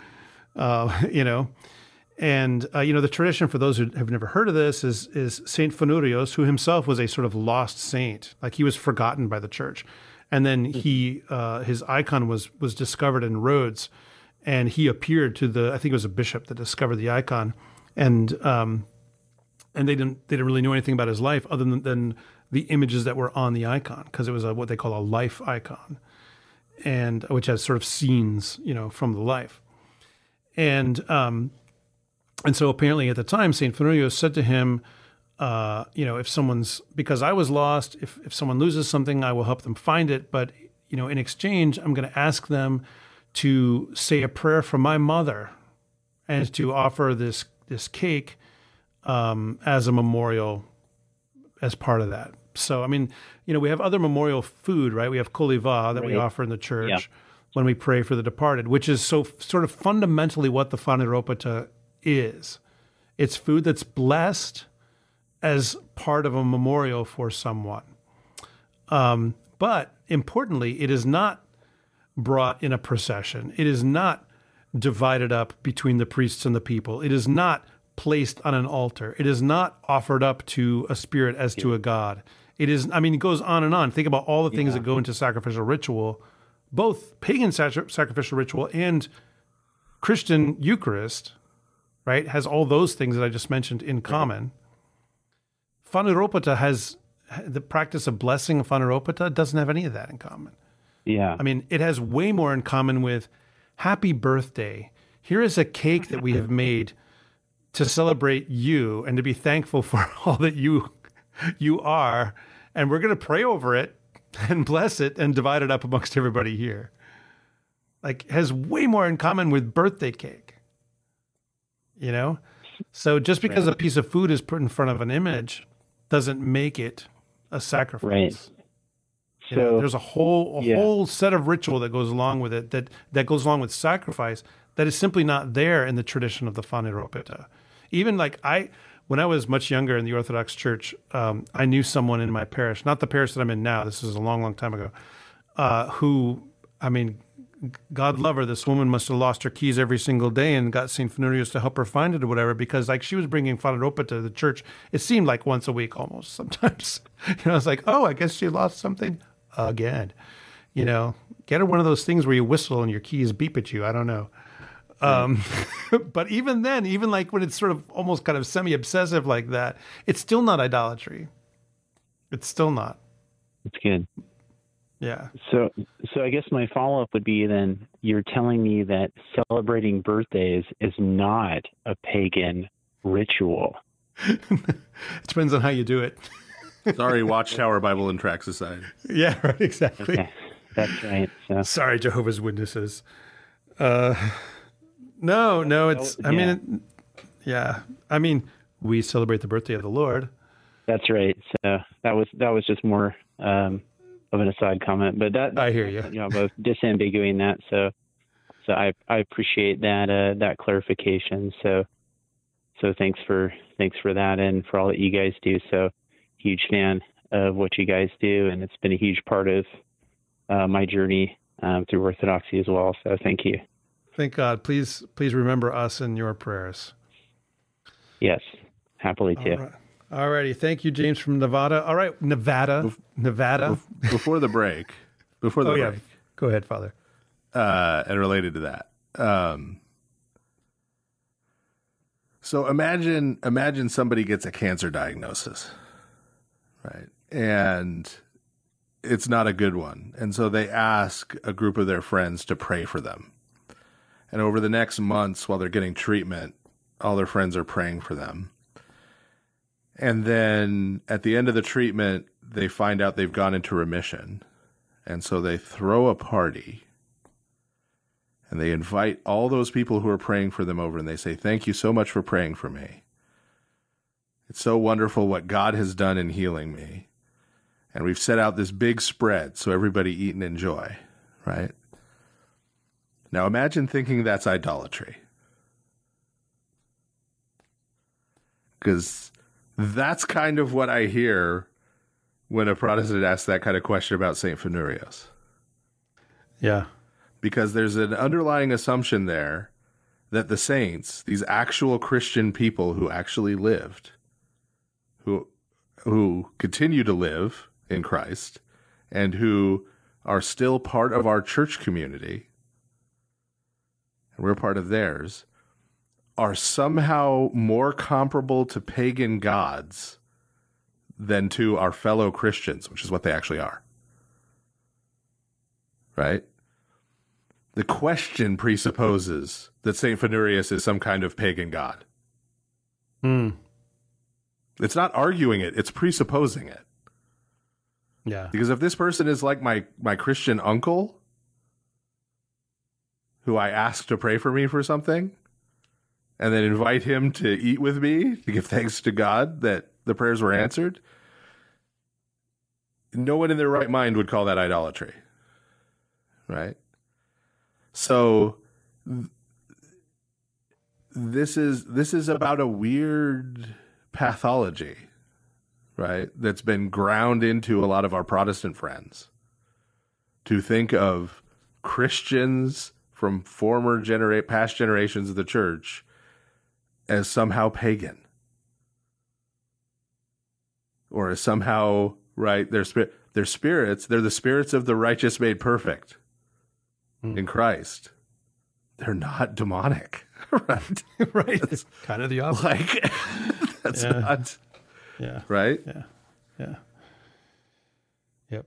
Uh, you know, and uh, you know the tradition for those who have never heard of this is is Saint Funurios, who himself was a sort of lost saint, like he was forgotten by the church, and then he uh, his icon was was discovered in Rhodes, and he appeared to the I think it was a bishop that discovered the icon, and um, and they didn't they didn't really know anything about his life other than, than the images that were on the icon because it was a, what they call a life icon, and which has sort of scenes you know from the life, and um, and so apparently at the time, St. Furio said to him, uh, you know, if someone's, because I was lost, if, if someone loses something, I will help them find it. But, you know, in exchange, I'm going to ask them to say a prayer for my mother and to offer this, this cake um, as a memorial as part of that. So, I mean, you know, we have other memorial food, right? We have koliva that right. we offer in the church yeah. when we pray for the departed, which is so sort of fundamentally what the Fana Ropata is. It's food that's blessed as part of a memorial for someone. Um, but importantly, it is not brought in a procession. It is not divided up between the priests and the people. It is not placed on an altar. It is not offered up to a spirit as to a god. It is, I mean, it goes on and on. Think about all the things yeah. that go into sacrificial ritual, both pagan sacrificial ritual and Christian Eucharist right, has all those things that I just mentioned in common. Fanuropata has the practice of blessing Fanuropata doesn't have any of that in common. Yeah. I mean, it has way more in common with happy birthday. Here is a cake that we have made to celebrate you and to be thankful for all that you you are and we're going to pray over it and bless it and divide it up amongst everybody here. Like has way more in common with birthday cake you know? So just because right. a piece of food is put in front of an image doesn't make it a sacrifice. Right. So, you know, there's a whole a yeah. whole set of ritual that goes along with it that that goes along with sacrifice that is simply not there in the tradition of the Faniropita. Even like I when I was much younger in the Orthodox Church, um, I knew someone in my parish, not the parish that I'm in now. This is a long, long time ago, uh, who I mean God love her, this woman must have lost her keys every single day and got St. Funerius to help her find it or whatever, because like she was bringing Fanaropa to the church, it seemed like once a week almost sometimes. you know, was like, oh, I guess she lost something again. You know, get her one of those things where you whistle and your keys beep at you. I don't know. Um, but even then, even like when it's sort of almost kind of semi obsessive like that, it's still not idolatry. It's still not. It's good. Yeah. So so I guess my follow up would be then you're telling me that celebrating birthdays is not a pagan ritual. it depends on how you do it. Sorry, Watchtower Bible and Tract Society. Yeah, right, exactly. Okay. That's right. So. Sorry, Jehovah's Witnesses. Uh, no, no, oh, it's. I yeah. mean, it, yeah. I mean, we celebrate the birthday of the Lord. That's right. So that was that was just more um, of an aside comment, but that I hear you. You know, both disambiguating that. So, so I I appreciate that uh, that clarification. So, so thanks for thanks for that and for all that you guys do. So, huge fan of what you guys do, and it's been a huge part of uh, my journey um, through Orthodoxy as well. So, thank you. Thank God. Please please remember us in your prayers. Yes, happily too. All righty. Thank you, James from Nevada. All right, Nevada. Bef- Nevada. Bef- before the break. Before the oh, break. Yeah. Go ahead, Father. Uh, and related to that. Um, so imagine imagine somebody gets a cancer diagnosis. Right. And it's not a good one. And so they ask a group of their friends to pray for them. And over the next months while they're getting treatment, all their friends are praying for them and then at the end of the treatment, they find out they've gone into remission. And so they throw a party and they invite all those people who are praying for them over and they say, Thank you so much for praying for me. It's so wonderful what God has done in healing me. And we've set out this big spread so everybody eat and enjoy, right? Now imagine thinking that's idolatry. Because that's kind of what I hear when a Protestant asks that kind of question about St. Funurius. Yeah. Because there's an underlying assumption there that the saints, these actual Christian people who actually lived, who who continue to live in Christ and who are still part of our church community, and we're part of theirs, are somehow more comparable to pagan gods than to our fellow Christians, which is what they actually are. Right? The question presupposes that St. Fenurius is some kind of pagan god. Hmm. It's not arguing it, it's presupposing it. Yeah. Because if this person is like my my Christian uncle who I ask to pray for me for something, and then invite him to eat with me to give thanks to God that the prayers were answered, no one in their right mind would call that idolatry. Right? So this is this is about a weird pathology, right? That's been ground into a lot of our Protestant friends to think of Christians from former generate past generations of the church as somehow pagan or as somehow right their spirit their spirits they're the spirits of the righteous made perfect mm. in Christ they're not demonic right right that's, kind of the opposite like that's yeah. not yeah right yeah yeah yep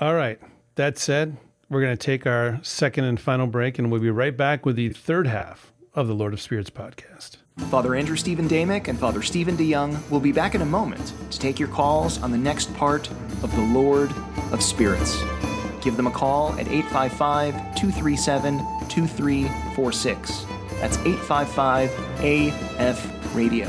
all right that said we're going to take our second and final break and we'll be right back with the third half of the Lord of Spirits podcast Father Andrew Stephen Damick and Father Stephen DeYoung will be back in a moment to take your calls on the next part of The Lord of Spirits. Give them a call at 855 237 2346. That's 855 AF Radio.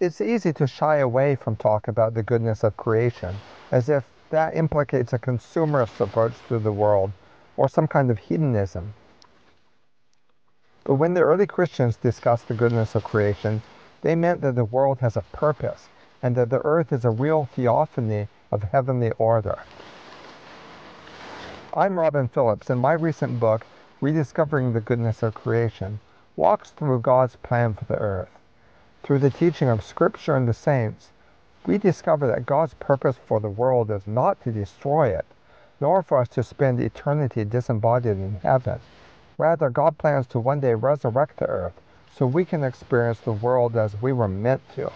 It's easy to shy away from talk about the goodness of creation, as if that implicates a consumerist approach to the world or some kind of hedonism. But when the early Christians discussed the goodness of creation, they meant that the world has a purpose and that the earth is a real theophany of heavenly order. I'm Robin Phillips, and my recent book, Rediscovering the Goodness of Creation, walks through God's plan for the earth. Through the teaching of Scripture and the saints, we discover that God's purpose for the world is not to destroy it, nor for us to spend eternity disembodied in heaven. Rather, God plans to one day resurrect the earth so we can experience the world as we were meant to.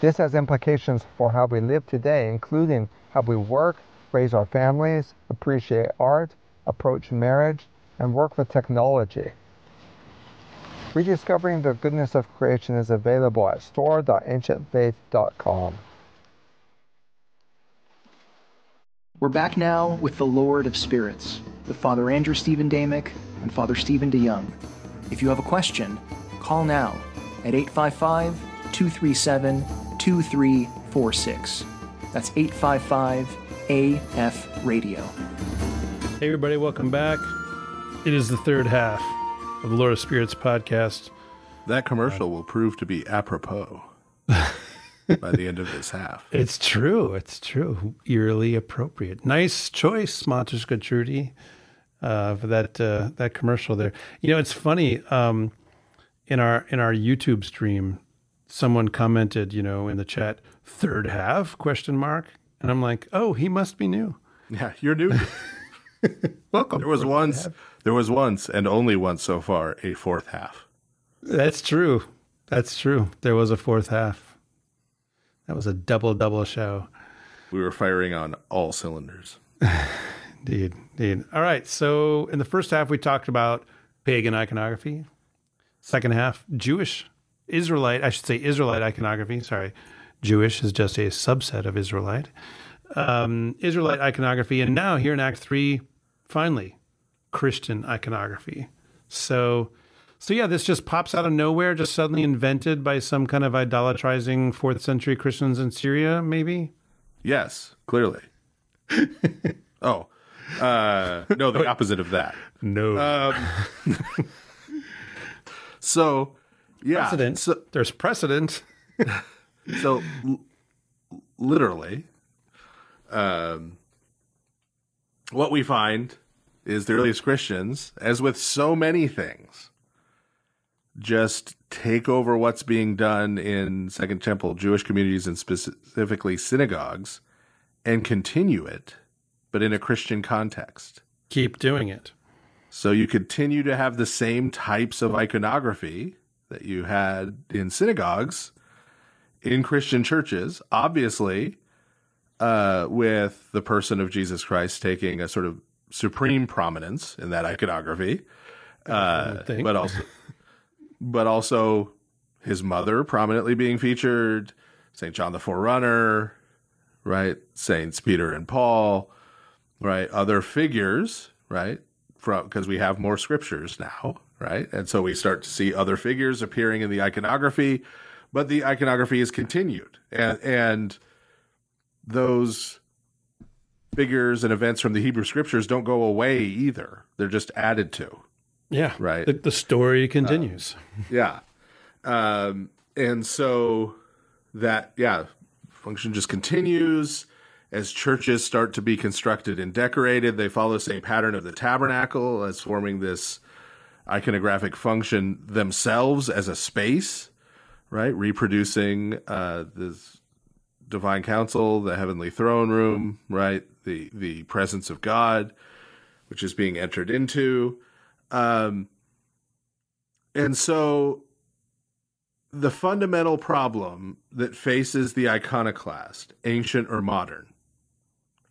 This has implications for how we live today, including how we work, raise our families, appreciate art, approach marriage, and work with technology. Rediscovering the Goodness of Creation is available at store.ancientfaith.com. We're back now with the Lord of Spirits, with Father Andrew Stephen Damick and Father Stephen DeYoung. If you have a question, call now at 855 237 2346. That's 855 AF Radio. Hey, everybody, welcome back. It is the third half of the Lord of Spirits podcast. That commercial uh, will prove to be apropos by the end of this half. It's true. It's true. Eerily appropriate. Nice choice, Montes Gertrudi, uh, for that uh, that commercial there. You know, it's funny. Um, in our in our YouTube stream, someone commented, you know, in the chat, third half question mark, and I'm like, oh, he must be new. Yeah, you're new. Welcome. There was once, there was once, and only once so far, a fourth half. That's true. That's true. There was a fourth half. That was a double double show. We were firing on all cylinders. indeed, indeed. All right. So in the first half, we talked about pagan iconography. Second half, Jewish, Israelite. I should say Israelite iconography. Sorry, Jewish is just a subset of Israelite. Um, Israelite iconography, and now here in Act three, finally, Christian iconography. So, so yeah, this just pops out of nowhere, just suddenly invented by some kind of idolatrizing fourth century Christians in Syria, maybe. Yes, clearly. oh, uh, no, the opposite of that. No. Um, so, yeah, precedent. So, there's precedent. so, literally, um, what we find is the earliest Christians, as with so many things, just take over what's being done in Second Temple Jewish communities and specifically synagogues and continue it, but in a Christian context. Keep doing it. So you continue to have the same types of iconography that you had in synagogues in Christian churches, obviously, uh, with the person of Jesus Christ taking a sort of supreme prominence in that iconography. Uh, but also, but also his mother prominently being featured, Saint John the Forerunner, right? Saints Peter and Paul, right? Other figures, right? From because we have more scriptures now, right? And so we start to see other figures appearing in the iconography, but the iconography is continued, and and those figures and events from the Hebrew scriptures don't go away either. They're just added to. Yeah. Right. The, the story continues. Uh, yeah. Um, and so that, yeah, function just continues as churches start to be constructed and decorated. They follow the same pattern of the tabernacle as forming this iconographic function themselves as a space, right? Reproducing uh, this divine council, the heavenly throne room, right? the the presence of God, which is being entered into. Um, and so the fundamental problem that faces the iconoclast, ancient or modern,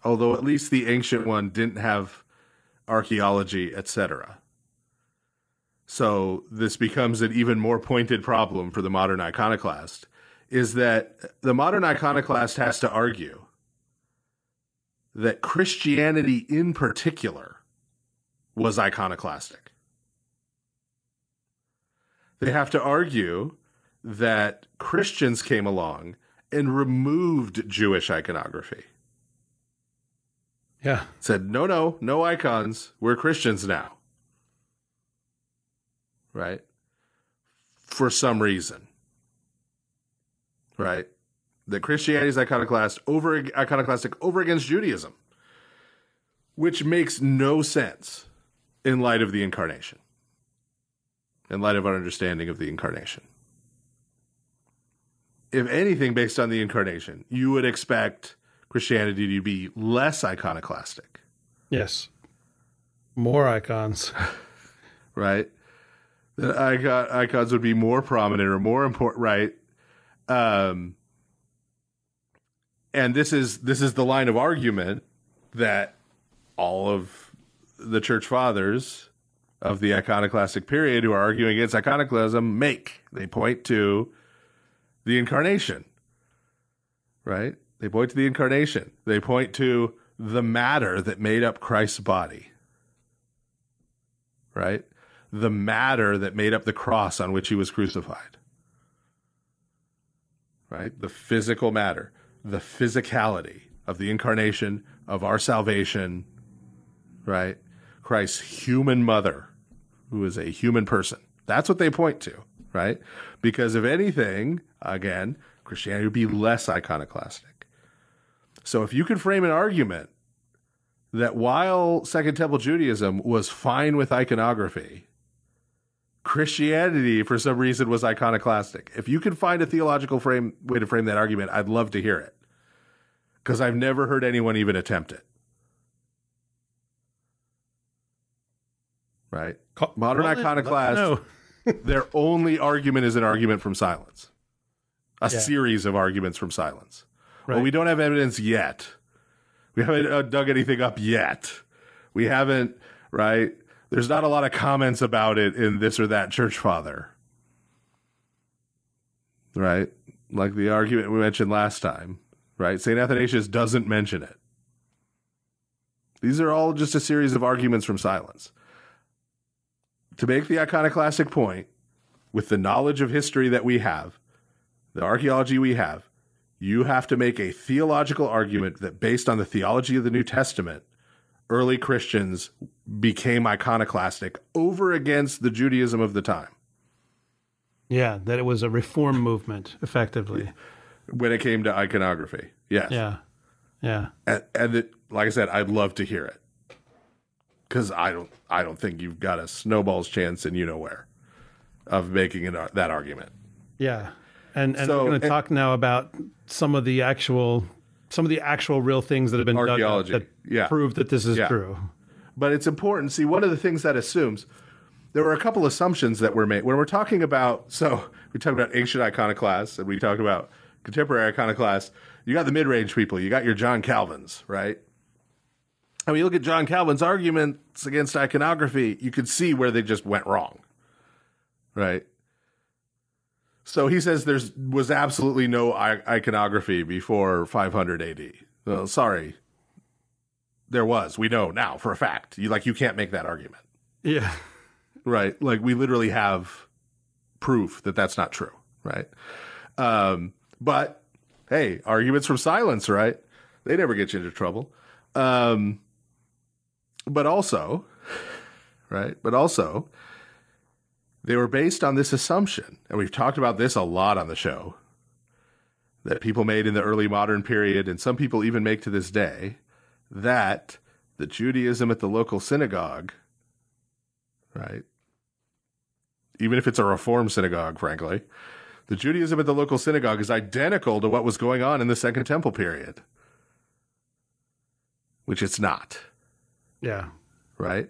although at least the ancient one didn't have archaeology, etc. So this becomes an even more pointed problem for the modern iconoclast is that the modern iconoclast has to argue that Christianity in particular was iconoclastic. They have to argue that Christians came along and removed Jewish iconography. Yeah. Said, no, no, no icons. We're Christians now. Right? For some reason. Right? that Christianity is iconoclast over iconoclastic over against Judaism, which makes no sense in light of the incarnation, in light of our understanding of the incarnation. If anything, based on the incarnation, you would expect Christianity to be less iconoclastic. Yes. More icons. right? The icon, icons would be more prominent or more important, right? Um, and this is this is the line of argument that all of the church fathers of the iconoclastic period who are arguing against iconoclasm make. They point to the incarnation, right? They point to the incarnation. They point to the matter that made up Christ's body, right? The matter that made up the cross on which he was crucified, right? The physical matter the physicality of the incarnation of our salvation, right? Christ's human mother, who is a human person. That's what they point to, right? Because if anything, again, Christianity would be less iconoclastic. So if you could frame an argument that while Second Temple Judaism was fine with iconography, Christianity, for some reason, was iconoclastic. If you can find a theological frame way to frame that argument, I'd love to hear it because I've never heard anyone even attempt it. Right? Modern well, their only argument is an argument from silence, a yeah. series of arguments from silence. Right. Well, we don't have evidence yet. We haven't uh, dug anything up yet. We haven't, right? there's not a lot of comments about it in this or that church father. Right? Like the argument we mentioned last time, right? St. Athanasius doesn't mention it. These are all just a series of arguments from silence. To make the iconoclastic point, with the knowledge of history that we have, the archaeology we have, you have to make a theological argument that, based on the theology of the New Testament, early Christians became iconoclastic over against the Judaism of the time. Yeah, that it was a reform movement, effectively. when it came to iconography, yes. Yeah, yeah. And, and it, like I said, I'd love to hear it because I don't, I don't think you've got a snowball's chance in you know where of making an, that argument. Yeah, and, and so, we're going to talk now about some of the actual some of the actual real things that have been archaeology done that, yeah. prove that this is yeah. true. But it's important. See, one of the things that assumes there were a couple assumptions that were made when we're talking about. So we talk about ancient iconoclasts and we talk about contemporary iconoclasts. You got the mid-range people. You got your John Calvin's, right? And when you look at John Calvin's arguments against iconography, you could see where they just went wrong, right? So he says there's was absolutely no iconography before 500 AD. So, sorry, there was. We know now for a fact. You like you can't make that argument. Yeah, right. Like we literally have proof that that's not true. Right. Um, but hey, arguments from silence, right? They never get you into trouble. Um, but also, right? But also, they were based on this assumption, and we've talked about this a lot on the show, that people made in the early modern period, and some people even make to this day, that the Judaism at the local synagogue, right, even if it's a reform synagogue, frankly, the Judaism at the local synagogue is identical to what was going on in the Second Temple period, which it's not. Yeah. Right?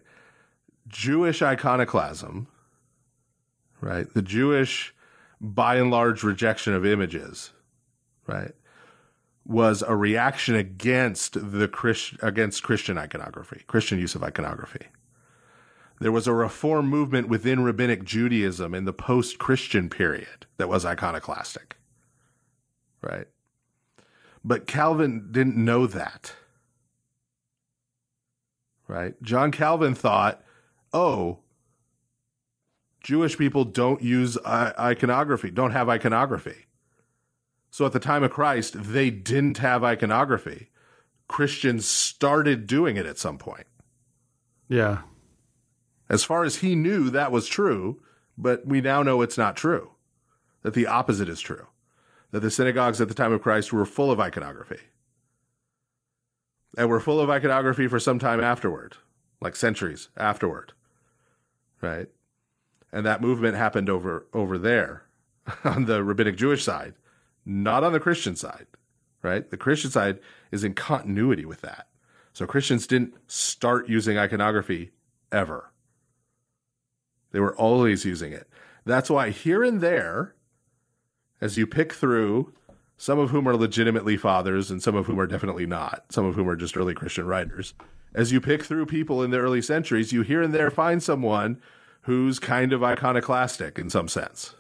Jewish iconoclasm right? The Jewish, by and large, rejection of images, right, was a reaction against the Christ, against Christian iconography, Christian use of iconography. There was a reform movement within rabbinic Judaism in the post-Christian period that was iconoclastic, right? But Calvin didn't know that. Right? John Calvin thought, "Oh, Jewish people don't use uh, iconography, don't have iconography. So at the time of Christ, they didn't have iconography. Christians started doing it at some point. Yeah. As far as he knew, that was true, but we now know it's not true, that the opposite is true, that the synagogues at the time of Christ were full of iconography. And were full of iconography for some time afterward, like centuries afterward. Right? and that movement happened over over there on the rabbinic Jewish side, not on the Christian side, right? The Christian side is in continuity with that. So Christians didn't start using iconography ever. They were always using it. That's why here and there, as you pick through, some of whom are legitimately fathers and some of whom are definitely not, some of whom are just early Christian writers, as you pick through people in the early centuries, you here and there find someone who's kind of iconoclastic in some sense,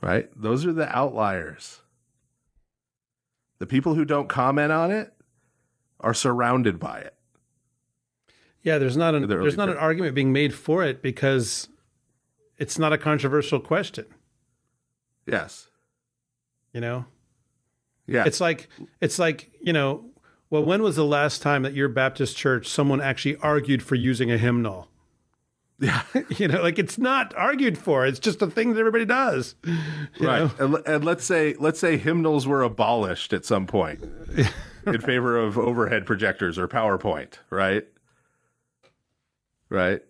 right? Those are the outliers. The people who don't comment on it are surrounded by it. Yeah, there's not an the there's not period. an argument being made for it because it's not a controversial question. Yes. You know? Yeah. It's like it's like, you know, well, when was the last time that your Baptist church someone actually argued for using a hymnal? Yeah, you know, like it's not argued for. It's just a thing that everybody does. Right. And, and, let's say let's say hymnals were abolished at some point in favor of overhead projectors or PowerPoint, right? Right.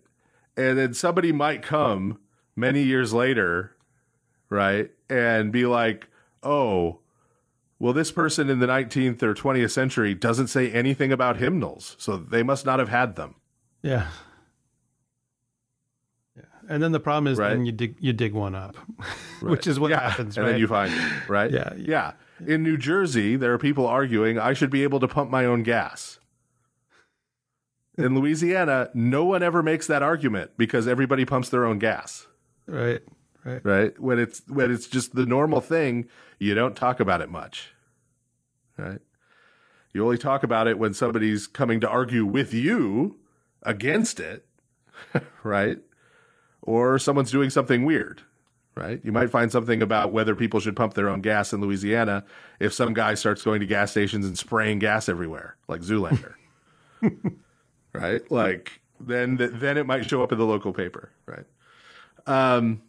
And then somebody might come many years later, right, and be like, "Oh, well, this person in the 19th or 20th century doesn't say anything about hymnals, so they must not have had them." Yeah. And then the problem is right. then you dig you dig one up, right. which is what yeah. happens. Right? And then you find it, right? yeah, yeah. In New Jersey, there are people arguing I should be able to pump my own gas. In Louisiana, no one ever makes that argument because everybody pumps their own gas. Right. Right. Right. When it's when it's just the normal thing, you don't talk about it much. Right. You only talk about it when somebody's coming to argue with you against it. right or someone's doing something weird, right? You might find something about whether people should pump their own gas in Louisiana if some guy starts going to gas stations and spraying gas everywhere, like Zoolander, right? Like then then it might show up in the local paper, right? Um,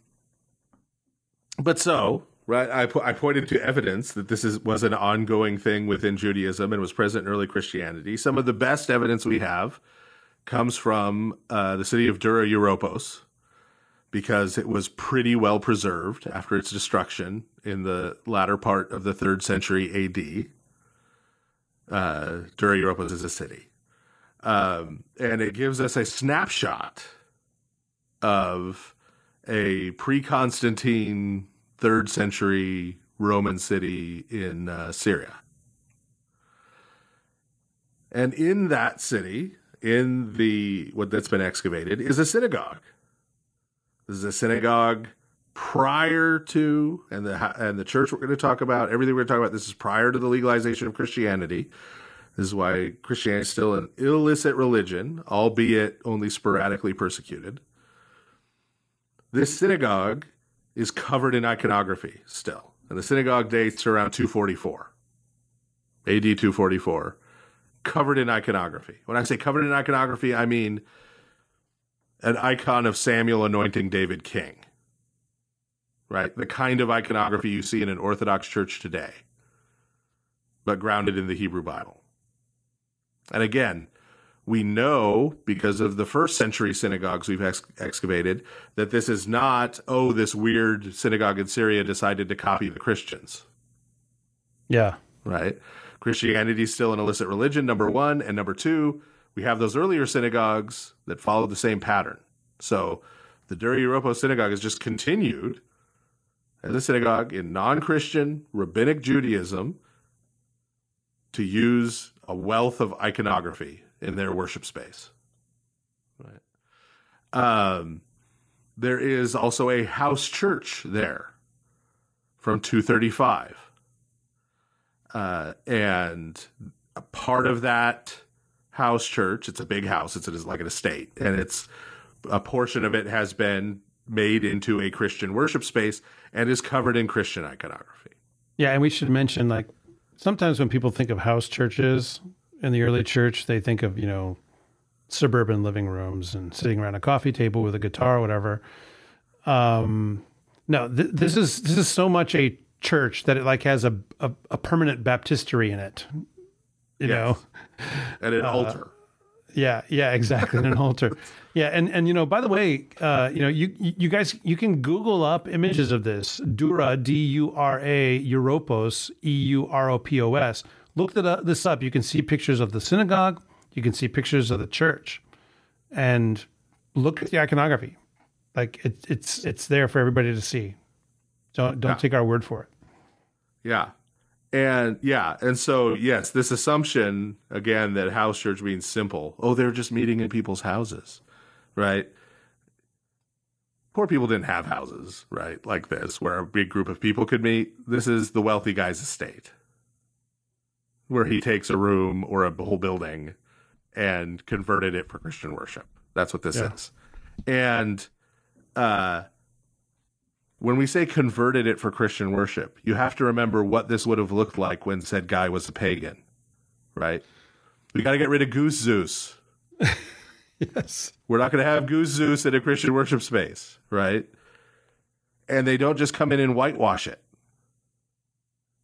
but so right, I po- I pointed to evidence that this is was an ongoing thing within Judaism and was present in early Christianity. Some of the best evidence we have comes from uh, the city of Dura Europos, because it was pretty well preserved after its destruction in the latter part of the third century AD. Uh, Dura Europos is a city. Um, and it gives us a snapshot of a pre Constantine third century Roman city in uh, Syria. And in that city, in the what that's been excavated, is a synagogue this is a synagogue prior to and the and the church we're going to talk about everything we're going to talk about this is prior to the legalization of Christianity. This is why Christianity is still an illicit religion, albeit only sporadically persecuted. This synagogue is covered in iconography still. And the synagogue dates around 244, AD 244, covered in iconography. When I say covered in iconography, I mean an icon of Samuel anointing David king, right? The kind of iconography you see in an Orthodox church today, but grounded in the Hebrew Bible. And again, we know because of the first century synagogues we've ex- excavated that this is not, oh, this weird synagogue in Syria decided to copy the Christians. Yeah. Right? Christianity is still an illicit religion, number one. And number two, we have those earlier synagogues that follow the same pattern. So the Dur Europa synagogue is just continued as a synagogue in non Christian rabbinic Judaism to use a wealth of iconography in their worship space. Right. Um, there is also a house church there from 235. Uh, and part of that house church. It's a big house. It's, it's like an estate, and it's a portion of it has been made into a Christian worship space and is covered in Christian iconography. Yeah, and we should mention like sometimes when people think of house churches in the early church, they think of you know suburban living rooms and sitting around a coffee table with a guitar or whatever. Um, no, th- this is this is so much a church that it like has a, a, a permanent baptistery in it you yes. know, at an uh, altar. Yeah, yeah, exactly, an altar. Yeah, and and you know, by the way, uh, you know, you you guys, you can Google up images of this Dura D U R A Europos E U R O P O S. Look at this up. You can see pictures of the synagogue. You can see pictures of the church, and look at the iconography. Like it, it's it's there for everybody to see. Don't don't yeah. take our word for it. Yeah, and yeah, and so yes, this assumption again that house church means simple. Oh, they're just meeting in people's houses, right? Poor people didn't have houses, right? Like this, where a big group of people could meet. This is the wealthy guy's estate, where he takes a room or a whole building and converted it for Christian worship. That's what this yeah. is. And uh when we say converted it for Christian worship, you have to remember what this would have looked like when said guy was a pagan, right? We got to get rid of Goose Zeus. yes. We're not going to have Goose Zeus in a Christian worship space, right? And they don't just come in and whitewash it,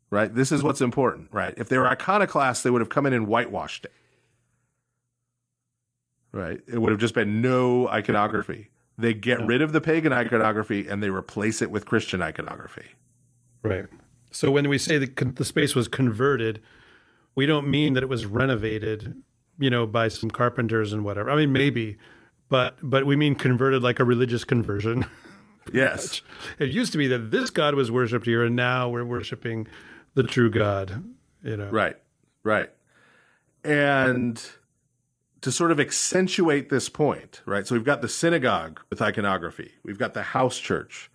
right? This is what's important, right? If they were iconoclasts, they would have come in and whitewashed it, right? It would have just been no iconography. They get yeah. rid of the pagan iconography and they replace it with Christian iconography. Right. So when we say that the space was converted, we don't mean that it was renovated, you know, by some carpenters and whatever. I mean, maybe, but but we mean converted like a religious conversion. yes. It used to be that this God was worshipped here, and now we're worshiping the true God. You know. Right. Right. And to sort of accentuate this point, right? So we've got the synagogue with iconography, we've got the house church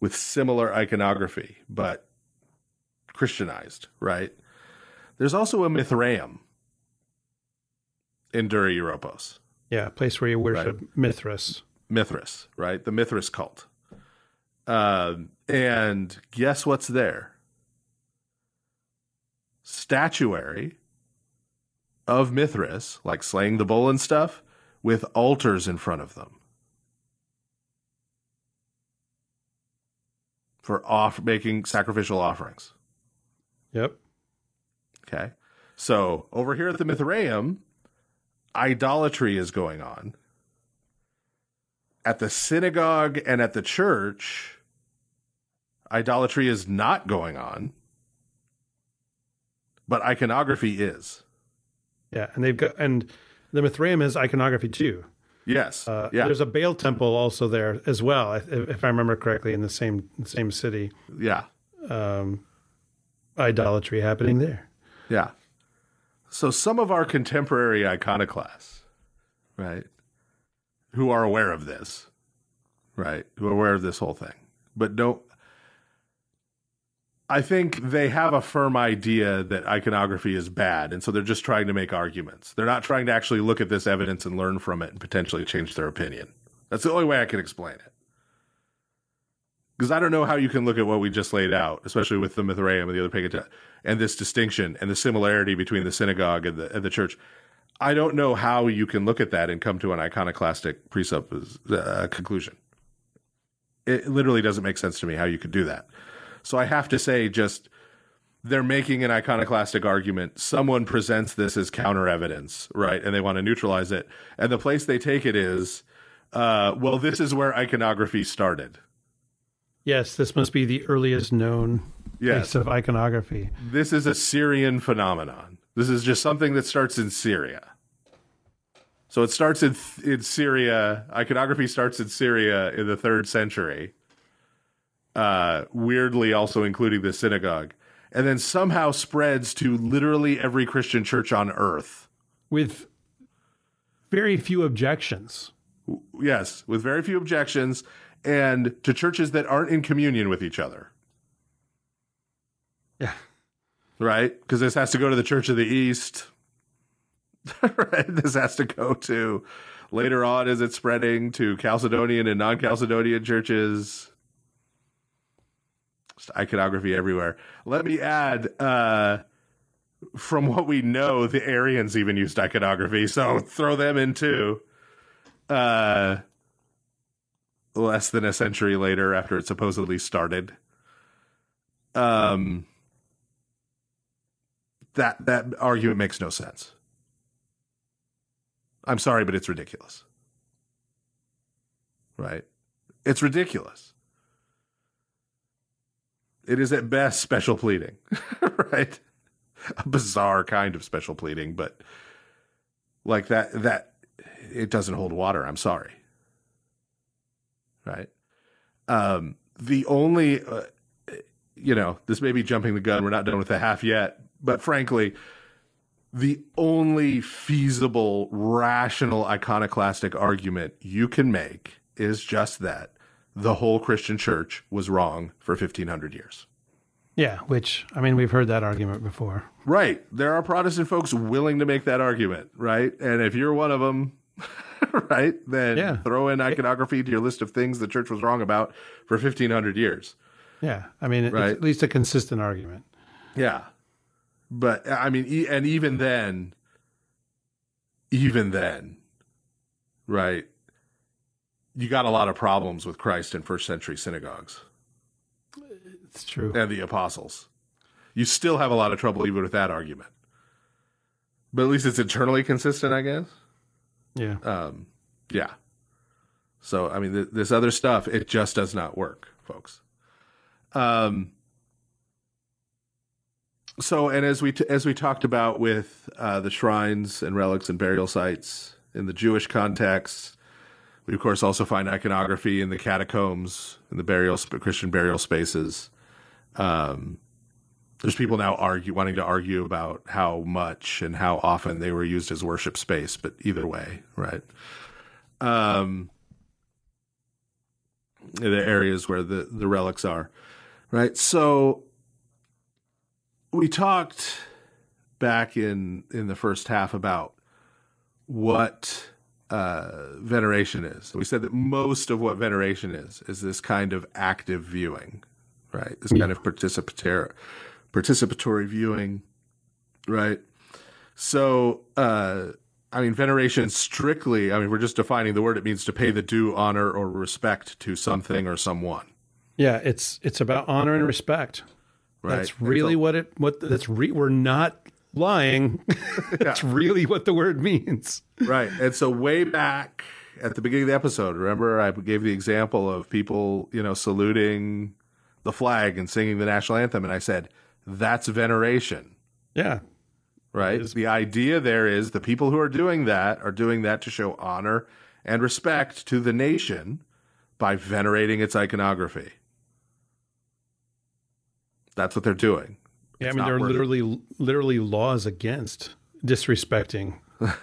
with similar iconography, but Christianized, right? There's also a Mithraeum in Dura Europos. Yeah, place where you worship right? Mithras. Mithras, right? The Mithras cult. Um, and guess what's there? Statuary of Mithras, like slaying the bull and stuff, with altars in front of them. For off making sacrificial offerings. Yep. Okay. So over here at the Mithraeum, idolatry is going on. At the synagogue and at the church, idolatry is not going on, but iconography is. Yeah, and they've got and the Mithraeum has iconography too. Yes. Uh, yeah. There's a Baal temple also there as well, if, if I remember correctly, in the same same city. Yeah. Um, idolatry happening there. Yeah. So some of our contemporary iconoclasts, right, who are aware of this, right, who are aware of this whole thing, but don't I think they have a firm idea that iconography is bad, and so they're just trying to make arguments. They're not trying to actually look at this evidence and learn from it and potentially change their opinion. That's the only way I can explain it. Because I don't know how you can look at what we just laid out, especially with the Mithraeum and the other pagan, and this distinction and the similarity between the synagogue and the, and the church. I don't know how you can look at that and come to an iconoclastic presuppos- uh, conclusion. It literally doesn't make sense to me how you could do that. So I have to say, just they're making an iconoclastic argument. Someone presents this as counter evidence, right? And they want to neutralize it. And the place they take it is, uh, well, this is where iconography started. Yes, this must be the earliest known yes. of iconography. This is a Syrian phenomenon. This is just something that starts in Syria. So it starts in in Syria. Iconography starts in Syria in the third century, uh, weirdly also including the synagogue, and then somehow spreads to literally every Christian church on earth. With very few objections. Yes, with very few objections, and to churches that aren't in communion with each other. Yeah. Right? Because this has to go to the Church of the East. right? This has to go to later on is it spreading to Chalcedonian and non Chalcedonian churches iconography everywhere. Let me add, uh, from what we know, the Aryans even used iconography, so throw them in too. Uh, less than a century later, after it supposedly started. Um, that that argument makes no sense. I'm sorry, but it's ridiculous. Right? It's ridiculous it is at best special pleading, right? A bizarre kind of special pleading, but like that that it doesn't hold water. I'm sorry, right? Um, the only uh, you know this may be jumping the gun. We're not done with the half yet, but frankly, the only feasible, rational, iconoclastic argument you can make is just that the whole Christian church was wrong for 1500 years. Yeah, which, I mean, we've heard that argument before. Right. There are Protestant folks willing to make that argument, right? And if you're one of them, right, then yeah. throw in iconography to your list of things the church was wrong about for 1500 years. Yeah. I mean, right? at least a consistent argument. Yeah. But I mean, e- and even then, even then, right, you got a lot of problems with Christ in first century synagogues. It's true. And the apostles. You still have a lot of trouble even with that argument. But at least it's internally consistent, I guess. Yeah. Um, yeah. So, I mean, th- this other stuff, it just does not work, folks. Um, so, and as we, t- as we talked about with uh, the shrines and relics and burial sites in the Jewish context, we, of course, also find iconography in the catacombs, in the burial Christian burial spaces. Um, there's people now argue wanting to argue about how much and how often they were used as worship space, but either way, right? Um, the areas where the the relics are, right? So we talked back in in the first half about what uh, veneration is. We said that most of what veneration is is this kind of active viewing, right? This yeah. kind of participatory, participatory viewing, right? So, uh, I mean, veneration strictly. I mean, we're just defining the word. It means to pay the due honor or respect to something or someone. Yeah, it's it's about honor and respect. Right. That's really a, what it. What that's re, we're not lying. That's yeah. really what the word means. Right. And so, way back at the beginning of the episode, remember I gave the example of people, you know, saluting the flag and singing the national anthem. And I said, that's veneration. Yeah. Right. The idea there is the people who are doing that are doing that to show honor and respect to the nation by venerating its iconography. That's what they're doing yeah, I mean, there are literally it. literally laws against disrespecting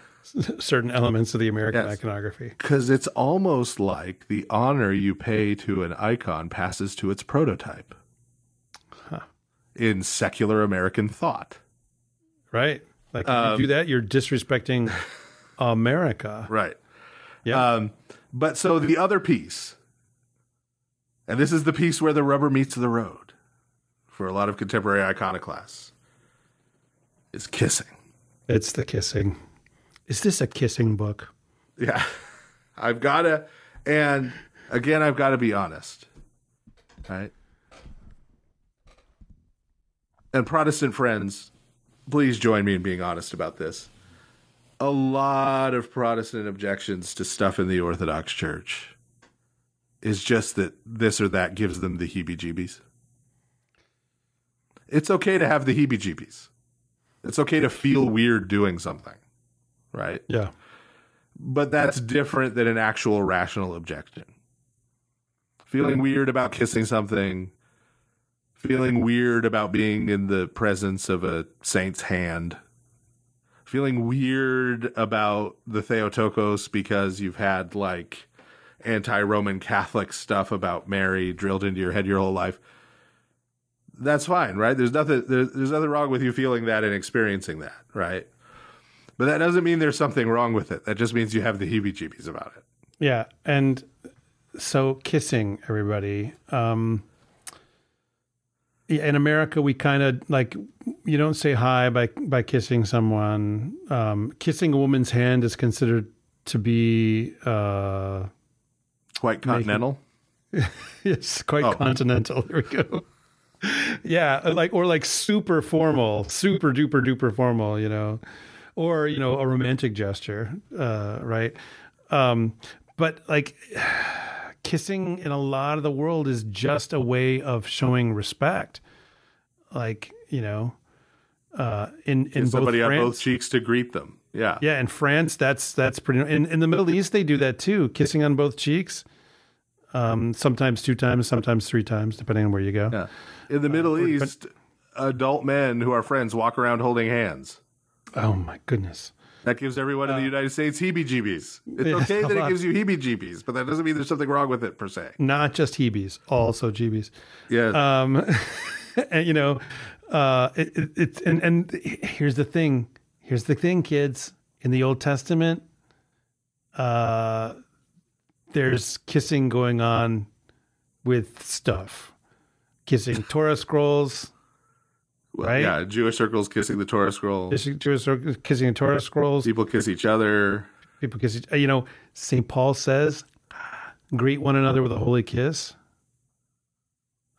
certain elements of the American yes. iconography. Because it's almost like the honor you pay to an icon passes to its prototype huh. in secular American thought. Right. Like, um, if you do um, that, you're disrespecting America. Right. Yeah. Um, but so the other piece, and this is the piece where the rubber meets the road for a lot of contemporary iconoclasts is kissing. It's the kissing. Is this a kissing book? Yeah. I've got to, and again, I've got to be honest, right? And Protestant friends, please join me in being honest about this. A lot of Protestant objections to stuff in the Orthodox Church is just that this or that gives them the heebie jeebies it's okay to have the heebie jeebies. It's okay to feel weird doing something, right? Yeah. But that's different than an actual rational objection. Feeling weird about kissing something, feeling weird about being in the presence of a saint's hand, feeling weird about the Theotokos because you've had like anti Roman Catholic stuff about Mary drilled into your head your whole life that's fine, right? There's nothing there's nothing wrong with you feeling that and experiencing that, right? But that doesn't mean there's something wrong with it. That just means you have the heebie-jeebies about it. Yeah, and so kissing everybody. Um, in America, we kind of like you don't say hi by by kissing someone. Um, kissing a woman's hand is considered to be uh, quite continental. Making, yes, quite oh. continental. There we go yeah, like or like super formal, super duper duper formal, you know, or you know a romantic gesture, uh, right? Um, but like kissing in a lot of the world is just a way of showing respect, like you know, uh, in in Give both somebody France, on both cheeks to greet them. Yeah, yeah. In France, that's that's pretty. In in the Middle East, they do that too, kissing on both cheeks um, sometimes two times, sometimes three times, depending on where you go. Yeah. In the uh, Middle uh, East, adult men who are friends walk around holding hands. Oh my goodness. That gives everyone in the uh, United States heebie-jeebies. It's yeah, okay that it gives you heebie-jeebies, but that doesn't mean there's something wrong with it per se. Not just heebies, also jeebies. Yeah. Um, and, you know, uh, it, it, and and here's the thing. Here's the thing, kids. In the Old Testament, uh, there's kissing going on with stuff, kissing Torah scrolls. Right? Yeah, Jewish circles kissing the Torah scroll. Jewish circles kissing the Torah scrolls. People kiss each other. People kiss each. You know, Saint Paul says, "Greet one another with a holy kiss."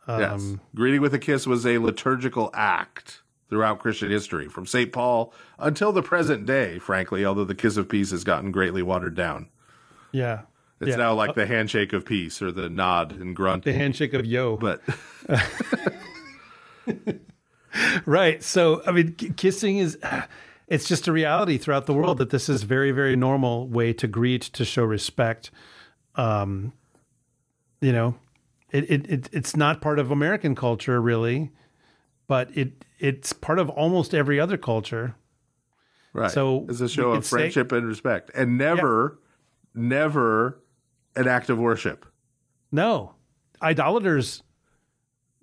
Um, yes, greeting with a kiss was a liturgical act throughout Christian history, from St. Paul until the present day, frankly, although the kiss of peace has gotten greatly watered down. Yeah. It's yeah. now like uh, the handshake of peace or the nod and grunt. The handshake of yo. But right. So I mean, k- kissing is. It's just a reality throughout the world that this is very, very normal way to greet, to show respect. Um, you know, it, it, it it's not part of American culture really, but it it's part of almost every other culture. Right. So it's a show of friendship say, and respect, and never, yeah. never an act of worship. No. Idolaters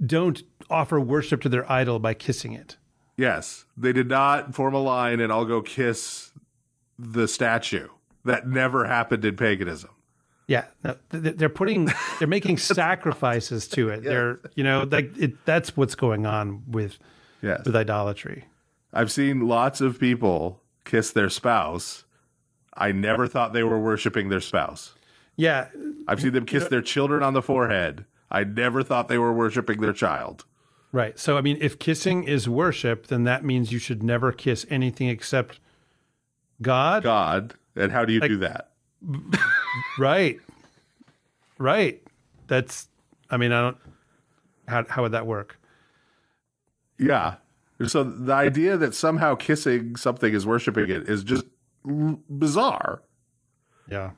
don't offer worship to their idol by kissing it. Yes. They did not form a line and I'll go kiss the statue. That never happened in paganism. Yeah, no, they're putting, they're making sacrifices to it. They're, you know, like it, that's what's going on with, yes. with idolatry. I've seen lots of people kiss their spouse. I never thought they were worshiping their spouse. Yeah. I've seen them kiss their children on the forehead. I never thought they were worshiping their child. Right. So, I mean, if kissing is worship, then that means you should never kiss anything except God. God. And how do you like, do that? right. Right. That's, I mean, I don't, how, how would that work? Yeah. So the idea that somehow kissing something is worshiping it is just bizarre. Yeah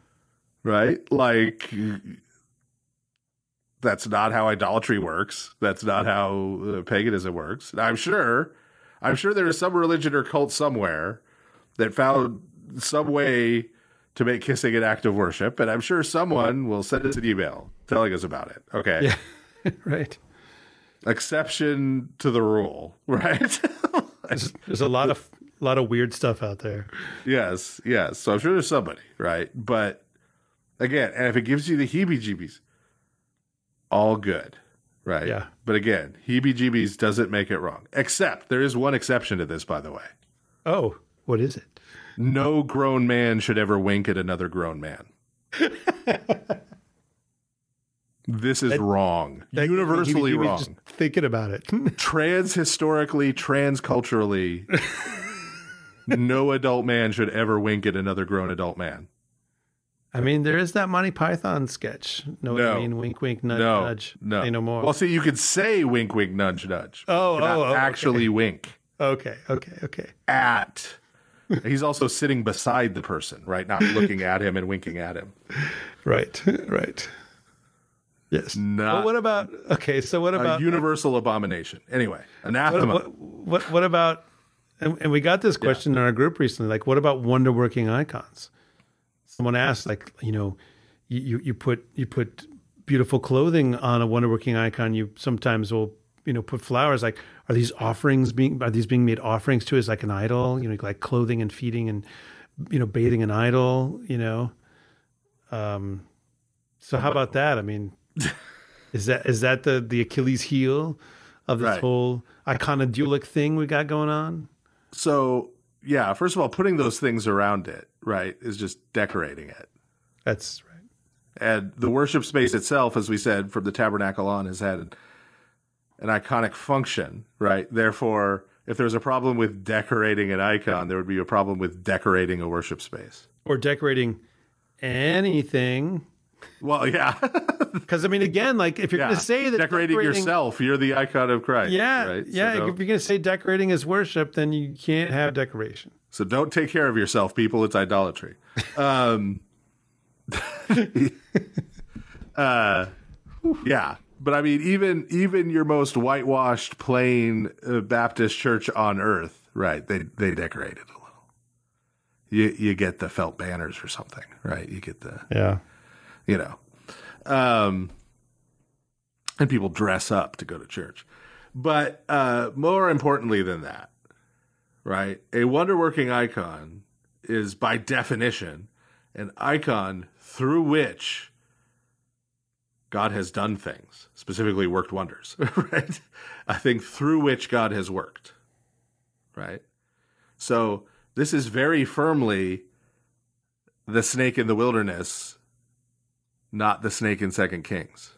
right? Like that's not how idolatry works. That's not mm-hmm. how uh, paganism works. And I'm sure, I'm sure there is some religion or cult somewhere that found some way to make kissing an act of worship, and I'm sure someone will send us an email telling us about it. Okay, yeah, right. Exception to the rule, right? there's, there's a lot of a lot of weird stuff out there. Yes, yes. So I'm sure there's somebody, right? But Again, and if it gives you the heebie jeebies, all good. Right. Yeah. But again, heebie jeebies doesn't make it wrong. Except there is one exception to this, by the way. Oh, what is it? No grown man should ever wink at another grown man. this is that, wrong. That, Universally wrong. thinking about it. trans historically, trans culturally, no adult man should ever wink at another grown adult man. I mean, there is that Monty Python sketch. no. I mean? Wink, wink, nudge, no, nudge. No, say no more. Well, see, you could say wink, wink, nudge, nudge. Oh, oh, oh, actually okay. wink. Okay, okay, okay. At. He's also sitting beside the person, right? Not looking at him and winking at him. Right, right. Yes. No. well, what about okay? So what about universal abomination? Anyway, anathema. What what, what, what about? And, and, we got this question yeah. in our group recently. Like, what about wonder working icons? someone asked, like, you know, you you put you put beautiful clothing on a wonder working icon. You sometimes will you know put flowers. Like, are these offerings being are these being made offerings to as like an idol? You know, like clothing and feeding and you know bathing an idol. You know, um, so how about that? I mean, is that is that the the Achilles heel of this right. whole iconodulic thing we got going on? So yeah, first of all, putting those things around it, right, is just decorating it. That's right. And the worship space itself, as we said, from the tabernacle on, has had an iconic function, right? Therefore, if there's a problem with decorating an icon, there would be a problem with decorating a worship space. Or decorating anything well, yeah. Because I mean, again, like if you're yeah. going to say that decorating, decorating, yourself, you're the icon of Christ. Yeah, right? yeah. So if you're going to say decorating is worship, then you can't have decoration. So don't take care of yourself, people. It's idolatry. Um, uh, yeah, but I mean, even even your most whitewashed, plain uh, Baptist church on earth, right? They they decorate it a little. You you get the felt banners or something, right? You get the yeah you know. Um, and people dress up to go to church. But uh, more importantly than that, right? A wonder working icon is by definition an icon through which God has done things, specifically worked wonders, right? I think through which God has worked, right? So this is very firmly the snake in the wilderness not the snake in Second Kings.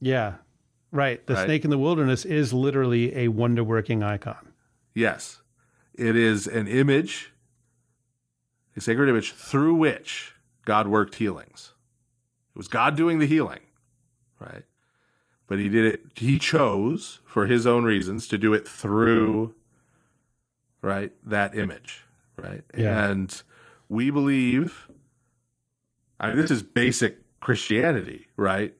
Yeah, right. The right? snake in the wilderness is literally a wonder working icon. Yes, it is an image, a sacred image through which God worked healings. It was God doing the healing, right? But he did it, he chose for his own reasons to do it through, right, that image, right? Yeah. And we believe, I mean, this is basic Christianity, right?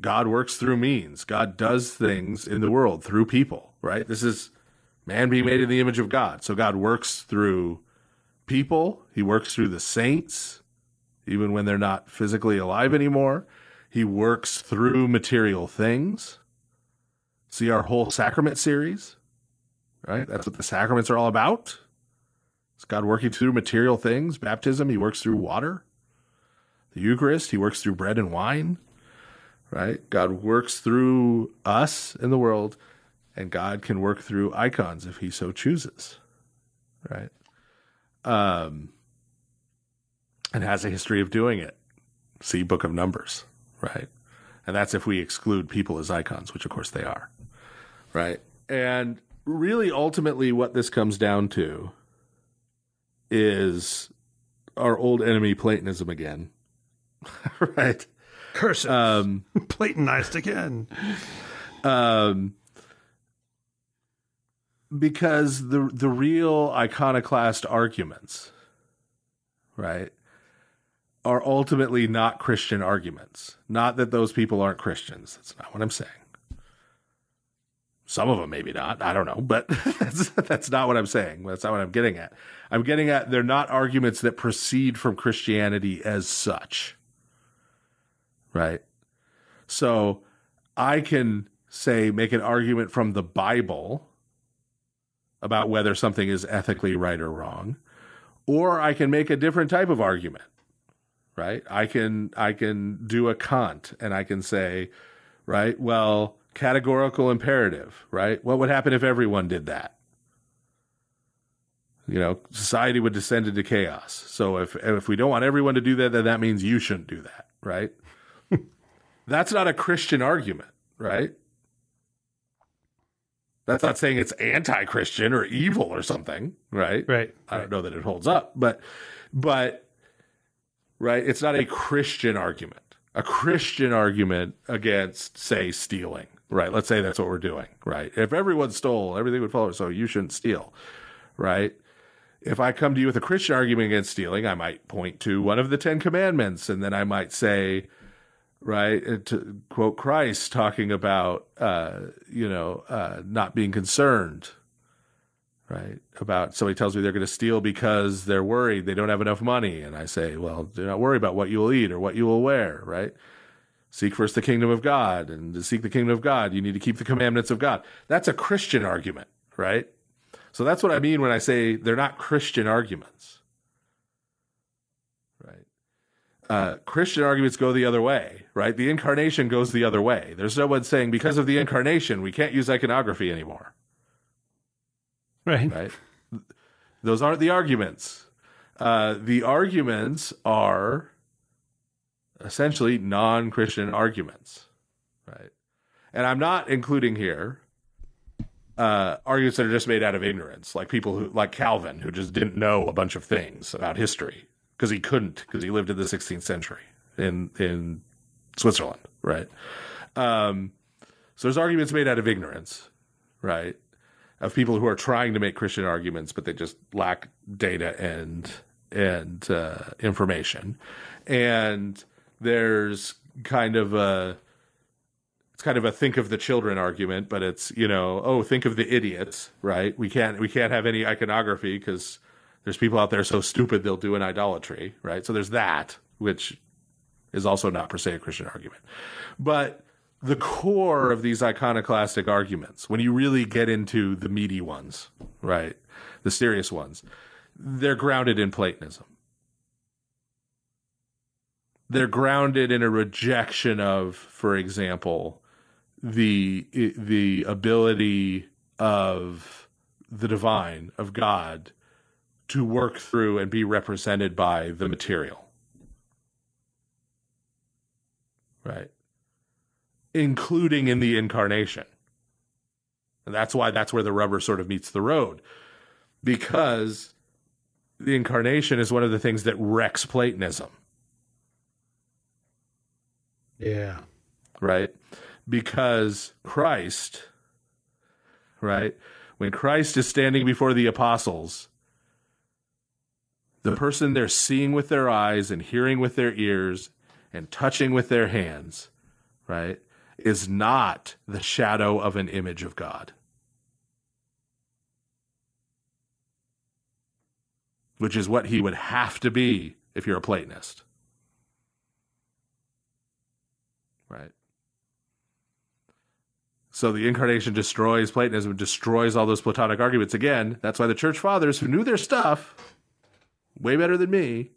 God works through means. God does things in the world through people, right? This is man being made in the image of God. So God works through people, He works through the saints, even when they're not physically alive anymore. He works through material things. See our whole sacrament series, right? That's what the sacraments are all about. It's God working through material things. Baptism, He works through water the Eucharist, he works through bread and wine, right? God works through us in the world, and God can work through icons if he so chooses, right? Um, and has a history of doing it. See Book of Numbers, right? And that's if we exclude people as icons, which of course they are, right? And really, ultimately, what this comes down to is our old enemy Platonism again, right. Curses. Um, Platonized again. Um, because the the real iconoclast arguments, right, are ultimately not Christian arguments. Not that those people aren't Christians. That's not what I'm saying. Some of them, maybe not. I don't know, but that's that's not what I'm saying. That's not what I'm getting at. I'm getting at they're not arguments that proceed from Christianity as such right? So I can say, make an argument from the Bible about whether something is ethically right or wrong, or I can make a different type of argument, right? I can, I can do a Kant and I can say, right, well, categorical imperative, right? What would happen if everyone did that? You know, society would descend into chaos. So if if we don't want everyone to do that, then that means you shouldn't do that, right? That's not a Christian argument, right? That's not saying it's anti-Christian or evil or something, right? Right. I don't know that it holds up, but but right, it's not a Christian argument. A Christian argument against say stealing, right? Let's say that's what we're doing, right? If everyone stole, everything would follow, so you shouldn't steal, right? if I come to you with a Christian argument against stealing, I might point to one of the Ten Commandments, and then I might say, right? Uh, to quote Christ talking about, uh, you know, uh, not being concerned, right? About somebody tells me they're going to steal because they're worried they don't have enough money. And I say, well, do not worry about what you will eat or what you will wear, right? Seek first the kingdom of God. And to seek the kingdom of God, you need to keep the commandments of God. That's a Christian argument, right? So that's what I mean when I say they're not Christian arguments. Right? Uh, Christian arguments go the other way right? The incarnation goes the other way. There's no one saying because of the incarnation we can't use iconography anymore. Right. Right. Those aren't the arguments. Uh, the arguments are essentially non-Christian arguments, right? And I'm not including here uh, arguments that are just made out of ignorance, like people who, like Calvin, who just didn't know a bunch of things about history because he couldn't, because he lived in the 16th century in in Switzerland, right? Um, so there's arguments made out of ignorance, right? Of people who are trying to make Christian arguments, but they just lack data and and uh, information. And there's kind of a it's kind of a think of the children argument, but it's you know oh think of the idiots, right? We can't we can't have any iconography because there's people out there so stupid they'll do an idolatry, right? So there's that, which is also not per se a Christian argument. But the core of these iconoclastic arguments, when you really get into the meaty ones, right, the serious ones, they're grounded in Platonism. They're grounded in a rejection of, for example, the the ability of the divine of God to work through and be represented by the material Right. Including in the incarnation. And that's why that's where the rubber sort of meets the road. Because the incarnation is one of the things that wrecks Platonism. Yeah. Right? Because Christ, right? When Christ is standing before the apostles, the person they're seeing with their eyes and hearing with their ears and touching with their hands, right, is not the shadow of an image of God. Which is what he would have to be if you're a Platonist. Right? So the incarnation destroys Platonism, destroys all those Platonic arguments. Again, that's why the church fathers who knew their stuff way better than me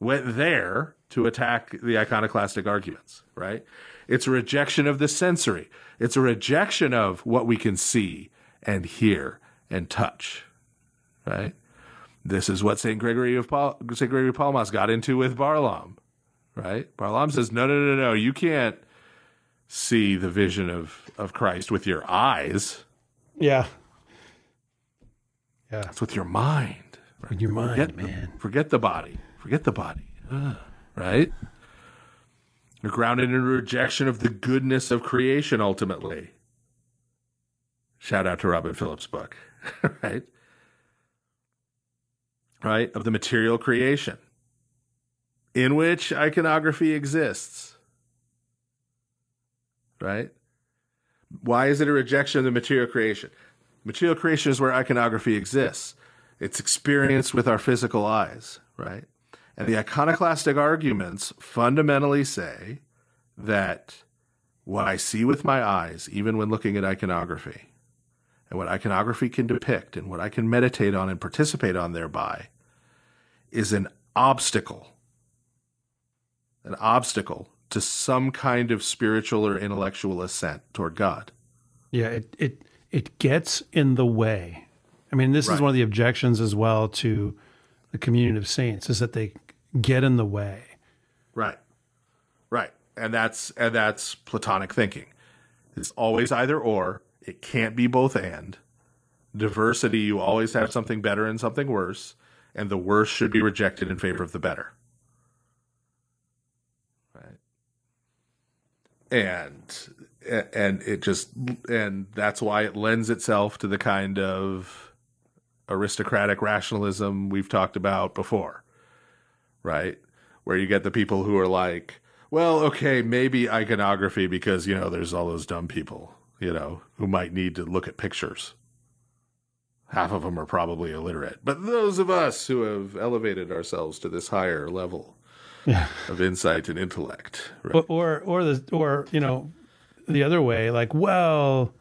went there to attack the iconoclastic arguments, right? It's a rejection of the sensory. It's a rejection of what we can see and hear and touch, right? This is what St. Gregory of St. Gregory Palmas got into with Barlaam, right? Barlaam says, no, no, no, no, you can't see the vision of, of Christ with your eyes. Yeah. Yeah. It's with your mind. Right? Your mind, forget man. The, forget the body forget the body. Uh, right? are grounded in rejection of the goodness of creation ultimately. Shout out to Robin Phillips' book, right? Right? Of the material creation in which iconography exists. Right? Why is it a rejection of the material creation? Material creation is where iconography exists. It's experienced with our physical eyes, right? And the iconoclastic arguments fundamentally say that what I see with my eyes, even when looking at iconography, and what iconography can depict and what I can meditate on and participate on thereby, is an obstacle. An obstacle to some kind of spiritual or intellectual ascent toward God. Yeah, it it it gets in the way. I mean, this right. is one of the objections as well to the communion of saints is that they get in the way. Right. Right. And that's and that's platonic thinking. It's always either or. It can't be both and. Diversity, you always have something better and something worse, and the worse should be rejected in favor of the better. Right. And and it just and that's why it lends itself to the kind of aristocratic rationalism we've talked about before right? Where you get the people who are like, well, okay, maybe iconography because, you know, there's all those dumb people, you know, who might need to look at pictures. Half of them are probably illiterate. But those of us who have elevated ourselves to this higher level yeah. of insight and intellect. Right? Or, or, or, the, or, you know, the other way, like, well,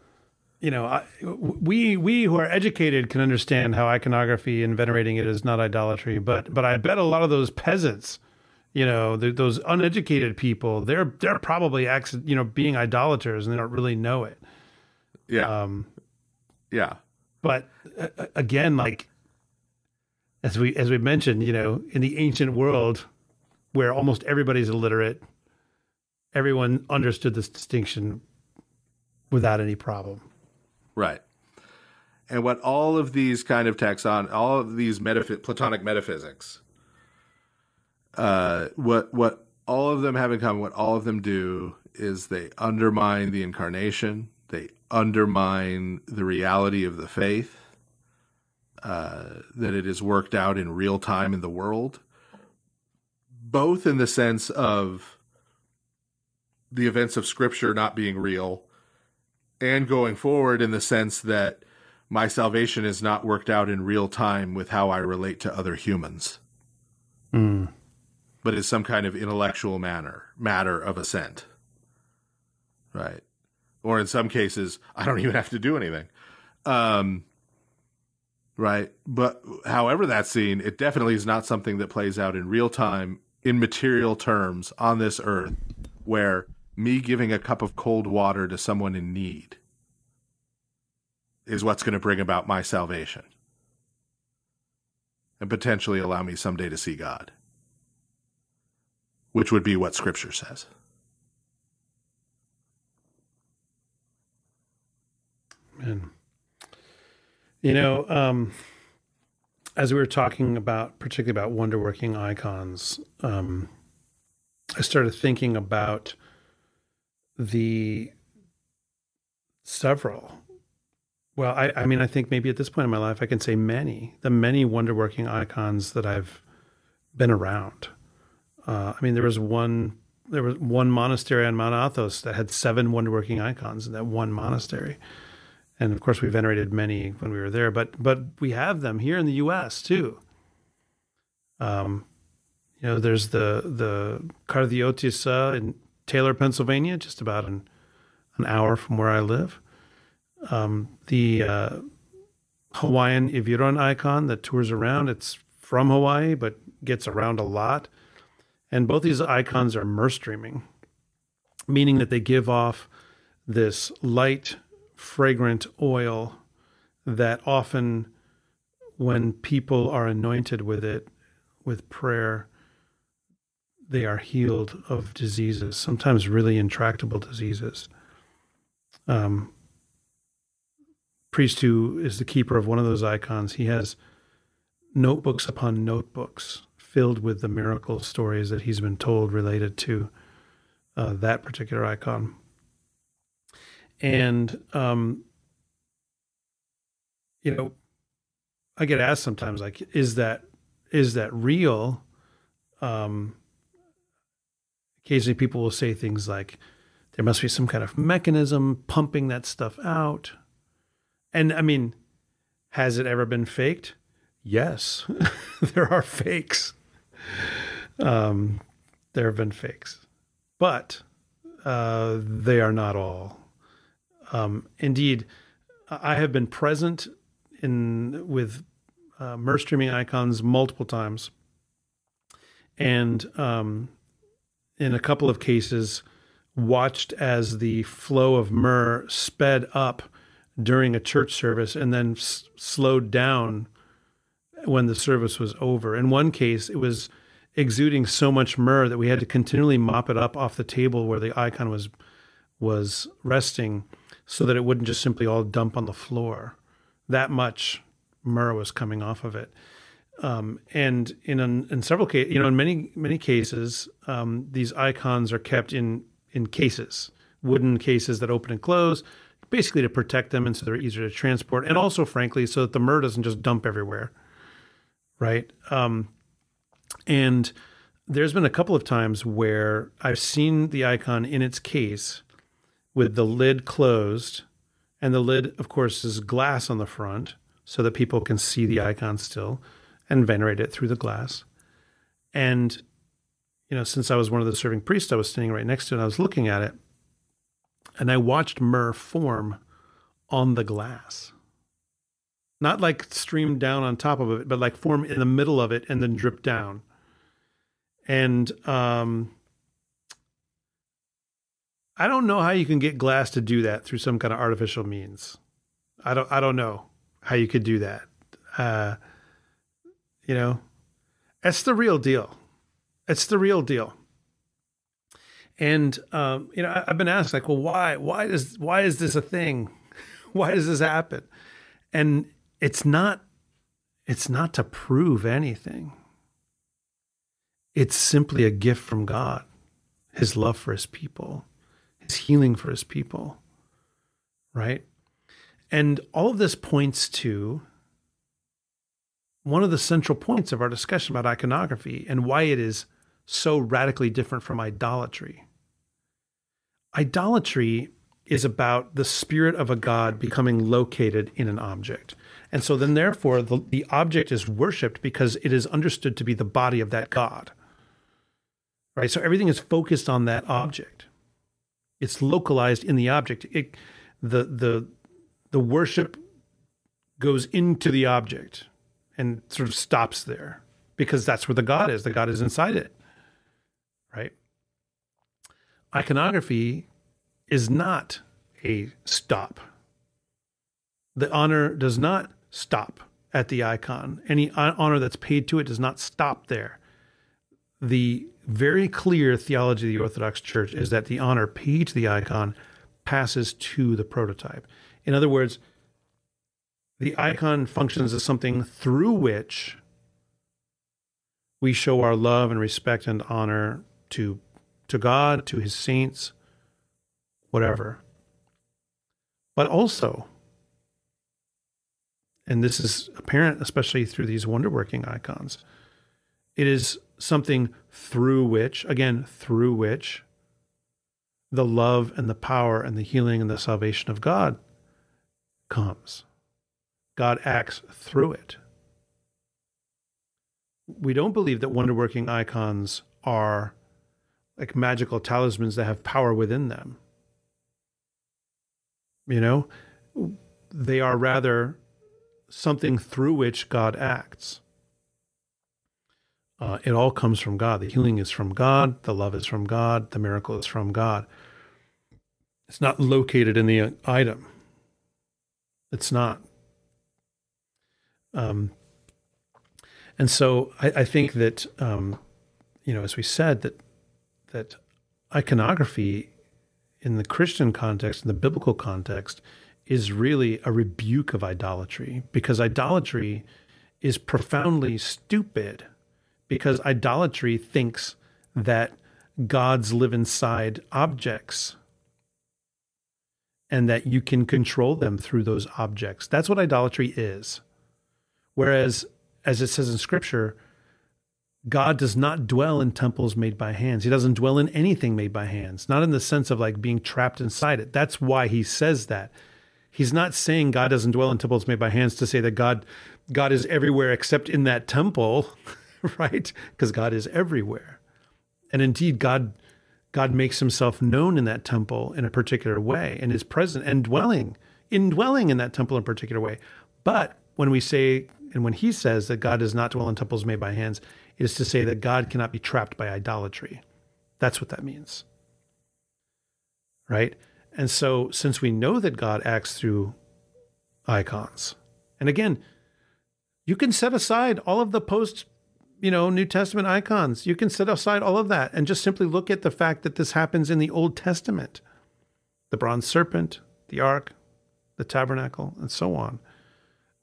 you know, I, we we who are educated can understand how iconography and venerating it is not idolatry, but but I bet a lot of those peasants, you know, the, those uneducated people, they're they're probably you know being idolaters and they don't really know it. Yeah. Um, yeah. But uh, uh, again, like as we as we mentioned, you know, in the ancient world where almost everybody's illiterate, everyone understood this distinction without any problem. Right. And what all of these kind of taxon, all of these metaph- Platonic metaphysics, uh, what what all of them have in common, what all of them do is they undermine the incarnation, they undermine the reality of the faith, uh, that it is worked out in real time in the world, both in the sense of the events of Scripture not being real and going forward in the sense that my salvation is not worked out in real time with how I relate to other humans, mm. but is some kind of intellectual manner, matter of assent. Right. Or in some cases, I don't even have to do anything. Um, right. But however that's seen, it definitely is not something that plays out in real time, in material terms, on this earth, where me giving a cup of cold water to someone in need is what's going to bring about my salvation and potentially allow me someday to see God, which would be what Scripture says. And, You know, um, as we were talking about, particularly about wonder working icons, um, I started thinking about the several well I, I mean i think maybe at this point in my life i can say many the many wonder working icons that i've been around uh, i mean there was one there was one monastery on mount athos that had seven wonder working icons in that one monastery and of course we venerated many when we were there but but we have them here in the us too um you know there's the the Cardiotisa in Taylor, Pennsylvania, just about an, an hour from where I live. Um, the uh, Hawaiian Iviron icon that tours around, it's from Hawaii, but gets around a lot. And both these icons are mer streaming, meaning that they give off this light, fragrant oil that often, when people are anointed with it, with prayer, they are healed of diseases, sometimes really intractable diseases. Um, priest who is the keeper of one of those icons, he has notebooks upon notebooks filled with the miracle stories that he's been told related to uh, that particular icon. And, um, you know, I get asked sometimes, like, is that is that real? Um, occasionally people will say things like, there must be some kind of mechanism pumping that stuff out. And I mean, has it ever been faked? Yes, there are fakes. Um, there have been fakes, but uh, they are not all. Um, indeed, I have been present in with uh, merge streaming icons multiple times, and um, in a couple of cases, watched as the flow of myrrh sped up during a church service and then s- slowed down when the service was over. In one case, it was exuding so much myrrh that we had to continually mop it up off the table where the icon was was resting so that it wouldn't just simply all dump on the floor. That much myrrh was coming off of it. Um, and in an, in several cases, you know, in many many cases, um, these icons are kept in in cases, wooden cases that open and close, basically to protect them, and so they're easier to transport, and also, frankly, so that the myrrh doesn't just dump everywhere, right? Um, and there's been a couple of times where I've seen the icon in its case with the lid closed, and the lid, of course, is glass on the front so that people can see the icon still and venerate it through the glass. And, you know, since I was one of the serving priests, I was standing right next to it. I was looking at it and I watched myrrh form on the glass. Not like stream down on top of it, but like form in the middle of it and then drip down. And um, I don't know how you can get glass to do that through some kind of artificial means. I don't I don't know how you could do that. Uh, you know, that's the real deal. It's the real deal. And um, you know, I, have been asked like, well, why? Why does why is this a thing? why does this happen? And it's not. It's not to prove anything. It's simply a gift from God, His love for His people, His healing for His people, right? And all of this points to one of the central points of our discussion about iconography and why it is so radically different from idolatry. Idolatry is about the spirit of a god becoming located in an object. And so then therefore the, the object is worshiped because it is understood to be the body of that god. Right? So everything is focused on that object. It's localized in the object. It the the the worship goes into the object and sort of stops there because that's where the God is. The God is inside it, right? Iconography is not a stop. The honor does not stop at the icon. Any honor that's paid to it does not stop there. The very clear theology of the Orthodox Church is that the honor paid to the icon passes to the prototype. In other words, the icon functions as something through which we show our love and respect and honor to to God, to his saints, whatever. But also, and this is apparent especially through these wonder-working icons, it is something through which, again, through which the love and the power and the healing and the salvation of God comes. God acts through it. We don't believe that wonder working icons are like magical talismans that have power within them. You know, they are rather something through which God acts. Uh, it all comes from God. The healing is from God. The love is from God. The miracle is from God. It's not located in the item. It's not. Um, and so I, I think that, um, you know, as we said, that, that iconography in the Christian context, in the biblical context, is really a rebuke of idolatry because idolatry is profoundly stupid because idolatry thinks that gods live inside objects and that you can control them through those objects. That's what idolatry is. Whereas, as it says in scripture, God does not dwell in temples made by hands. He doesn't dwell in anything made by hands, not in the sense of like being trapped inside it. That's why he says that. He's not saying God doesn't dwell in temples made by hands to say that God God is everywhere except in that temple, right? Because God is everywhere. And indeed God God makes himself known in that temple in a particular way and is present and dwelling, indwelling in that temple in a particular way. But when we say and when he says that God does not dwell in temples made by hands, it is to say that God cannot be trapped by idolatry. That's what that means. Right? And so, since we know that God acts through icons, and again, you can set aside all of the post, you know, New Testament icons. You can set aside all of that and just simply look at the fact that this happens in the Old Testament the bronze serpent, the ark, the tabernacle, and so on.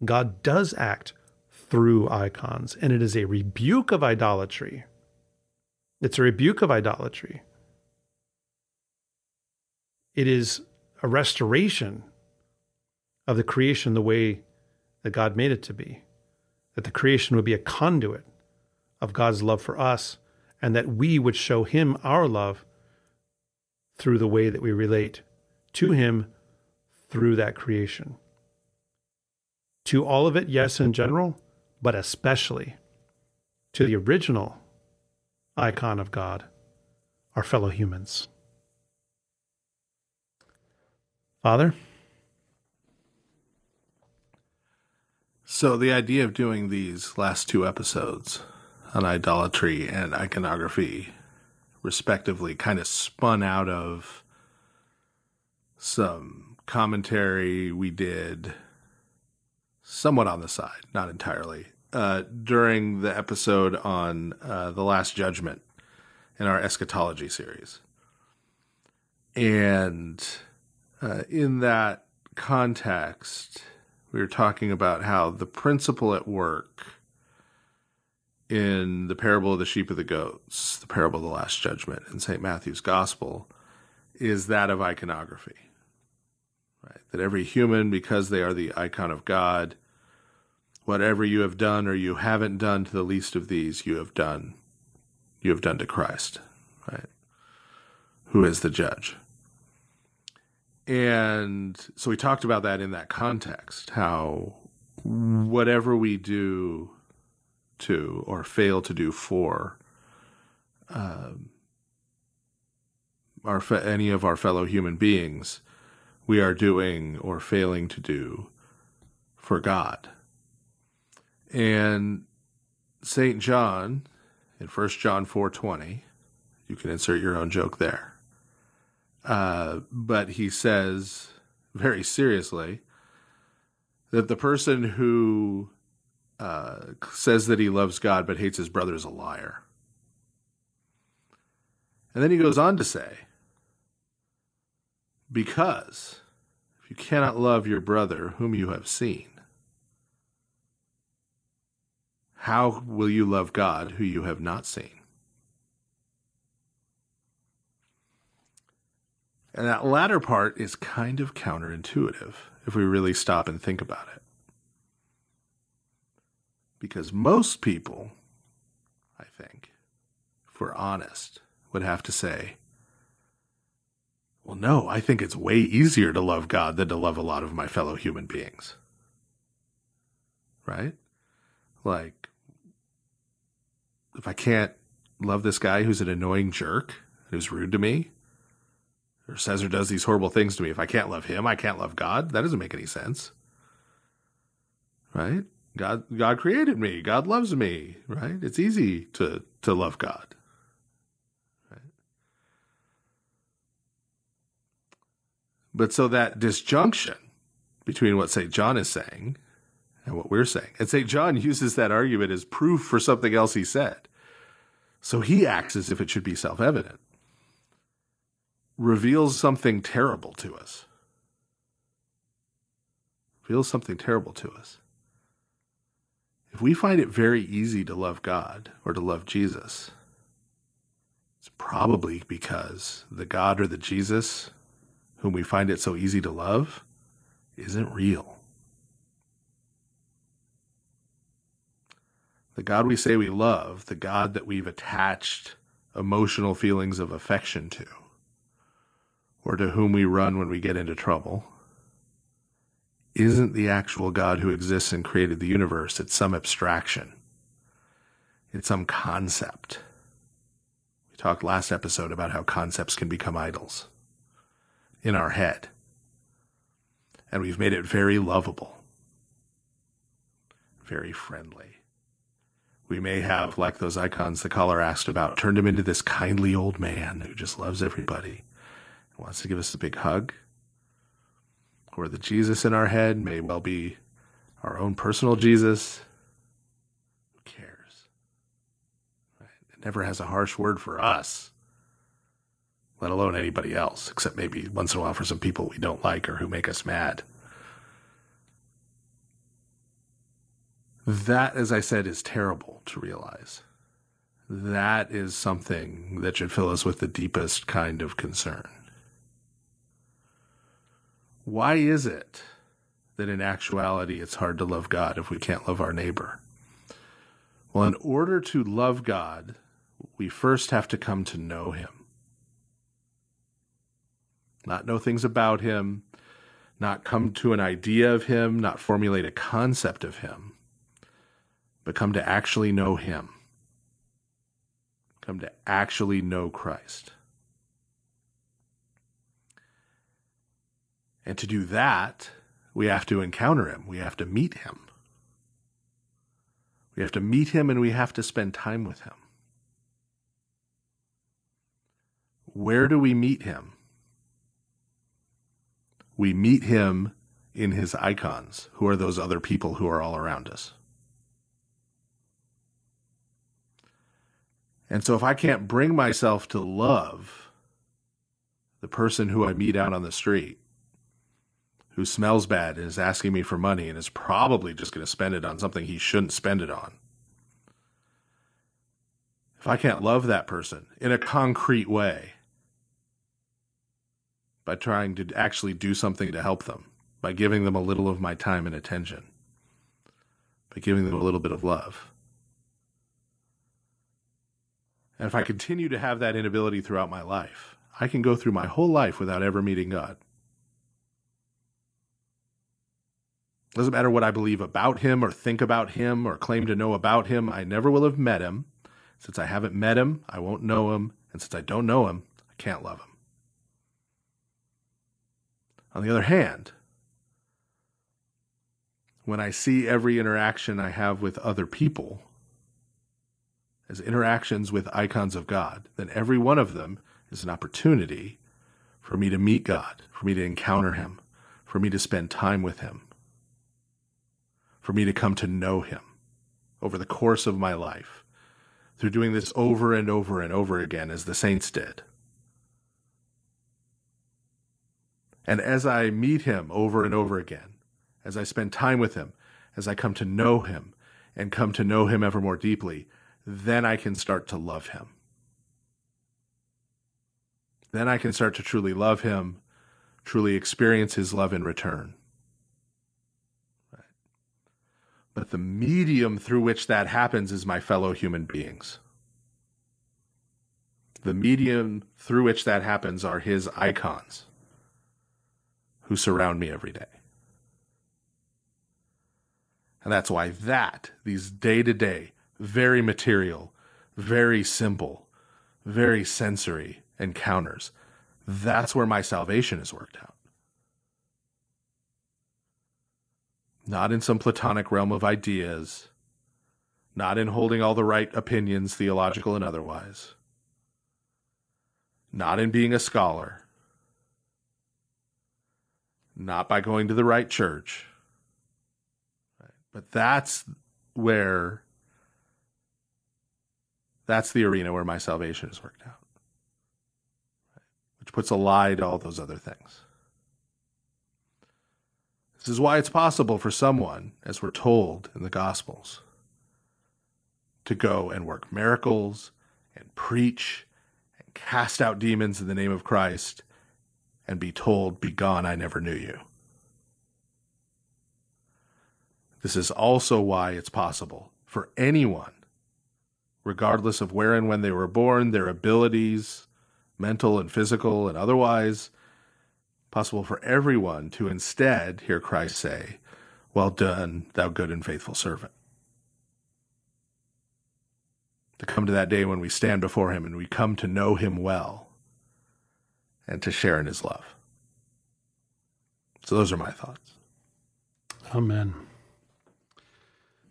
God does act through icons, and it is a rebuke of idolatry. It's a rebuke of idolatry. It is a restoration of the creation the way that God made it to be, that the creation would be a conduit of God's love for us, and that we would show Him our love through the way that we relate to Him through that creation. To all of it, yes, in general, but especially to the original icon of God, our fellow humans. Father? So, the idea of doing these last two episodes on idolatry and iconography, respectively, kind of spun out of some commentary we did somewhat on the side, not entirely, uh, during the episode on uh, the Last Judgment in our eschatology series. And uh, in that context, we were talking about how the principle at work in the parable of the sheep of the goats, the parable of the last judgment in St. Matthew's gospel, is that of iconography. Right? That every human, because they are the icon of God, whatever you have done or you haven't done to the least of these, you have done, you have done to Christ, right? Who is the judge? And so we talked about that in that context, how whatever we do to or fail to do for um, our any of our fellow human beings, we are doing or failing to do for God and St. John in 1 John 4:20, you can insert your own joke there. Uh, but he says very seriously that the person who uh, says that he loves God but hates his brother is a liar. And then he goes on to say, because if you cannot love your brother whom you have seen, How will you love God who you have not seen? And that latter part is kind of counterintuitive if we really stop and think about it. Because most people, I think, if we're honest, would have to say, well, no, I think it's way easier to love God than to love a lot of my fellow human beings. Right? Like, if I can't love this guy who's an annoying jerk who's rude to me or says or does these horrible things to me, if I can't love him, I can't love God. That doesn't make any sense. Right? God God created me. God loves me, right? It's easy to to love God. Right? But so that disjunction between what St. John is saying and what we're saying. And St. John uses that argument as proof for something else he said. So he acts as if it should be self evident, reveals something terrible to us. Reveals something terrible to us. If we find it very easy to love God or to love Jesus, it's probably because the God or the Jesus whom we find it so easy to love isn't real. the God we say we love, the God that we've attached emotional feelings of affection to, or to whom we run when we get into trouble, isn't the actual God who exists and created the universe. It's some abstraction, it's some concept. We talked last episode about how concepts can become idols in our head, and we've made it very lovable, very friendly we may have, like those icons the caller asked about, turned him into this kindly old man who just loves everybody and wants to give us a big hug. Or the Jesus in our head may well be our own personal Jesus. Who cares? It never has a harsh word for us, let alone anybody else, except maybe once in a while for some people we don't like or who make us mad. That, as I said, is terrible to realize. That is something that should fill us with the deepest kind of concern. Why is it that in actuality it's hard to love God if we can't love our neighbor? Well, in order to love God, we first have to come to know Him. Not know things about Him, not come to an idea of Him, not formulate a concept of Him, but come to actually know Him, come to actually know Christ. And to do that, we have to encounter Him, we have to meet Him. We have to meet Him and we have to spend time with Him. Where do we meet Him? We meet Him in His icons, who are those other people who are all around us. And so if I can't bring myself to love the person who I meet out on the street, who smells bad and is asking me for money and is probably just going to spend it on something he shouldn't spend it on. If I can't love that person in a concrete way by trying to actually do something to help them, by giving them a little of my time and attention, by giving them a little bit of love And if I continue to have that inability throughout my life, I can go through my whole life without ever meeting God. doesn't matter what I believe about him or think about him or claim to know about him, I never will have met him. Since I haven't met him, I won't know him. And since I don't know him, I can't love him. On the other hand, when I see every interaction I have with other people as interactions with icons of God, then every one of them is an opportunity for me to meet God, for me to encounter Him, for me to spend time with Him, for me to come to know Him over the course of my life through doing this over and over and over again as the saints did. And as I meet Him over and over again, as I spend time with Him, as I come to know Him, and come to know Him ever more deeply, then I can start to love him. Then I can start to truly love him, truly experience his love in return. Right. But the medium through which that happens is my fellow human beings. The medium through which that happens are his icons who surround me every day. And that's why that, these day to day, very material, very simple, very sensory encounters. That's where my salvation is worked out. Not in some platonic realm of ideas, not in holding all the right opinions, theological and otherwise, not in being a scholar, not by going to the right church. But that's where that's the arena where my salvation is worked out, which puts a lie to all those other things. This is why it's possible for someone, as we're told in the Gospels, to go and work miracles and preach and cast out demons in the name of Christ and be told, Begone, I never knew you. This is also why it's possible for anyone regardless of where and when they were born, their abilities, mental and physical and otherwise, possible for everyone to instead hear Christ say, Well done, thou good and faithful servant. To come to that day when we stand before him and we come to know him well and to share in his love. So those are my thoughts. Amen.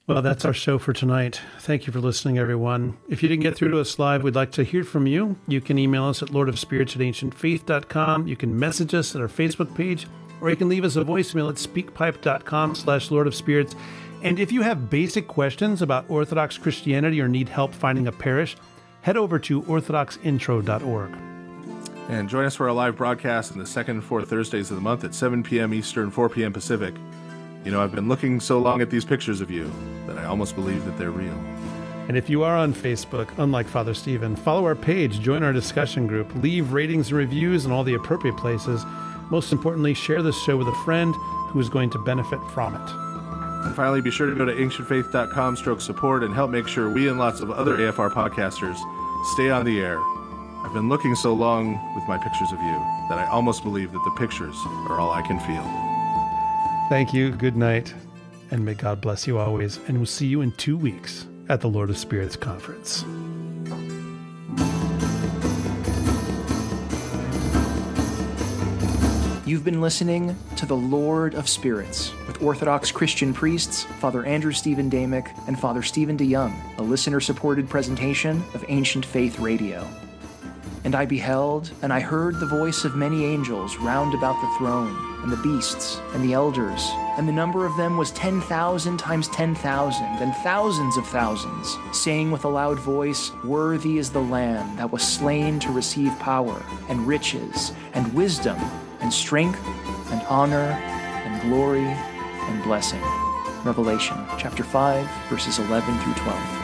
Well, that's our show for tonight. Thank you for listening, everyone. If you didn't get through to us live, we'd like to hear from you. You can email us at lordofspirits at ancientfaith.com. You can message us at our Facebook page, or you can leave us a voicemail at speakpipe.com slash lordofspirits. And if you have basic questions about Orthodox Christianity or need help finding a parish, head over to orthodoxintro.org. And join us for our live broadcast on the second and fourth Thursdays of the month at 7 p.m. Eastern, 4 p.m. Pacific. You know, I've been looking so long at these pictures of you that I almost believe that they're real. And if you are on Facebook, unlike Father Stephen, follow our page, join our discussion group, leave ratings and reviews in all the appropriate places. Most importantly, share this show with a friend who is going to benefit from it. And finally, be sure to go to ancientfaith.com stroke support and help make sure we and lots of other AFR podcasters stay on the air. I've been looking so long with my pictures of you that I almost believe that the pictures are all I can feel. Thank you. Good night. And may God bless you always. And we'll see you in two weeks at the Lord of Spirits Conference. You've been listening to The Lord of Spirits with Orthodox Christian priests Father Andrew Stephen Damick and Father Stephen DeYoung, a listener supported presentation of Ancient Faith Radio. And I beheld, and I heard the voice of many angels round about the throne, and the beasts, and the elders. And the number of them was ten thousand times ten thousand, and thousands of thousands, saying with a loud voice, Worthy is the Lamb that was slain to receive power, and riches, and wisdom, and strength, and honor, and glory, and blessing. Revelation chapter 5, verses 11 through 12.